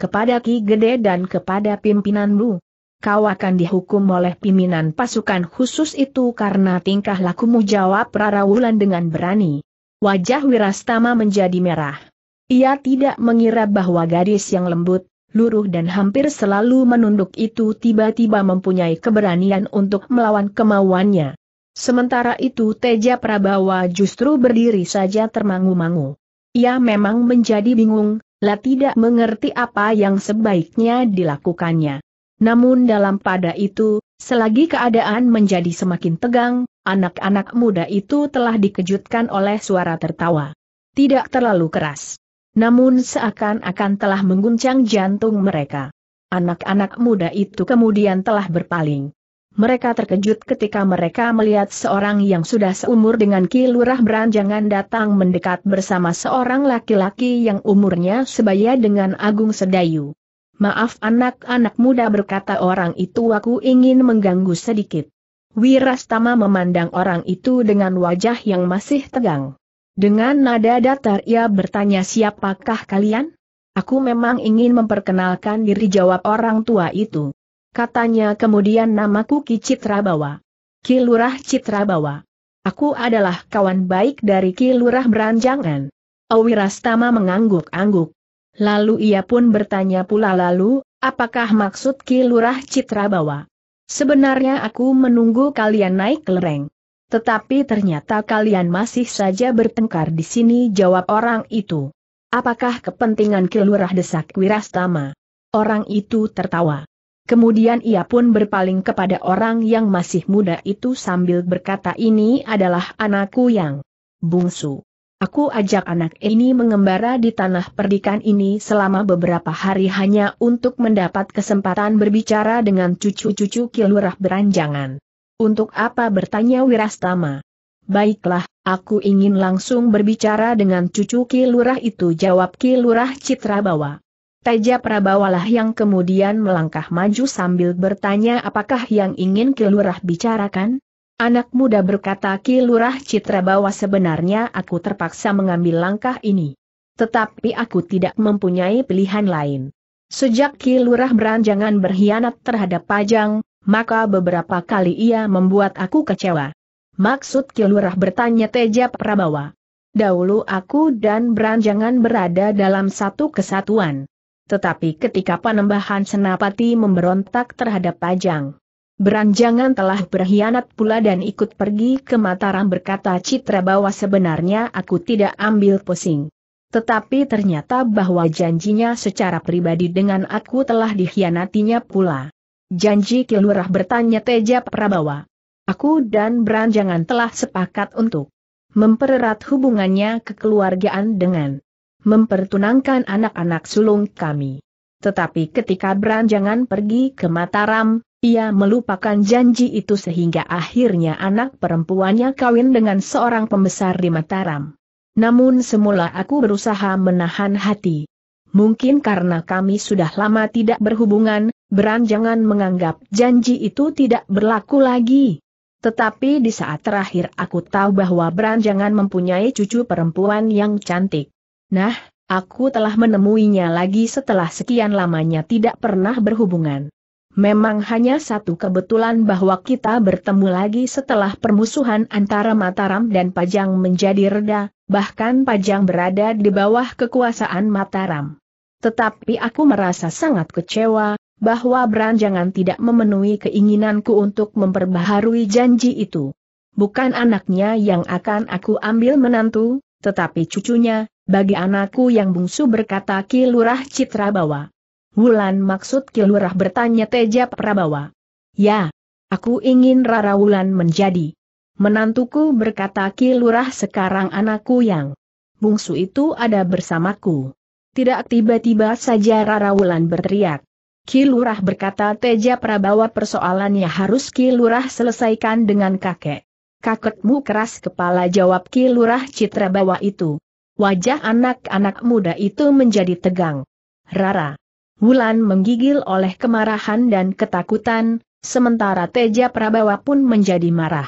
kepada Ki Gede dan kepada pimpinanmu. Kau akan dihukum oleh pimpinan pasukan khusus itu karena tingkah lakumu jawab Wulan dengan berani. Wajah Wirastama menjadi merah. Ia tidak mengira bahwa gadis yang lembut, luruh dan hampir selalu menunduk itu tiba-tiba mempunyai keberanian untuk melawan kemauannya. Sementara itu Teja Prabawa justru berdiri saja termangu-mangu. Ia memang menjadi bingung, La tidak mengerti apa yang sebaiknya dilakukannya. Namun dalam pada itu, selagi keadaan menjadi semakin tegang, anak-anak muda itu telah dikejutkan oleh suara tertawa. Tidak terlalu keras. Namun seakan-akan telah mengguncang jantung mereka. Anak-anak muda itu kemudian telah berpaling. Mereka terkejut ketika mereka melihat seorang yang sudah seumur dengan Ki Lurah Beranjangan datang mendekat bersama seorang laki-laki yang umurnya sebaya dengan Agung Sedayu. Maaf anak-anak muda berkata orang itu aku ingin mengganggu sedikit. Wirastama memandang orang itu dengan wajah yang masih tegang. Dengan nada datar ia bertanya siapakah kalian? Aku memang ingin memperkenalkan diri jawab orang tua itu. Katanya kemudian namaku Ki Citrabawa. Ki Lurah Citrabawa. Aku adalah kawan baik dari Ki Lurah Beranjangan. Awirastama mengangguk-angguk. Lalu ia pun bertanya pula lalu, apakah maksud Ki Lurah Citrabawa? Sebenarnya aku menunggu kalian naik lereng. Tetapi ternyata kalian masih saja bertengkar di sini jawab orang itu. Apakah kepentingan Ki Lurah desak Wirastama? Orang itu tertawa. Kemudian ia pun berpaling kepada orang yang masih muda itu sambil berkata ini adalah anakku yang bungsu. Aku ajak anak ini mengembara di tanah perdikan ini selama beberapa hari hanya untuk mendapat kesempatan berbicara dengan cucu-cucu kilurah beranjangan. Untuk apa bertanya Wirastama? Baiklah, aku ingin langsung berbicara dengan cucu kilurah itu jawab kilurah Citrabawa. Teja Prabawalah yang kemudian melangkah maju sambil bertanya apakah yang ingin Kilurah bicarakan? Anak muda berkata Kilurah Citra bahwa sebenarnya aku terpaksa mengambil langkah ini. Tetapi aku tidak mempunyai pilihan lain. Sejak Kilurah beranjangan berkhianat terhadap Pajang, maka beberapa kali ia membuat aku kecewa. Maksud Kilurah bertanya Teja Prabawa. Dahulu aku dan beranjangan berada dalam satu kesatuan. Tetapi ketika panembahan Senapati memberontak terhadap Pajang, Beranjangan telah berkhianat pula dan ikut pergi ke Mataram berkata Citra bahwa sebenarnya aku tidak ambil pusing. Tetapi ternyata bahwa janjinya secara pribadi dengan aku telah dikhianatinya pula. Janji Kilurah bertanya Teja Prabawa. Aku dan Beranjangan telah sepakat untuk mempererat hubungannya kekeluargaan dengan mempertunangkan anak-anak sulung kami. Tetapi ketika beranjangan pergi ke Mataram, ia melupakan janji itu sehingga akhirnya anak perempuannya kawin dengan seorang pembesar di Mataram. Namun semula aku berusaha menahan hati. Mungkin karena kami sudah lama tidak berhubungan, beranjangan menganggap janji itu tidak berlaku lagi. Tetapi di saat terakhir aku tahu bahwa beranjangan mempunyai cucu perempuan yang cantik. Nah, aku telah menemuinya lagi setelah sekian lamanya tidak pernah berhubungan. Memang hanya satu kebetulan bahwa kita bertemu lagi setelah permusuhan antara Mataram dan Pajang menjadi reda, bahkan Pajang berada di bawah kekuasaan Mataram. Tetapi aku merasa sangat kecewa, bahwa Beranjangan tidak memenuhi keinginanku untuk memperbaharui janji itu. Bukan anaknya yang akan aku ambil menantu, tetapi cucunya, bagi anakku yang bungsu berkata Kilurah Citra Bawa. Wulan maksud Kilurah bertanya Teja Prabawa. Ya, aku ingin Rara Wulan menjadi. Menantuku berkata Kilurah sekarang anakku yang bungsu itu ada bersamaku. Tidak tiba-tiba saja Rara Wulan berteriak. Kilurah berkata Teja Prabawa persoalannya harus Kilurah selesaikan dengan kakek. Kakekmu keras kepala jawab Kilurah Citra Bawa itu. Wajah anak-anak muda itu menjadi tegang. Rara. Wulan menggigil oleh kemarahan dan ketakutan, sementara Teja Prabawa pun menjadi marah.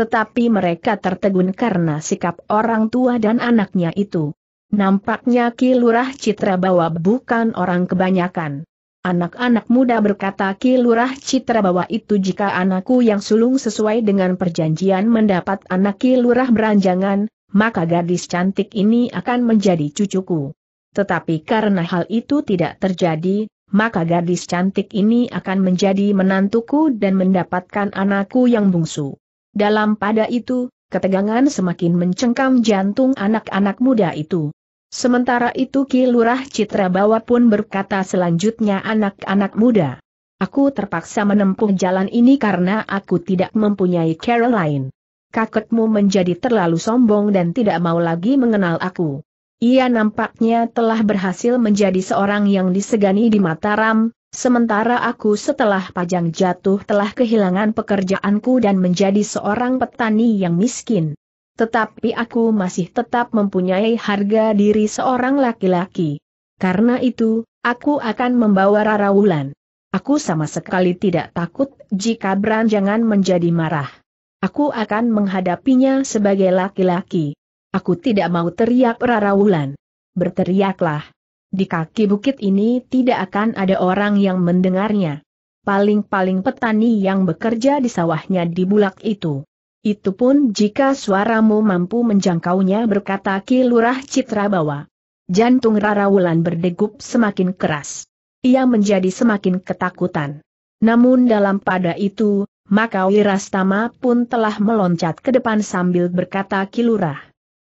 Tetapi mereka tertegun karena sikap orang tua dan anaknya itu. Nampaknya Ki Lurah Citra Bawa bukan orang kebanyakan. Anak-anak muda berkata Ki Lurah Citra Bawa itu jika anakku yang sulung sesuai dengan perjanjian mendapat anak Ki Lurah beranjangan, maka gadis cantik ini akan menjadi cucuku. Tetapi karena hal itu tidak terjadi, maka gadis cantik ini akan menjadi menantuku dan mendapatkan anakku yang bungsu. Dalam pada itu, ketegangan semakin mencengkam jantung anak-anak muda itu. Sementara itu Ki Lurah Citra Bawa pun berkata selanjutnya anak-anak muda. Aku terpaksa menempuh jalan ini karena aku tidak mempunyai Caroline kakekmu menjadi terlalu sombong dan tidak mau lagi mengenal aku. Ia nampaknya telah berhasil menjadi seorang yang disegani di Mataram, sementara aku setelah pajang jatuh telah kehilangan pekerjaanku dan menjadi seorang petani yang miskin. Tetapi aku masih tetap mempunyai harga diri seorang laki-laki. Karena itu, aku akan membawa Rara Wulan. Aku sama sekali tidak takut jika beranjangan menjadi marah. Aku akan menghadapinya sebagai laki-laki. Aku tidak mau teriak Rara Wulan. Berteriaklah. Di kaki bukit ini tidak akan ada orang yang mendengarnya. Paling-paling petani yang bekerja di sawahnya di bulak itu. Itu pun jika suaramu mampu menjangkaunya berkata Ki Lurah Citrabawa. Jantung Rara Wulan berdegup semakin keras. Ia menjadi semakin ketakutan. Namun dalam pada itu, maka Wirastama pun telah meloncat ke depan sambil berkata kilurah.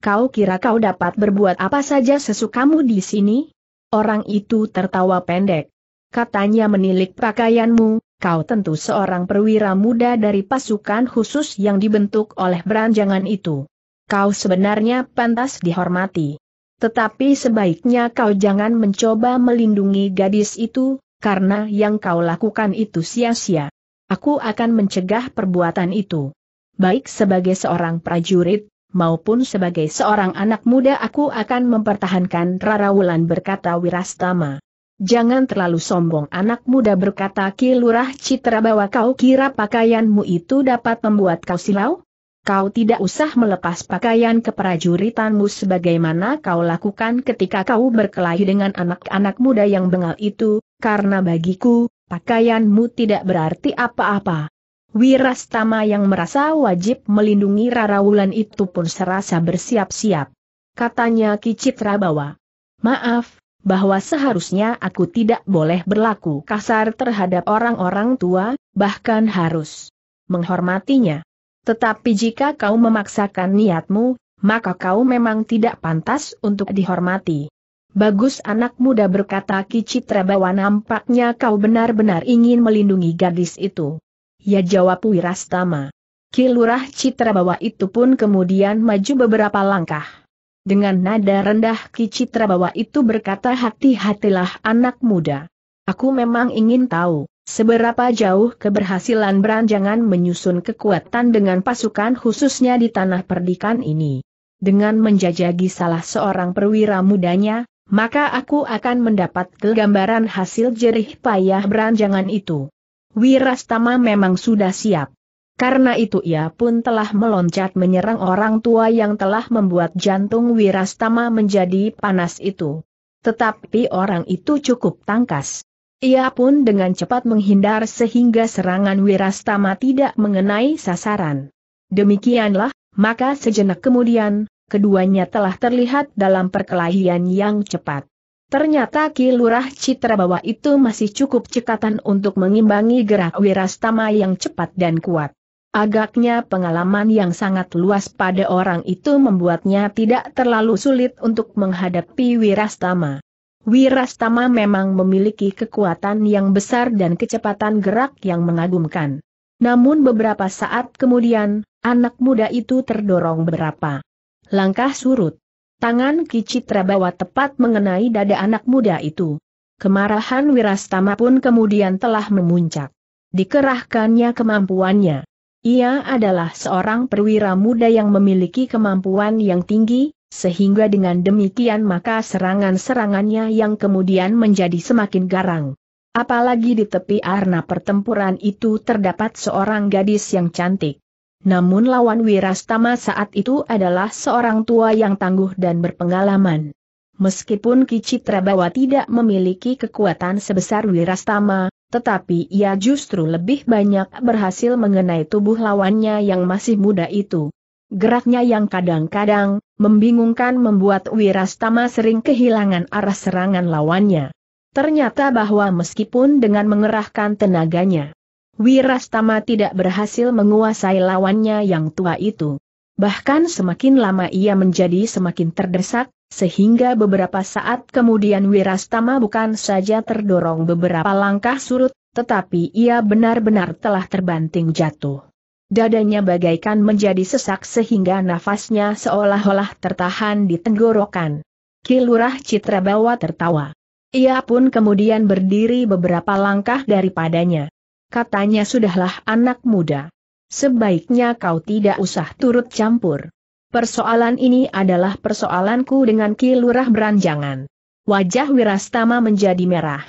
Kau kira kau dapat berbuat apa saja sesukamu di sini? Orang itu tertawa pendek. Katanya menilik pakaianmu, kau tentu seorang perwira muda dari pasukan khusus yang dibentuk oleh beranjangan itu. Kau sebenarnya pantas dihormati. Tetapi sebaiknya kau jangan mencoba melindungi gadis itu, karena yang kau lakukan itu sia-sia. Aku akan mencegah perbuatan itu. Baik sebagai seorang prajurit, maupun sebagai seorang anak muda aku akan mempertahankan Rara Wulan berkata Wirastama. Jangan terlalu sombong anak muda berkata Kilurah Lurah Citra bahwa kau kira pakaianmu itu dapat membuat kau silau? Kau tidak usah melepas pakaian keprajuritanmu sebagaimana kau lakukan ketika kau berkelahi dengan anak-anak muda yang bengal itu, karena bagiku, pakaianmu tidak berarti apa-apa. Wirastama yang merasa wajib melindungi Rarawulan itu pun serasa bersiap-siap. Katanya Kicitra bahwa, maaf, bahwa seharusnya aku tidak boleh berlaku kasar terhadap orang-orang tua, bahkan harus menghormatinya. Tetapi jika kau memaksakan niatmu, maka kau memang tidak pantas untuk dihormati. Bagus anak muda berkata Ki bahwa nampaknya kau benar-benar ingin melindungi gadis itu. Ya jawab Wirastama. Ki Lurah Citrabawa itu pun kemudian maju beberapa langkah. Dengan nada rendah Ki bahwa itu berkata hati-hatilah anak muda. Aku memang ingin tahu, seberapa jauh keberhasilan beranjangan menyusun kekuatan dengan pasukan khususnya di tanah perdikan ini. Dengan menjajagi salah seorang perwira mudanya, maka aku akan mendapat gambaran hasil jerih payah beranjangan itu. Wirastama memang sudah siap. Karena itu ia pun telah meloncat menyerang orang tua yang telah membuat jantung Wirastama menjadi panas itu. Tetapi orang itu cukup tangkas. Ia pun dengan cepat menghindar sehingga serangan Wirastama tidak mengenai sasaran. Demikianlah, maka sejenak kemudian, keduanya telah terlihat dalam perkelahian yang cepat. Ternyata Ki Lurah bawah itu masih cukup cekatan untuk mengimbangi gerak Wirastama yang cepat dan kuat. Agaknya pengalaman yang sangat luas pada orang itu membuatnya tidak terlalu sulit untuk menghadapi Wirastama. Wirastama memang memiliki kekuatan yang besar dan kecepatan gerak yang mengagumkan. Namun beberapa saat kemudian, anak muda itu terdorong berapa Langkah surut. Tangan Kicitra bawa tepat mengenai dada anak muda itu. Kemarahan Wirastama pun kemudian telah memuncak. Dikerahkannya kemampuannya. Ia adalah seorang perwira muda yang memiliki kemampuan yang tinggi, sehingga dengan demikian maka serangan-serangannya yang kemudian menjadi semakin garang. Apalagi di tepi arena pertempuran itu terdapat seorang gadis yang cantik. Namun lawan Wirastama saat itu adalah seorang tua yang tangguh dan berpengalaman. Meskipun Kicitrabawa tidak memiliki kekuatan sebesar Wirastama, tetapi ia justru lebih banyak berhasil mengenai tubuh lawannya yang masih muda itu. Geraknya yang kadang-kadang membingungkan membuat Wirastama sering kehilangan arah serangan lawannya. Ternyata bahwa meskipun dengan mengerahkan tenaganya, Wirastama tidak berhasil menguasai lawannya yang tua itu. Bahkan semakin lama ia menjadi semakin terdesak, sehingga beberapa saat kemudian Wirastama bukan saja terdorong beberapa langkah surut, tetapi ia benar-benar telah terbanting jatuh. Dadanya bagaikan menjadi sesak sehingga nafasnya seolah-olah tertahan di tenggorokan. Kilurah Citrabawa tertawa. Ia pun kemudian berdiri beberapa langkah daripadanya katanya sudahlah anak muda. Sebaiknya kau tidak usah turut campur. Persoalan ini adalah persoalanku dengan Kilurah Beranjangan. Wajah Wirastama menjadi merah.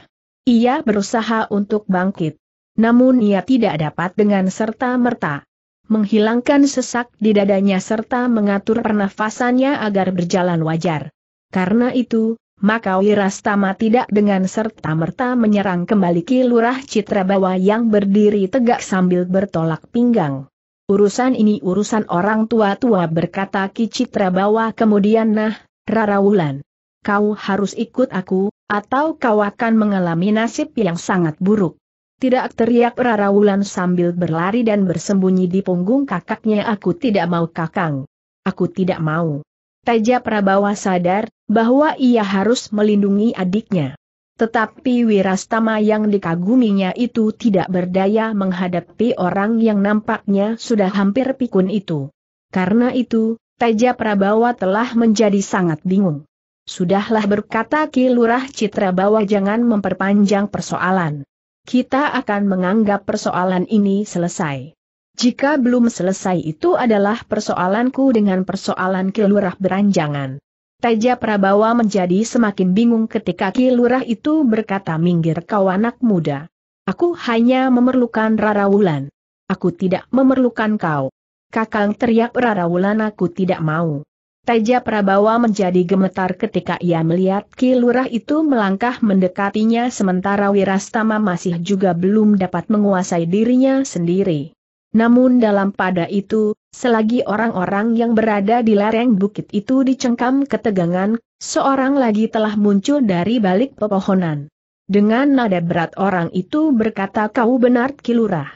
Ia berusaha untuk bangkit. Namun ia tidak dapat dengan serta-merta menghilangkan sesak di dadanya serta mengatur pernafasannya agar berjalan wajar. Karena itu, maka Wirastama tidak dengan serta-merta menyerang kembali Ki Lurah Citrabawa yang berdiri tegak sambil bertolak pinggang. Urusan ini urusan orang tua-tua berkata Ki Citrabawa kemudian nah, Rarawulan. Kau harus ikut aku, atau kau akan mengalami nasib yang sangat buruk. Tidak teriak Rarawulan sambil berlari dan bersembunyi di punggung kakaknya aku tidak mau kakang. Aku tidak mau. Teja Prabawa sadar, bahwa ia harus melindungi adiknya. Tetapi Wirastama yang dikaguminya itu tidak berdaya menghadapi orang yang nampaknya sudah hampir pikun itu. Karena itu, Teja Prabawa telah menjadi sangat bingung. Sudahlah berkata Ki Lurah Citra bahwa jangan memperpanjang persoalan. Kita akan menganggap persoalan ini selesai. Jika belum selesai itu adalah persoalanku dengan persoalan Ki Lurah beranjangan. Teja Prabawa menjadi semakin bingung ketika Ki itu berkata minggir kau anak muda. Aku hanya memerlukan Rara Wulan. Aku tidak memerlukan kau. Kakang teriak Rara Wulan aku tidak mau. Teja Prabawa menjadi gemetar ketika ia melihat Ki itu melangkah mendekatinya sementara Wirastama masih juga belum dapat menguasai dirinya sendiri. Namun dalam pada itu, selagi orang-orang yang berada di lereng bukit itu dicengkam ketegangan, seorang lagi telah muncul dari balik pepohonan. Dengan nada berat orang itu berkata kau benar Kilurah.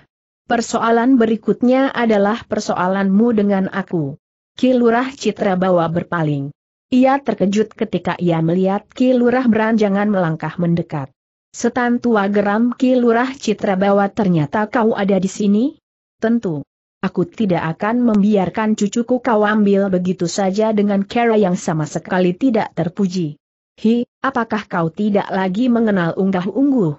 Persoalan berikutnya adalah persoalanmu dengan aku. Kilurah Citra bawa berpaling. Ia terkejut ketika ia melihat Kilurah beranjangan melangkah mendekat. Setan tua geram Kilurah Citra bawa ternyata kau ada di sini? Tentu. Aku tidak akan membiarkan cucuku kau ambil begitu saja dengan cara yang sama sekali tidak terpuji. Hi, apakah kau tidak lagi mengenal unggah-ungguh?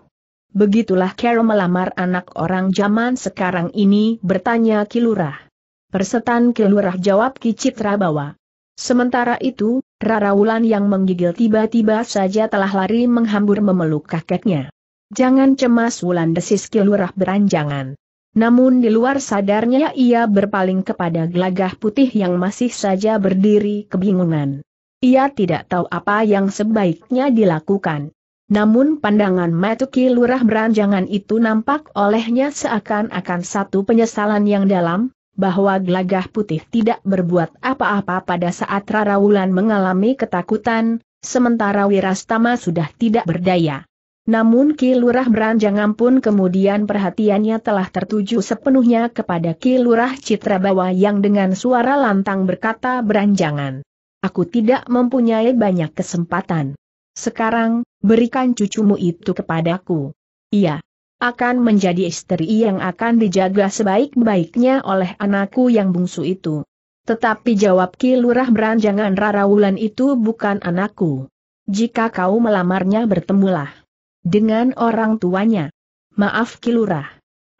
Begitulah Kero melamar anak orang zaman sekarang ini bertanya Kilurah. Persetan Kilurah jawab Kicitra bawa. Sementara itu, Rara Wulan yang menggigil tiba-tiba saja telah lari menghambur memeluk kakeknya. Jangan cemas Wulan desis Kilurah beranjangan. Namun di luar sadarnya ia berpaling kepada gelagah putih yang masih saja berdiri kebingungan. Ia tidak tahu apa yang sebaiknya dilakukan. Namun pandangan Matuki Lurah beranjangan itu nampak olehnya seakan-akan satu penyesalan yang dalam, bahwa gelagah putih tidak berbuat apa-apa pada saat Wulan mengalami ketakutan, sementara Wirastama sudah tidak berdaya. Namun Ki Lurah Beranjang pun kemudian perhatiannya telah tertuju sepenuhnya kepada Ki Lurah Citrabawa yang dengan suara lantang berkata beranjangan. Aku tidak mempunyai banyak kesempatan. Sekarang, berikan cucumu itu kepadaku. Ia Akan menjadi istri yang akan dijaga sebaik-baiknya oleh anakku yang bungsu itu. Tetapi jawab Ki Lurah Beranjangan Rara Wulan itu bukan anakku. Jika kau melamarnya bertemulah dengan orang tuanya. Maaf Kilurah.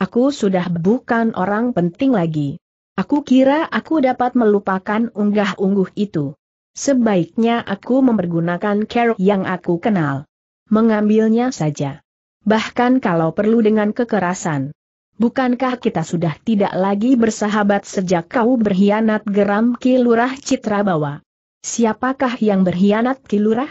Aku sudah bukan orang penting lagi. Aku kira aku dapat melupakan unggah-ungguh itu. Sebaiknya aku mempergunakan kerok yang aku kenal. Mengambilnya saja. Bahkan kalau perlu dengan kekerasan. Bukankah kita sudah tidak lagi bersahabat sejak kau berkhianat geram Kilurah Citrabawa? Siapakah yang berkhianat Kilurah?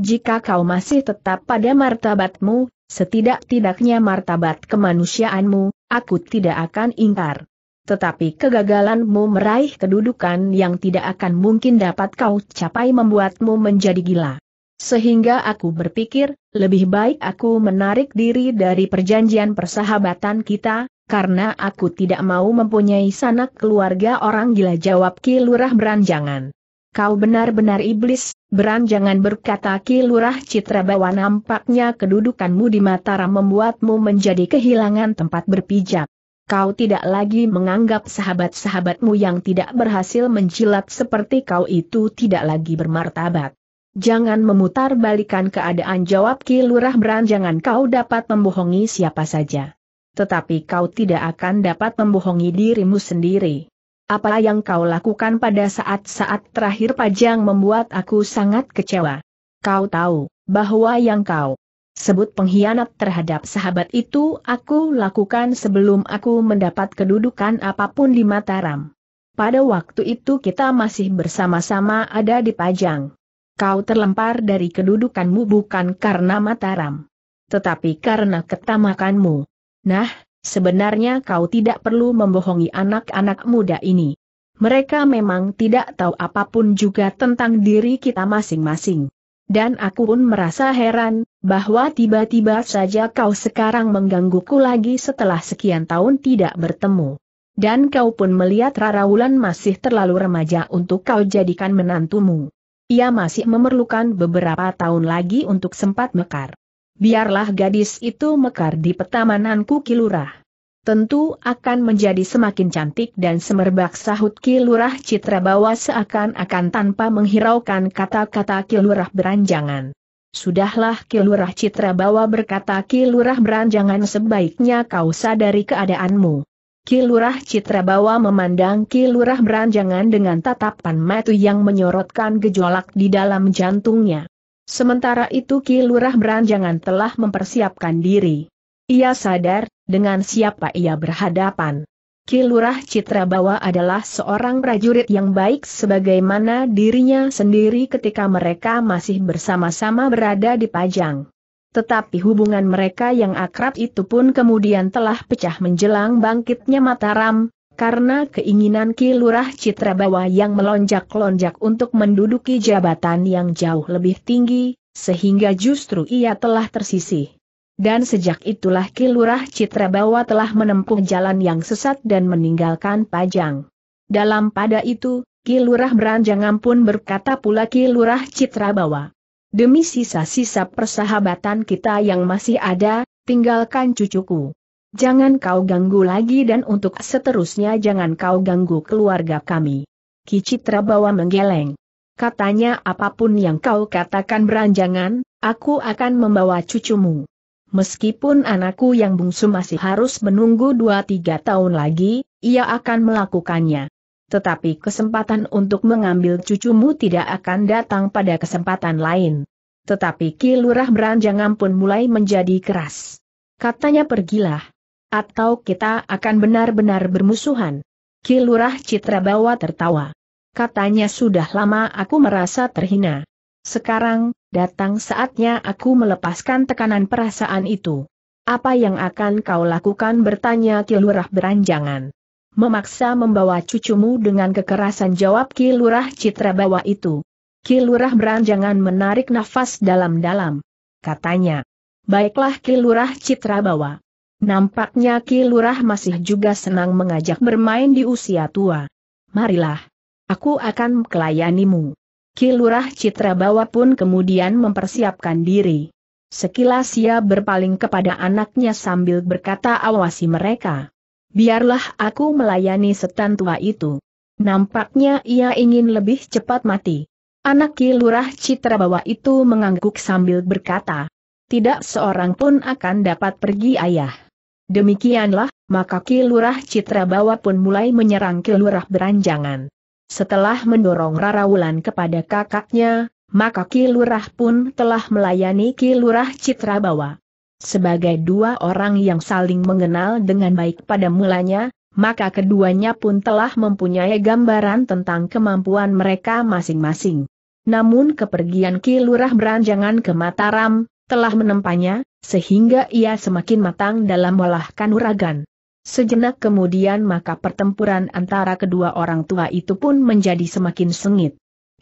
Jika kau masih tetap pada martabatmu, setidak-tidaknya martabat kemanusiaanmu, aku tidak akan ingkar. Tetapi kegagalanmu meraih kedudukan yang tidak akan mungkin dapat kau capai membuatmu menjadi gila. Sehingga aku berpikir, lebih baik aku menarik diri dari perjanjian persahabatan kita, karena aku tidak mau mempunyai sanak keluarga orang gila jawab lurah Beranjangan kau benar-benar iblis, Beran jangan berkata Ki Lurah Citra bahwa nampaknya kedudukanmu di Mataram membuatmu menjadi kehilangan tempat berpijak. Kau tidak lagi menganggap sahabat-sahabatmu yang tidak berhasil menjilat seperti kau itu tidak lagi bermartabat. Jangan memutar balikan keadaan jawab Ki Lurah Beran jangan kau dapat membohongi siapa saja. Tetapi kau tidak akan dapat membohongi dirimu sendiri. Apa yang kau lakukan pada saat-saat terakhir Pajang membuat aku sangat kecewa. Kau tahu, bahwa yang kau sebut pengkhianat terhadap sahabat itu aku lakukan sebelum aku mendapat kedudukan apapun di Mataram. Pada waktu itu kita masih bersama-sama ada di Pajang. Kau terlempar dari kedudukanmu bukan karena Mataram. Tetapi karena ketamakanmu. Nah, Sebenarnya kau tidak perlu membohongi anak-anak muda ini. Mereka memang tidak tahu apapun juga tentang diri kita masing-masing. Dan aku pun merasa heran, bahwa tiba-tiba saja kau sekarang menggangguku lagi setelah sekian tahun tidak bertemu. Dan kau pun melihat Rara Wulan masih terlalu remaja untuk kau jadikan menantumu. Ia masih memerlukan beberapa tahun lagi untuk sempat mekar biarlah gadis itu mekar di petamananku Kilurah. Tentu akan menjadi semakin cantik dan semerbak sahut Kilurah Citra bawa seakan-akan tanpa menghiraukan kata-kata Kilurah beranjangan. Sudahlah Kilurah Citra bawa berkata Kilurah beranjangan sebaiknya kau sadari keadaanmu. Kilurah Citra bawa memandang Kilurah beranjangan dengan tatapan mata yang menyorotkan gejolak di dalam jantungnya. Sementara itu Ki Lurah Beranjangan telah mempersiapkan diri. Ia sadar, dengan siapa ia berhadapan. Ki Lurah Citrabawa adalah seorang prajurit yang baik sebagaimana dirinya sendiri ketika mereka masih bersama-sama berada di Pajang. Tetapi hubungan mereka yang akrab itu pun kemudian telah pecah menjelang bangkitnya Mataram, karena keinginan Ki Lurah Citrabawa yang melonjak-lonjak untuk menduduki jabatan yang jauh lebih tinggi, sehingga justru ia telah tersisih. Dan sejak itulah Ki Lurah Citrabawa telah menempuh jalan yang sesat dan meninggalkan Pajang. Dalam pada itu, Ki Lurah Beranjangan pun berkata pula Ki Lurah Citrabawa. Demi sisa-sisa persahabatan kita yang masih ada, tinggalkan cucuku. Jangan kau ganggu lagi dan untuk seterusnya jangan kau ganggu keluarga kami. Kicitra bawa menggeleng. Katanya apapun yang kau katakan beranjangan, aku akan membawa cucumu. Meskipun anakku yang bungsu masih harus menunggu 2-3 tahun lagi, ia akan melakukannya. Tetapi kesempatan untuk mengambil cucumu tidak akan datang pada kesempatan lain. Tetapi Kilurah Beranjangan pun mulai menjadi keras. Katanya pergilah, atau kita akan benar-benar bermusuhan. Kilurah Citrabawa tertawa. Katanya sudah lama aku merasa terhina. Sekarang, datang saatnya aku melepaskan tekanan perasaan itu. Apa yang akan kau lakukan bertanya Kilurah beranjangan. Memaksa membawa cucumu dengan kekerasan jawab Kilurah Citrabawa itu. Kilurah beranjangan menarik nafas dalam-dalam. Katanya, baiklah Kilurah Citrabawa. Nampaknya Ki Lurah masih juga senang mengajak bermain di usia tua. Marilah. Aku akan melayanimu. Ki Lurah Citra Bawa pun kemudian mempersiapkan diri. Sekilas ia berpaling kepada anaknya sambil berkata awasi mereka. Biarlah aku melayani setan tua itu. Nampaknya ia ingin lebih cepat mati. Anak Ki Lurah Citra Bawa itu mengangguk sambil berkata, tidak seorang pun akan dapat pergi ayah. Demikianlah, maka Kilurah Bawa pun mulai menyerang Kilurah Beranjangan. Setelah mendorong Rara Wulan kepada kakaknya, maka Kilurah pun telah melayani Kilurah Bawa. Sebagai dua orang yang saling mengenal dengan baik pada mulanya, maka keduanya pun telah mempunyai gambaran tentang kemampuan mereka masing-masing. Namun kepergian Kilurah Beranjangan ke Mataram, telah menempanya, sehingga ia semakin matang dalam olah kanuragan. Sejenak kemudian maka pertempuran antara kedua orang tua itu pun menjadi semakin sengit.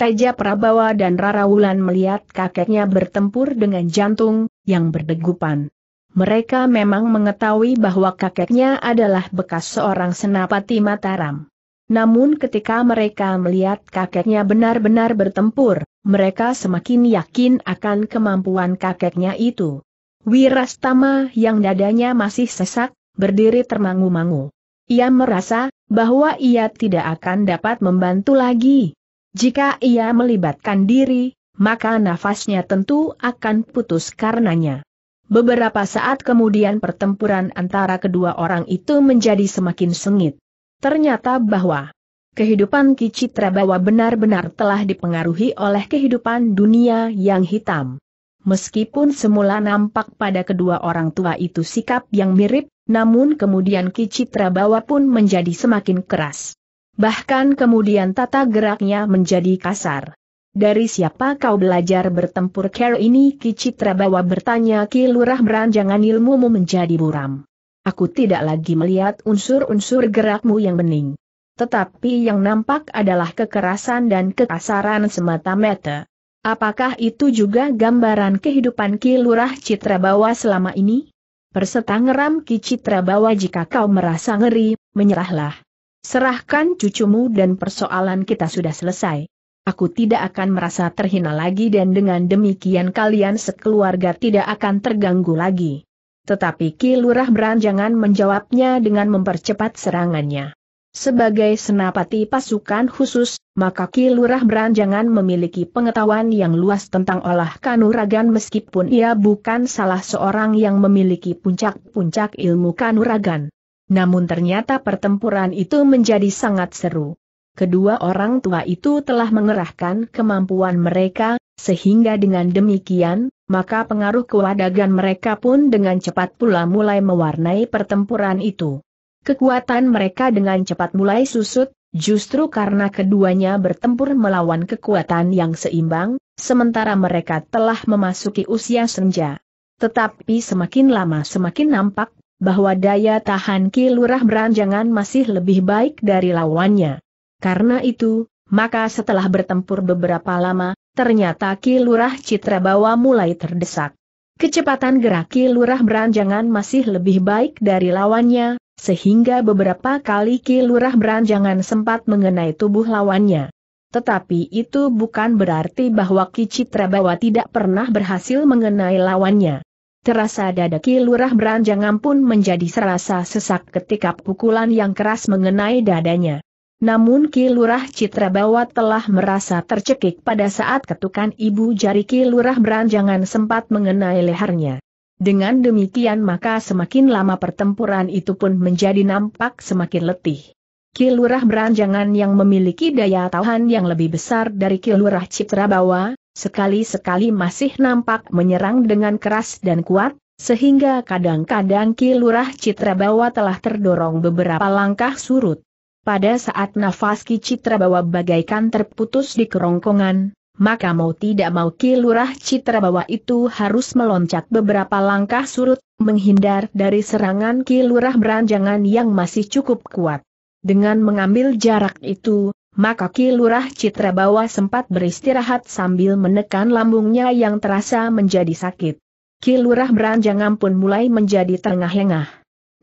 Teja Prabawa dan Rara Wulan melihat kakeknya bertempur dengan jantung, yang berdegupan. Mereka memang mengetahui bahwa kakeknya adalah bekas seorang senapati Mataram. Namun ketika mereka melihat kakeknya benar-benar bertempur, mereka semakin yakin akan kemampuan kakeknya itu. Wirastama yang dadanya masih sesak, berdiri termangu-mangu. Ia merasa bahwa ia tidak akan dapat membantu lagi. Jika ia melibatkan diri, maka nafasnya tentu akan putus karenanya. Beberapa saat kemudian pertempuran antara kedua orang itu menjadi semakin sengit. Ternyata bahwa kehidupan Kicitra Bawa benar-benar telah dipengaruhi oleh kehidupan dunia yang hitam. Meskipun semula nampak pada kedua orang tua itu sikap yang mirip, namun kemudian Kicitra Bawa pun menjadi semakin keras. Bahkan kemudian tata geraknya menjadi kasar. Dari siapa kau belajar bertempur care ini Kicitra Bawa bertanya Ki Lurah beranjangan ilmumu menjadi buram aku tidak lagi melihat unsur-unsur gerakmu yang bening. Tetapi yang nampak adalah kekerasan dan kekasaran semata-mata. Apakah itu juga gambaran kehidupan Ki Lurah Citrabawa selama ini? Persetangeram Ki Citra Citrabawa jika kau merasa ngeri, menyerahlah. Serahkan cucumu dan persoalan kita sudah selesai. Aku tidak akan merasa terhina lagi dan dengan demikian kalian sekeluarga tidak akan terganggu lagi. Tetapi Kilurah beranjangan menjawabnya dengan mempercepat serangannya. Sebagai senapati pasukan khusus, maka Kilurah beranjangan memiliki pengetahuan yang luas tentang olah kanuragan meskipun ia bukan salah seorang yang memiliki puncak-puncak ilmu kanuragan. Namun ternyata pertempuran itu menjadi sangat seru. Kedua orang tua itu telah mengerahkan kemampuan mereka, sehingga dengan demikian, maka pengaruh kewadagan mereka pun dengan cepat pula mulai mewarnai pertempuran itu. Kekuatan mereka dengan cepat mulai susut, justru karena keduanya bertempur melawan kekuatan yang seimbang, sementara mereka telah memasuki usia senja. Tetapi semakin lama semakin nampak, bahwa daya tahan Ki Lurah Beranjangan masih lebih baik dari lawannya. Karena itu, maka setelah bertempur beberapa lama, ternyata Ki Lurah Citrabawa mulai terdesak. Kecepatan gerak Ki Lurah Beranjangan masih lebih baik dari lawannya, sehingga beberapa kali Ki Lurah Beranjangan sempat mengenai tubuh lawannya. Tetapi itu bukan berarti bahwa Ki Citrabawa tidak pernah berhasil mengenai lawannya. Terasa dada Ki Lurah Beranjangan pun menjadi serasa sesak ketika pukulan yang keras mengenai dadanya. Namun kilurah Lurah Citrabawa telah merasa tercekik pada saat ketukan ibu jari Ki beranjangan sempat mengenai lehernya. Dengan demikian maka semakin lama pertempuran itu pun menjadi nampak semakin letih. Kilurah beranjangan yang memiliki daya tahan yang lebih besar dari kilurah Lurah Citrabawa, sekali-sekali masih nampak menyerang dengan keras dan kuat, sehingga kadang-kadang kilurah Lurah Citrabawa telah terdorong beberapa langkah surut. Pada saat nafas Ki Citra bawa bagaikan terputus di kerongkongan, maka mau tidak mau Ki Lurah Citra bawa itu harus meloncat beberapa langkah surut, menghindar dari serangan Ki Lurah beranjangan yang masih cukup kuat. Dengan mengambil jarak itu, maka Ki Lurah Citra bawa sempat beristirahat sambil menekan lambungnya yang terasa menjadi sakit. Ki Lurah beranjangan pun mulai menjadi terengah-engah.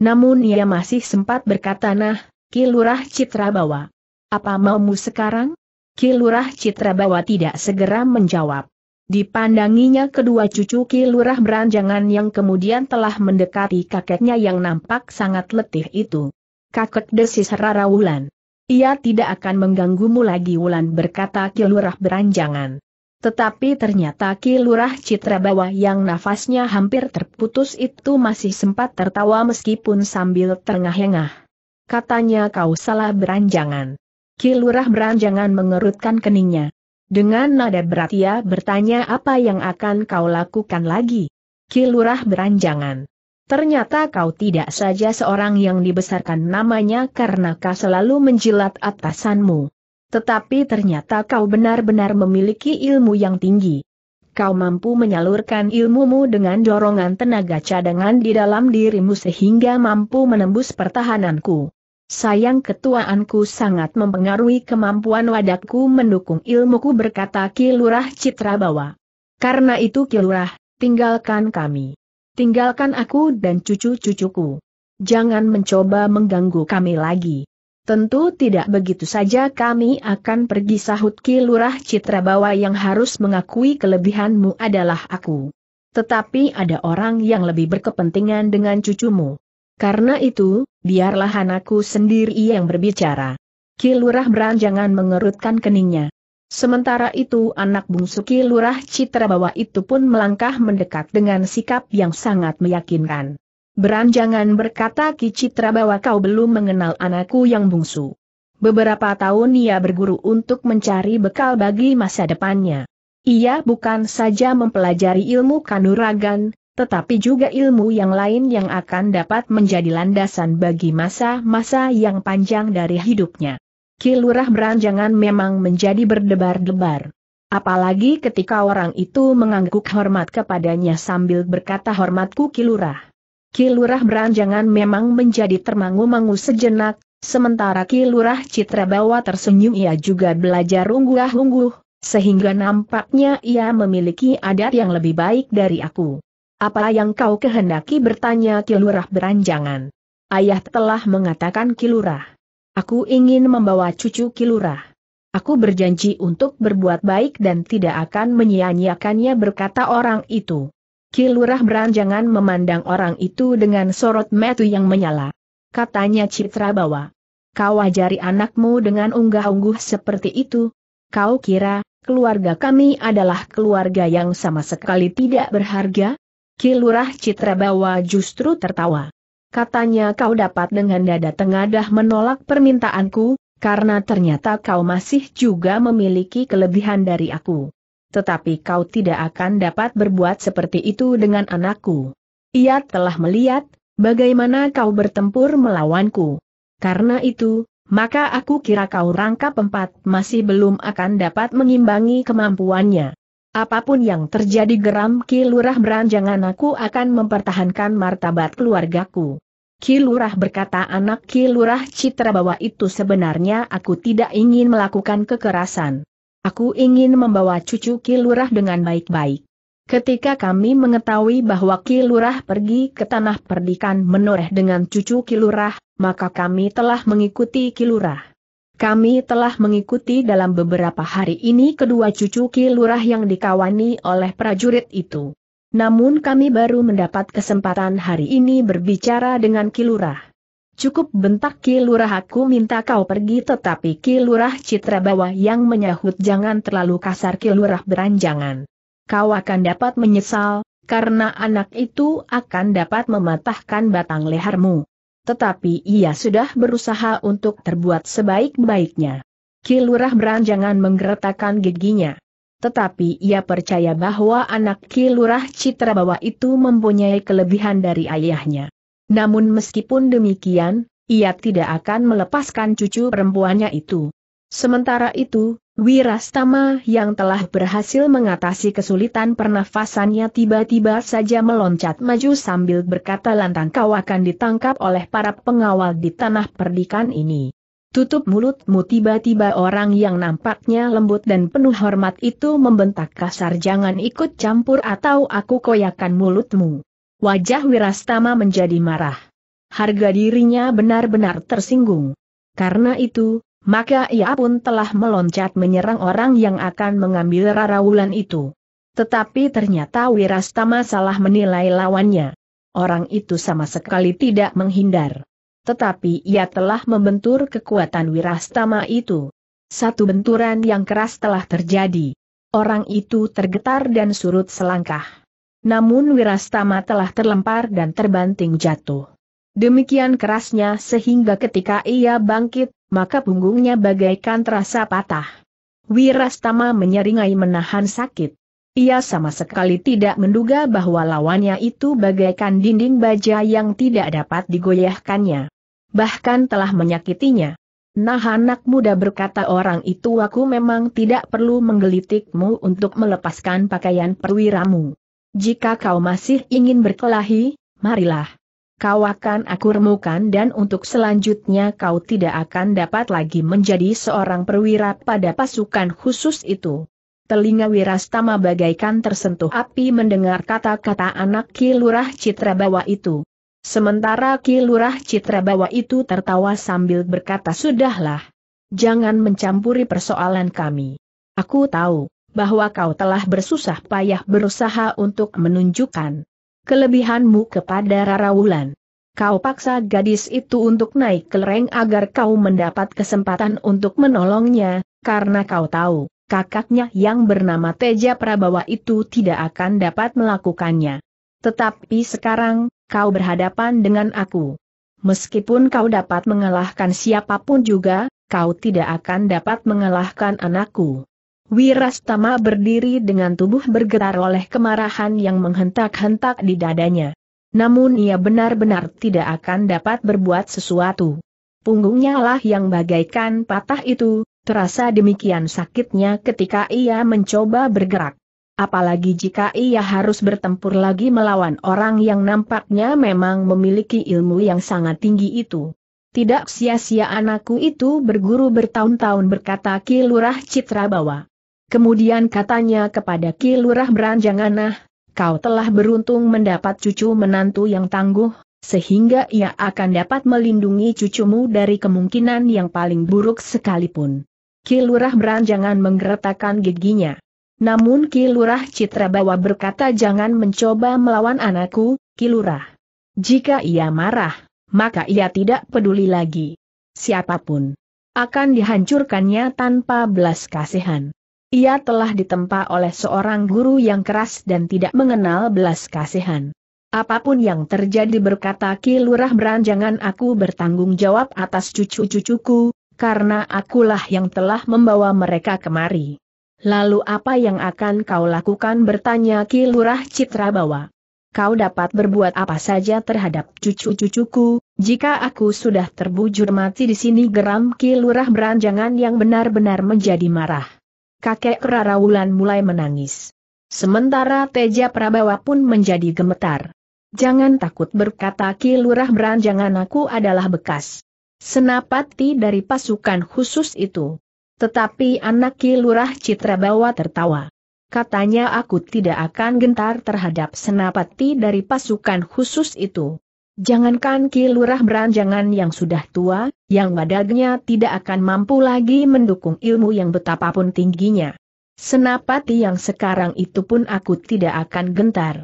Namun ia masih sempat berkata nah, Kilurah Citrabawa. Apa maumu sekarang? Kilurah Citrabawa tidak segera menjawab. Dipandanginya kedua cucu Kilurah beranjangan yang kemudian telah mendekati kakeknya yang nampak sangat letih itu. Kakek desis Rara Wulan. Ia tidak akan mengganggumu lagi Wulan berkata Kilurah beranjangan. Tetapi ternyata Kilurah Citrabawa yang nafasnya hampir terputus itu masih sempat tertawa meskipun sambil terengah-engah katanya kau salah beranjangan. Kilurah beranjangan mengerutkan keningnya. Dengan nada berat ia bertanya apa yang akan kau lakukan lagi. Kilurah beranjangan. Ternyata kau tidak saja seorang yang dibesarkan namanya karena kau selalu menjilat atasanmu. Tetapi ternyata kau benar-benar memiliki ilmu yang tinggi. Kau mampu menyalurkan ilmumu dengan dorongan tenaga cadangan di dalam dirimu sehingga mampu menembus pertahananku. Sayang ketuaanku sangat mempengaruhi kemampuan wadaku mendukung ilmuku berkata Kilurah Citrabawa. Karena itu Kilurah, tinggalkan kami. Tinggalkan aku dan cucu-cucuku. Jangan mencoba mengganggu kami lagi. Tentu tidak begitu saja kami akan pergi sahut Kilurah Citrabawa yang harus mengakui kelebihanmu adalah aku. Tetapi ada orang yang lebih berkepentingan dengan cucumu. Karena itu, biarlah anakku sendiri yang berbicara. Kilurah beranjangan mengerutkan keningnya. Sementara itu anak bungsu Kilurah Citra Bawa itu pun melangkah mendekat dengan sikap yang sangat meyakinkan. Beranjangan berkata Ki Citra Bawa kau belum mengenal anakku yang bungsu. Beberapa tahun ia berguru untuk mencari bekal bagi masa depannya. Ia bukan saja mempelajari ilmu kanuragan, tetapi juga ilmu yang lain yang akan dapat menjadi landasan bagi masa-masa yang panjang dari hidupnya. Kilurah beranjangan memang menjadi berdebar-debar. Apalagi ketika orang itu mengangguk hormat kepadanya sambil berkata hormatku Kilurah. Kilurah beranjangan memang menjadi termangu-mangu sejenak, sementara Kilurah Citra Bawa tersenyum ia juga belajar ungguh-ungguh, sehingga nampaknya ia memiliki adat yang lebih baik dari aku. Apa yang kau kehendaki bertanya Kilurah beranjangan. Ayah telah mengatakan Kilurah. Aku ingin membawa cucu Kilurah. Aku berjanji untuk berbuat baik dan tidak akan menyia-nyiakannya berkata orang itu. Kilurah beranjangan memandang orang itu dengan sorot metu yang menyala. Katanya Citra bahwa, kau ajari anakmu dengan unggah-ungguh seperti itu. Kau kira, keluarga kami adalah keluarga yang sama sekali tidak berharga? Kilurah Citrabawa justru tertawa. Katanya kau dapat dengan dada tengadah menolak permintaanku, karena ternyata kau masih juga memiliki kelebihan dari aku. Tetapi kau tidak akan dapat berbuat seperti itu dengan anakku. Ia telah melihat, bagaimana kau bertempur melawanku. Karena itu, maka aku kira kau rangkap empat masih belum akan dapat mengimbangi kemampuannya. Apapun yang terjadi geram Ki Lurah beranjangan aku akan mempertahankan martabat keluargaku. Ki berkata anak Ki Citra bahwa itu sebenarnya aku tidak ingin melakukan kekerasan. Aku ingin membawa cucu Ki dengan baik-baik. Ketika kami mengetahui bahwa Ki pergi ke tanah perdikan menoreh dengan cucu Ki maka kami telah mengikuti Ki kami telah mengikuti dalam beberapa hari ini kedua cucu Ki Lurah yang dikawani oleh prajurit itu. Namun kami baru mendapat kesempatan hari ini berbicara dengan Ki Lurah. Cukup bentak Ki Lurah aku minta kau pergi tetapi Ki Lurah Citra bawah yang menyahut jangan terlalu kasar Ki Lurah beranjangan. Kau akan dapat menyesal, karena anak itu akan dapat mematahkan batang lehermu tetapi ia sudah berusaha untuk terbuat sebaik-baiknya. Kilurah beranjangan menggeretakkan giginya. Tetapi ia percaya bahwa anak Kilurah Citrabawa itu mempunyai kelebihan dari ayahnya. Namun meskipun demikian, ia tidak akan melepaskan cucu perempuannya itu. Sementara itu, Wirastama yang telah berhasil mengatasi kesulitan pernafasannya tiba-tiba saja meloncat maju sambil berkata lantang kau akan ditangkap oleh para pengawal di tanah perdikan ini. Tutup mulutmu tiba-tiba orang yang nampaknya lembut dan penuh hormat itu membentak kasar jangan ikut campur atau aku koyakan mulutmu. Wajah Wirastama menjadi marah. Harga dirinya benar-benar tersinggung. Karena itu, maka ia pun telah meloncat menyerang orang yang akan mengambil rarawulan itu. Tetapi ternyata Wirastama salah menilai lawannya. Orang itu sama sekali tidak menghindar. Tetapi ia telah membentur kekuatan Wirastama itu. Satu benturan yang keras telah terjadi. Orang itu tergetar dan surut selangkah. Namun Wirastama telah terlempar dan terbanting jatuh. Demikian kerasnya sehingga ketika ia bangkit, maka punggungnya bagaikan terasa patah. Wirastama menyeringai menahan sakit. Ia sama sekali tidak menduga bahwa lawannya itu bagaikan dinding baja yang tidak dapat digoyahkannya. Bahkan telah menyakitinya. Nah anak muda berkata orang itu aku memang tidak perlu menggelitikmu untuk melepaskan pakaian perwiramu. Jika kau masih ingin berkelahi, marilah kau akan aku remukan dan untuk selanjutnya kau tidak akan dapat lagi menjadi seorang perwira pada pasukan khusus itu. Telinga Wirastama bagaikan tersentuh api mendengar kata-kata anak Ki Lurah Citrabawa itu. Sementara Ki Lurah Citrabawa itu tertawa sambil berkata sudahlah. Jangan mencampuri persoalan kami. Aku tahu, bahwa kau telah bersusah payah berusaha untuk menunjukkan kelebihanmu kepada Rara Wulan. Kau paksa gadis itu untuk naik ke lereng agar kau mendapat kesempatan untuk menolongnya, karena kau tahu, kakaknya yang bernama Teja Prabawa itu tidak akan dapat melakukannya. Tetapi sekarang, kau berhadapan dengan aku. Meskipun kau dapat mengalahkan siapapun juga, kau tidak akan dapat mengalahkan anakku. Wirastama berdiri dengan tubuh bergetar oleh kemarahan yang menghentak-hentak di dadanya. Namun ia benar-benar tidak akan dapat berbuat sesuatu. Punggungnya lah yang bagaikan patah itu, terasa demikian sakitnya ketika ia mencoba bergerak. Apalagi jika ia harus bertempur lagi melawan orang yang nampaknya memang memiliki ilmu yang sangat tinggi itu. Tidak sia-sia anakku itu berguru bertahun-tahun berkata kilurah Lurah Citrabawa. Kemudian katanya kepada Kilurah Lurah Beranjanganah, kau telah beruntung mendapat cucu menantu yang tangguh, sehingga ia akan dapat melindungi cucumu dari kemungkinan yang paling buruk sekalipun. Kilurah Beranjangan menggeretakkan giginya. Namun Kilurah Lurah Citrabawa berkata jangan mencoba melawan anakku, Kilurah. Jika ia marah, maka ia tidak peduli lagi. Siapapun akan dihancurkannya tanpa belas kasihan. Ia telah ditempa oleh seorang guru yang keras dan tidak mengenal belas kasihan. Apapun yang terjadi berkata Ki Lurah Beranjangan aku bertanggung jawab atas cucu-cucuku, karena akulah yang telah membawa mereka kemari. Lalu apa yang akan kau lakukan bertanya Ki Lurah Citrabawa. Kau dapat berbuat apa saja terhadap cucu-cucuku, jika aku sudah terbujur mati di sini geram Ki Lurah Beranjangan yang benar-benar menjadi marah kakek Rarawulan mulai menangis. Sementara Teja Prabawa pun menjadi gemetar. Jangan takut berkata Ki Lurah Beranjangan aku adalah bekas senapati dari pasukan khusus itu. Tetapi anak Ki Lurah Citrabawa tertawa. Katanya aku tidak akan gentar terhadap senapati dari pasukan khusus itu. Jangankan Ki Lurah beranjangan yang sudah tua, yang wadagnya tidak akan mampu lagi mendukung ilmu yang betapapun tingginya. Senapati yang sekarang itu pun aku tidak akan gentar.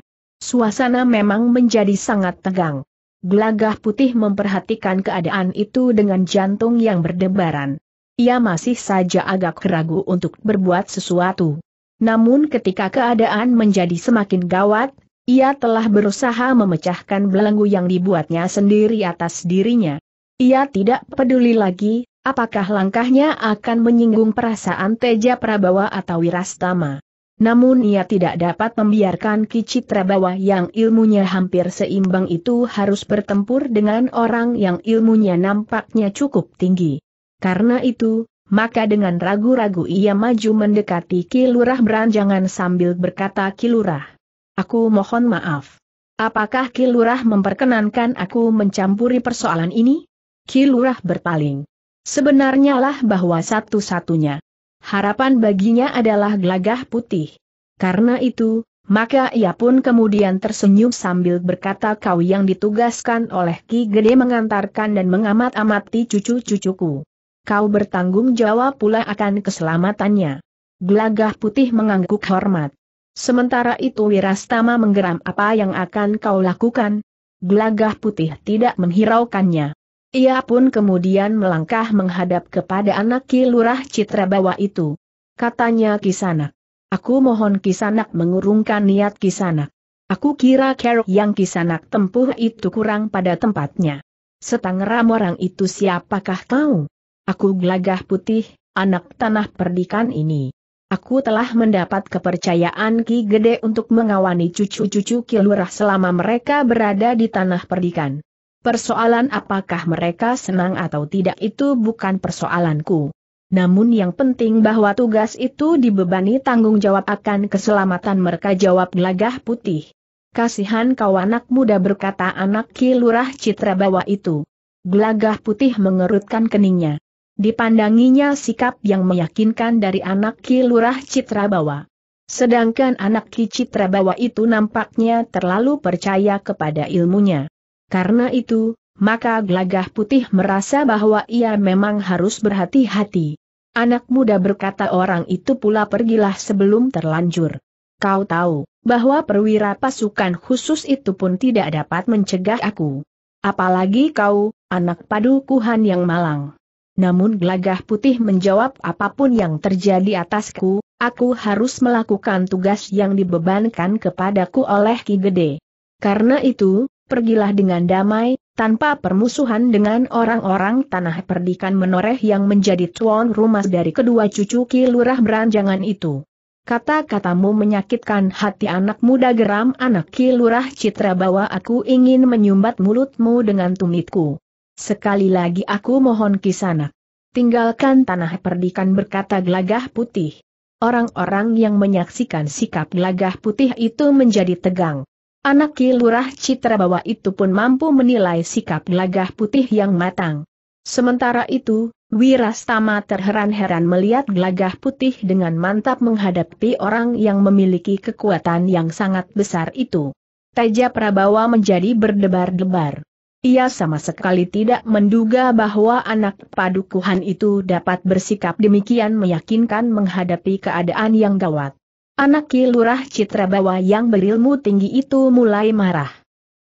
Suasana memang menjadi sangat tegang. Gelagah putih memperhatikan keadaan itu dengan jantung yang berdebaran. Ia masih saja agak ragu untuk berbuat sesuatu. Namun ketika keadaan menjadi semakin gawat, ia telah berusaha memecahkan belenggu yang dibuatnya sendiri atas dirinya. Ia tidak peduli lagi, apakah langkahnya akan menyinggung perasaan Teja Prabawa atau Wirastama. Namun ia tidak dapat membiarkan Kicitra Bawa yang ilmunya hampir seimbang itu harus bertempur dengan orang yang ilmunya nampaknya cukup tinggi. Karena itu, maka dengan ragu-ragu ia maju mendekati Kilurah Beranjangan sambil berkata Kilurah. Aku mohon maaf. Apakah Kilurah memperkenankan aku mencampuri persoalan ini? Kilurah berpaling. Sebenarnya lah bahwa satu-satunya harapan baginya adalah Glagah putih. Karena itu, maka ia pun kemudian tersenyum sambil berkata kau yang ditugaskan oleh Ki Gede mengantarkan dan mengamat-amati cucu-cucuku. Kau bertanggung jawab pula akan keselamatannya. Glagah putih mengangguk hormat. Sementara itu Wirastama menggeram apa yang akan kau lakukan. Gelagah putih tidak menghiraukannya. Ia pun kemudian melangkah menghadap kepada anak kilurah citra bawah itu. Katanya Kisanak. Aku mohon Kisanak mengurungkan niat Kisanak. Aku kira kerok yang Kisanak tempuh itu kurang pada tempatnya. Setangram orang itu siapakah kau? Aku gelagah putih, anak tanah perdikan ini. Aku telah mendapat kepercayaan Ki Gede untuk mengawani cucu-cucu Ki Lurah selama mereka berada di tanah perdikan. Persoalan apakah mereka senang atau tidak itu bukan persoalanku. Namun yang penting bahwa tugas itu dibebani tanggung jawab akan keselamatan mereka jawab gelagah putih. Kasihan kau anak muda berkata anak Ki Lurah Citra bawa itu. Gelagah putih mengerutkan keningnya. Dipandanginya sikap yang meyakinkan dari anak Ki Lurah Citrabawa. Sedangkan anak Ki Citrabawa itu nampaknya terlalu percaya kepada ilmunya. Karena itu, maka gelagah putih merasa bahwa ia memang harus berhati-hati. Anak muda berkata orang itu pula pergilah sebelum terlanjur. Kau tahu, bahwa perwira pasukan khusus itu pun tidak dapat mencegah aku. Apalagi kau, anak padukuhan yang malang namun gelagah putih menjawab apapun yang terjadi atasku, aku harus melakukan tugas yang dibebankan kepadaku oleh Ki Gede. Karena itu, pergilah dengan damai, tanpa permusuhan dengan orang-orang tanah perdikan menoreh yang menjadi tuan rumah dari kedua cucu Ki Lurah Beranjangan itu. Kata-katamu menyakitkan hati anak muda geram anak Ki Lurah Citra bahwa aku ingin menyumbat mulutmu dengan tumitku. Sekali lagi aku mohon kisanak. Tinggalkan tanah perdikan berkata gelagah putih. Orang-orang yang menyaksikan sikap gelagah putih itu menjadi tegang. Anak kilurah citra bawa itu pun mampu menilai sikap gelagah putih yang matang. Sementara itu, Wirastama terheran-heran melihat gelagah putih dengan mantap menghadapi orang yang memiliki kekuatan yang sangat besar itu. Teja Prabawa menjadi berdebar-debar. Ia sama sekali tidak menduga bahwa anak padukuhan itu dapat bersikap demikian meyakinkan menghadapi keadaan yang gawat. Anak kilurah Citrabawa yang berilmu tinggi itu mulai marah.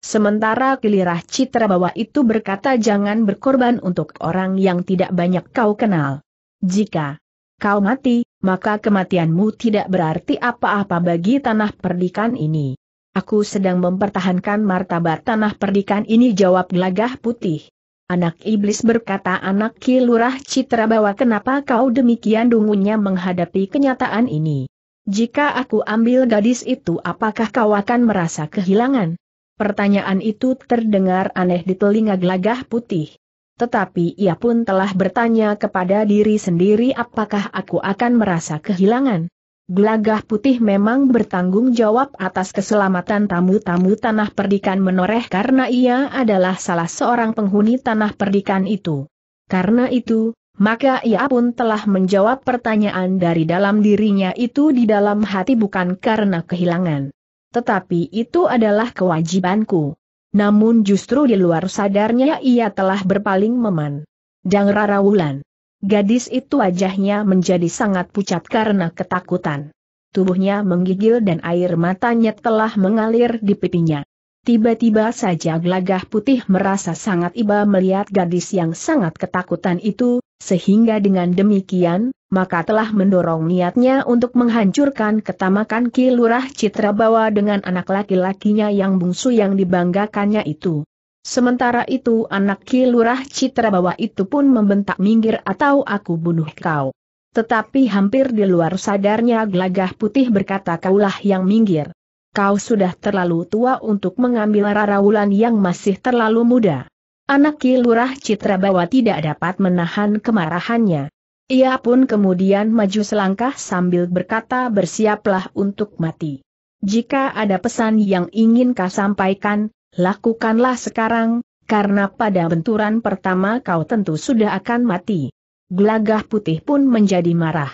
Sementara kilurah Citrabawa itu berkata jangan berkorban untuk orang yang tidak banyak kau kenal. Jika kau mati, maka kematianmu tidak berarti apa-apa bagi tanah perdikan ini. Aku sedang mempertahankan martabat tanah perdikan ini jawab gelagah putih. Anak iblis berkata anak kilurah citra bahwa kenapa kau demikian dungunya menghadapi kenyataan ini. Jika aku ambil gadis itu apakah kau akan merasa kehilangan? Pertanyaan itu terdengar aneh di telinga gelagah putih. Tetapi ia pun telah bertanya kepada diri sendiri apakah aku akan merasa kehilangan. Gelagah putih memang bertanggung jawab atas keselamatan tamu-tamu tanah perdikan menoreh karena ia adalah salah seorang penghuni tanah perdikan itu. Karena itu, maka ia pun telah menjawab pertanyaan dari dalam dirinya itu di dalam hati bukan karena kehilangan. Tetapi itu adalah kewajibanku. Namun justru di luar sadarnya ia telah berpaling meman. Dang Rara Wulan. Gadis itu wajahnya menjadi sangat pucat karena ketakutan. Tubuhnya menggigil dan air matanya telah mengalir di pipinya. Tiba-tiba saja gelagah putih merasa sangat iba melihat gadis yang sangat ketakutan itu, sehingga dengan demikian, maka telah mendorong niatnya untuk menghancurkan ketamakan Kilurah Citrabawa dengan anak laki-lakinya yang bungsu yang dibanggakannya itu. Sementara itu anak kilurah citra Bawa itu pun membentak minggir atau aku bunuh kau. Tetapi hampir di luar sadarnya gelagah putih berkata kaulah yang minggir. Kau sudah terlalu tua untuk mengambil raraulan yang masih terlalu muda. Anak kilurah citra Bawa tidak dapat menahan kemarahannya. Ia pun kemudian maju selangkah sambil berkata bersiaplah untuk mati. Jika ada pesan yang ingin kau sampaikan, lakukanlah sekarang, karena pada benturan pertama kau tentu sudah akan mati. Gelagah putih pun menjadi marah.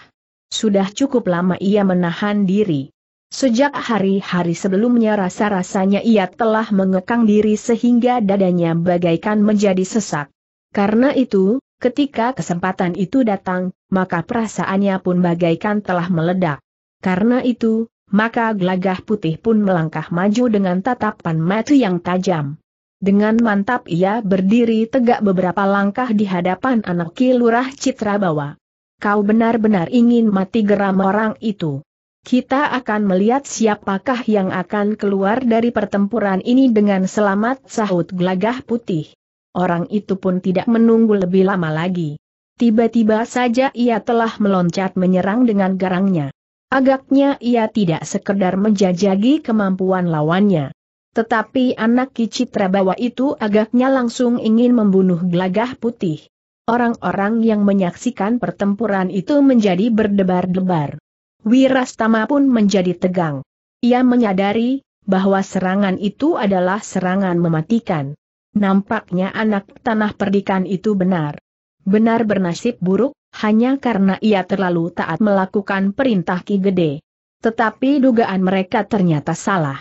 Sudah cukup lama ia menahan diri. Sejak hari-hari sebelumnya rasa-rasanya ia telah mengekang diri sehingga dadanya bagaikan menjadi sesak. Karena itu, ketika kesempatan itu datang, maka perasaannya pun bagaikan telah meledak. Karena itu, maka gelagah putih pun melangkah maju dengan tatapan mata yang tajam. Dengan mantap ia berdiri tegak beberapa langkah di hadapan anak kilurah Bawa. Kau benar-benar ingin mati geram orang itu. Kita akan melihat siapakah yang akan keluar dari pertempuran ini dengan selamat sahut gelagah putih. Orang itu pun tidak menunggu lebih lama lagi. Tiba-tiba saja ia telah meloncat menyerang dengan garangnya. Agaknya ia tidak sekedar menjajagi kemampuan lawannya. Tetapi anak Kicitra bawa itu agaknya langsung ingin membunuh gelagah putih. Orang-orang yang menyaksikan pertempuran itu menjadi berdebar-debar. Wirastama pun menjadi tegang. Ia menyadari bahwa serangan itu adalah serangan mematikan. Nampaknya anak tanah perdikan itu benar. Benar bernasib buruk, hanya karena ia terlalu taat melakukan perintah Ki Gede. Tetapi dugaan mereka ternyata salah.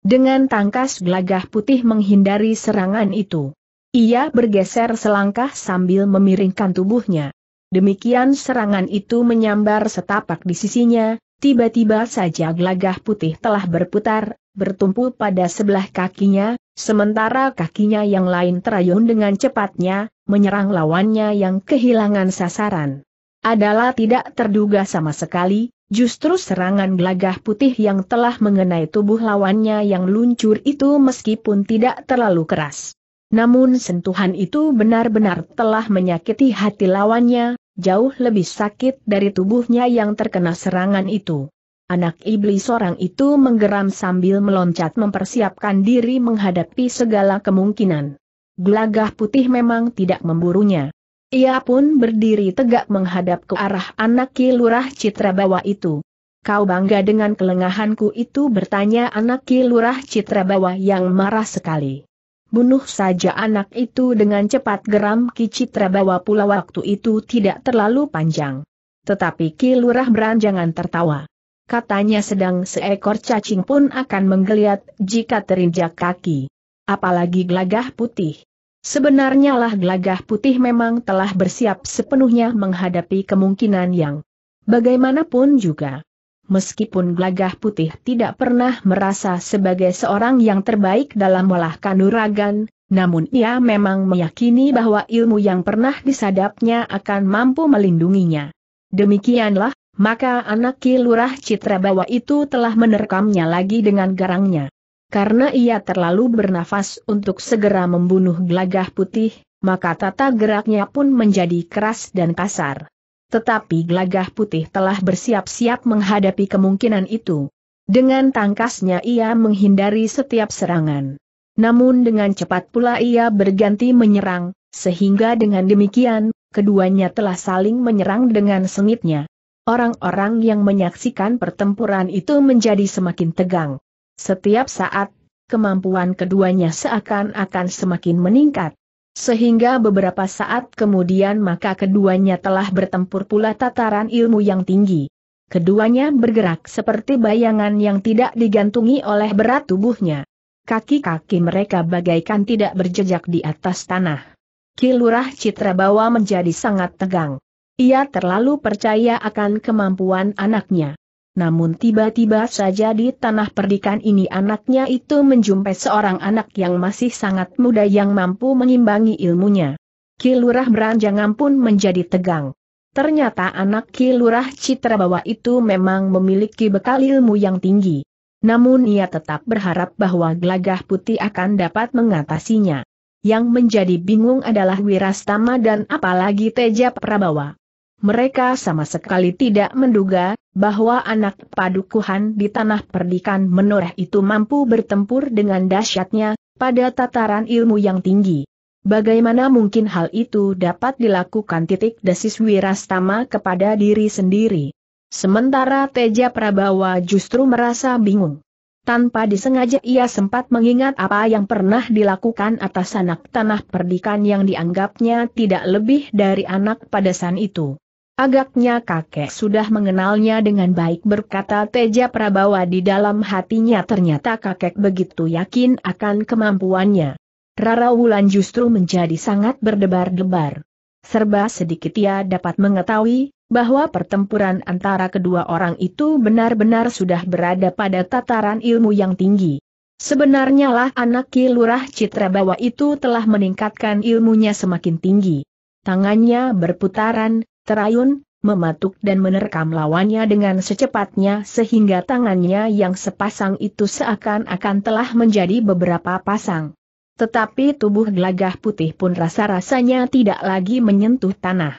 Dengan tangkas gelagah putih menghindari serangan itu. Ia bergeser selangkah sambil memiringkan tubuhnya. Demikian serangan itu menyambar setapak di sisinya, tiba-tiba saja gelagah putih telah berputar, bertumpu pada sebelah kakinya, Sementara kakinya yang lain terayun dengan cepatnya, menyerang lawannya yang kehilangan sasaran. Adalah tidak terduga sama sekali, justru serangan gelagah putih yang telah mengenai tubuh lawannya yang luncur itu meskipun tidak terlalu keras. Namun sentuhan itu benar-benar telah menyakiti hati lawannya, jauh lebih sakit dari tubuhnya yang terkena serangan itu. Anak iblis orang itu menggeram sambil meloncat mempersiapkan diri menghadapi segala kemungkinan. Gelagah putih memang tidak memburunya. Ia pun berdiri tegak menghadap ke arah anak kilurah Citra Citrabawa itu. Kau bangga dengan kelengahanku itu bertanya anak kilurah Citra Citrabawa yang marah sekali. Bunuh saja anak itu dengan cepat geram Ki Citra Citrabawa pula waktu itu tidak terlalu panjang. Tetapi kilurah beranjangan tertawa katanya sedang seekor cacing pun akan menggeliat jika terinjak kaki. Apalagi gelagah putih. Sebenarnya lah gelagah putih memang telah bersiap sepenuhnya menghadapi kemungkinan yang bagaimanapun juga. Meskipun gelagah putih tidak pernah merasa sebagai seorang yang terbaik dalam olah kanuragan, namun ia memang meyakini bahwa ilmu yang pernah disadapnya akan mampu melindunginya. Demikianlah, maka anak Citra Citrabawa itu telah menerkamnya lagi dengan garangnya. Karena ia terlalu bernafas untuk segera membunuh gelagah putih, maka tata geraknya pun menjadi keras dan kasar. Tetapi gelagah putih telah bersiap-siap menghadapi kemungkinan itu. Dengan tangkasnya ia menghindari setiap serangan. Namun dengan cepat pula ia berganti menyerang, sehingga dengan demikian, keduanya telah saling menyerang dengan sengitnya. Orang-orang yang menyaksikan pertempuran itu menjadi semakin tegang. Setiap saat, kemampuan keduanya seakan-akan semakin meningkat. Sehingga beberapa saat kemudian maka keduanya telah bertempur pula tataran ilmu yang tinggi. Keduanya bergerak seperti bayangan yang tidak digantungi oleh berat tubuhnya. Kaki-kaki mereka bagaikan tidak berjejak di atas tanah. Kilurah Citrabawa menjadi sangat tegang. Ia terlalu percaya akan kemampuan anaknya. Namun tiba-tiba saja di tanah perdikan ini anaknya itu menjumpai seorang anak yang masih sangat muda yang mampu mengimbangi ilmunya. Kilurah Beranjangan pun menjadi tegang. Ternyata anak Kilurah Citrabawa itu memang memiliki bekal ilmu yang tinggi. Namun ia tetap berharap bahwa gelagah putih akan dapat mengatasinya. Yang menjadi bingung adalah Wirastama dan apalagi Teja Prabawa mereka sama sekali tidak menduga bahwa anak padukuhan di tanah perdikan menoreh itu mampu bertempur dengan dahsyatnya pada tataran ilmu yang tinggi. Bagaimana mungkin hal itu dapat dilakukan titik desis wirastama kepada diri sendiri. Sementara Teja Prabawa justru merasa bingung. Tanpa disengaja ia sempat mengingat apa yang pernah dilakukan atas anak tanah perdikan yang dianggapnya tidak lebih dari anak padasan itu. Agaknya kakek sudah mengenalnya dengan baik berkata Teja Prabawa di dalam hatinya ternyata kakek begitu yakin akan kemampuannya. Rara Wulan justru menjadi sangat berdebar-debar. Serba sedikit ia dapat mengetahui, bahwa pertempuran antara kedua orang itu benar-benar sudah berada pada tataran ilmu yang tinggi. Sebenarnya lah anak Kilurah Citrabawa itu telah meningkatkan ilmunya semakin tinggi. Tangannya berputaran, terayun, mematuk dan menerkam lawannya dengan secepatnya sehingga tangannya yang sepasang itu seakan-akan telah menjadi beberapa pasang. Tetapi tubuh gelagah putih pun rasa-rasanya tidak lagi menyentuh tanah.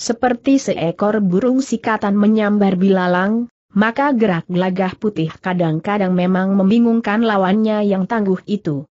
Seperti seekor burung sikatan menyambar bilalang, maka gerak gelagah putih kadang-kadang memang membingungkan lawannya yang tangguh itu.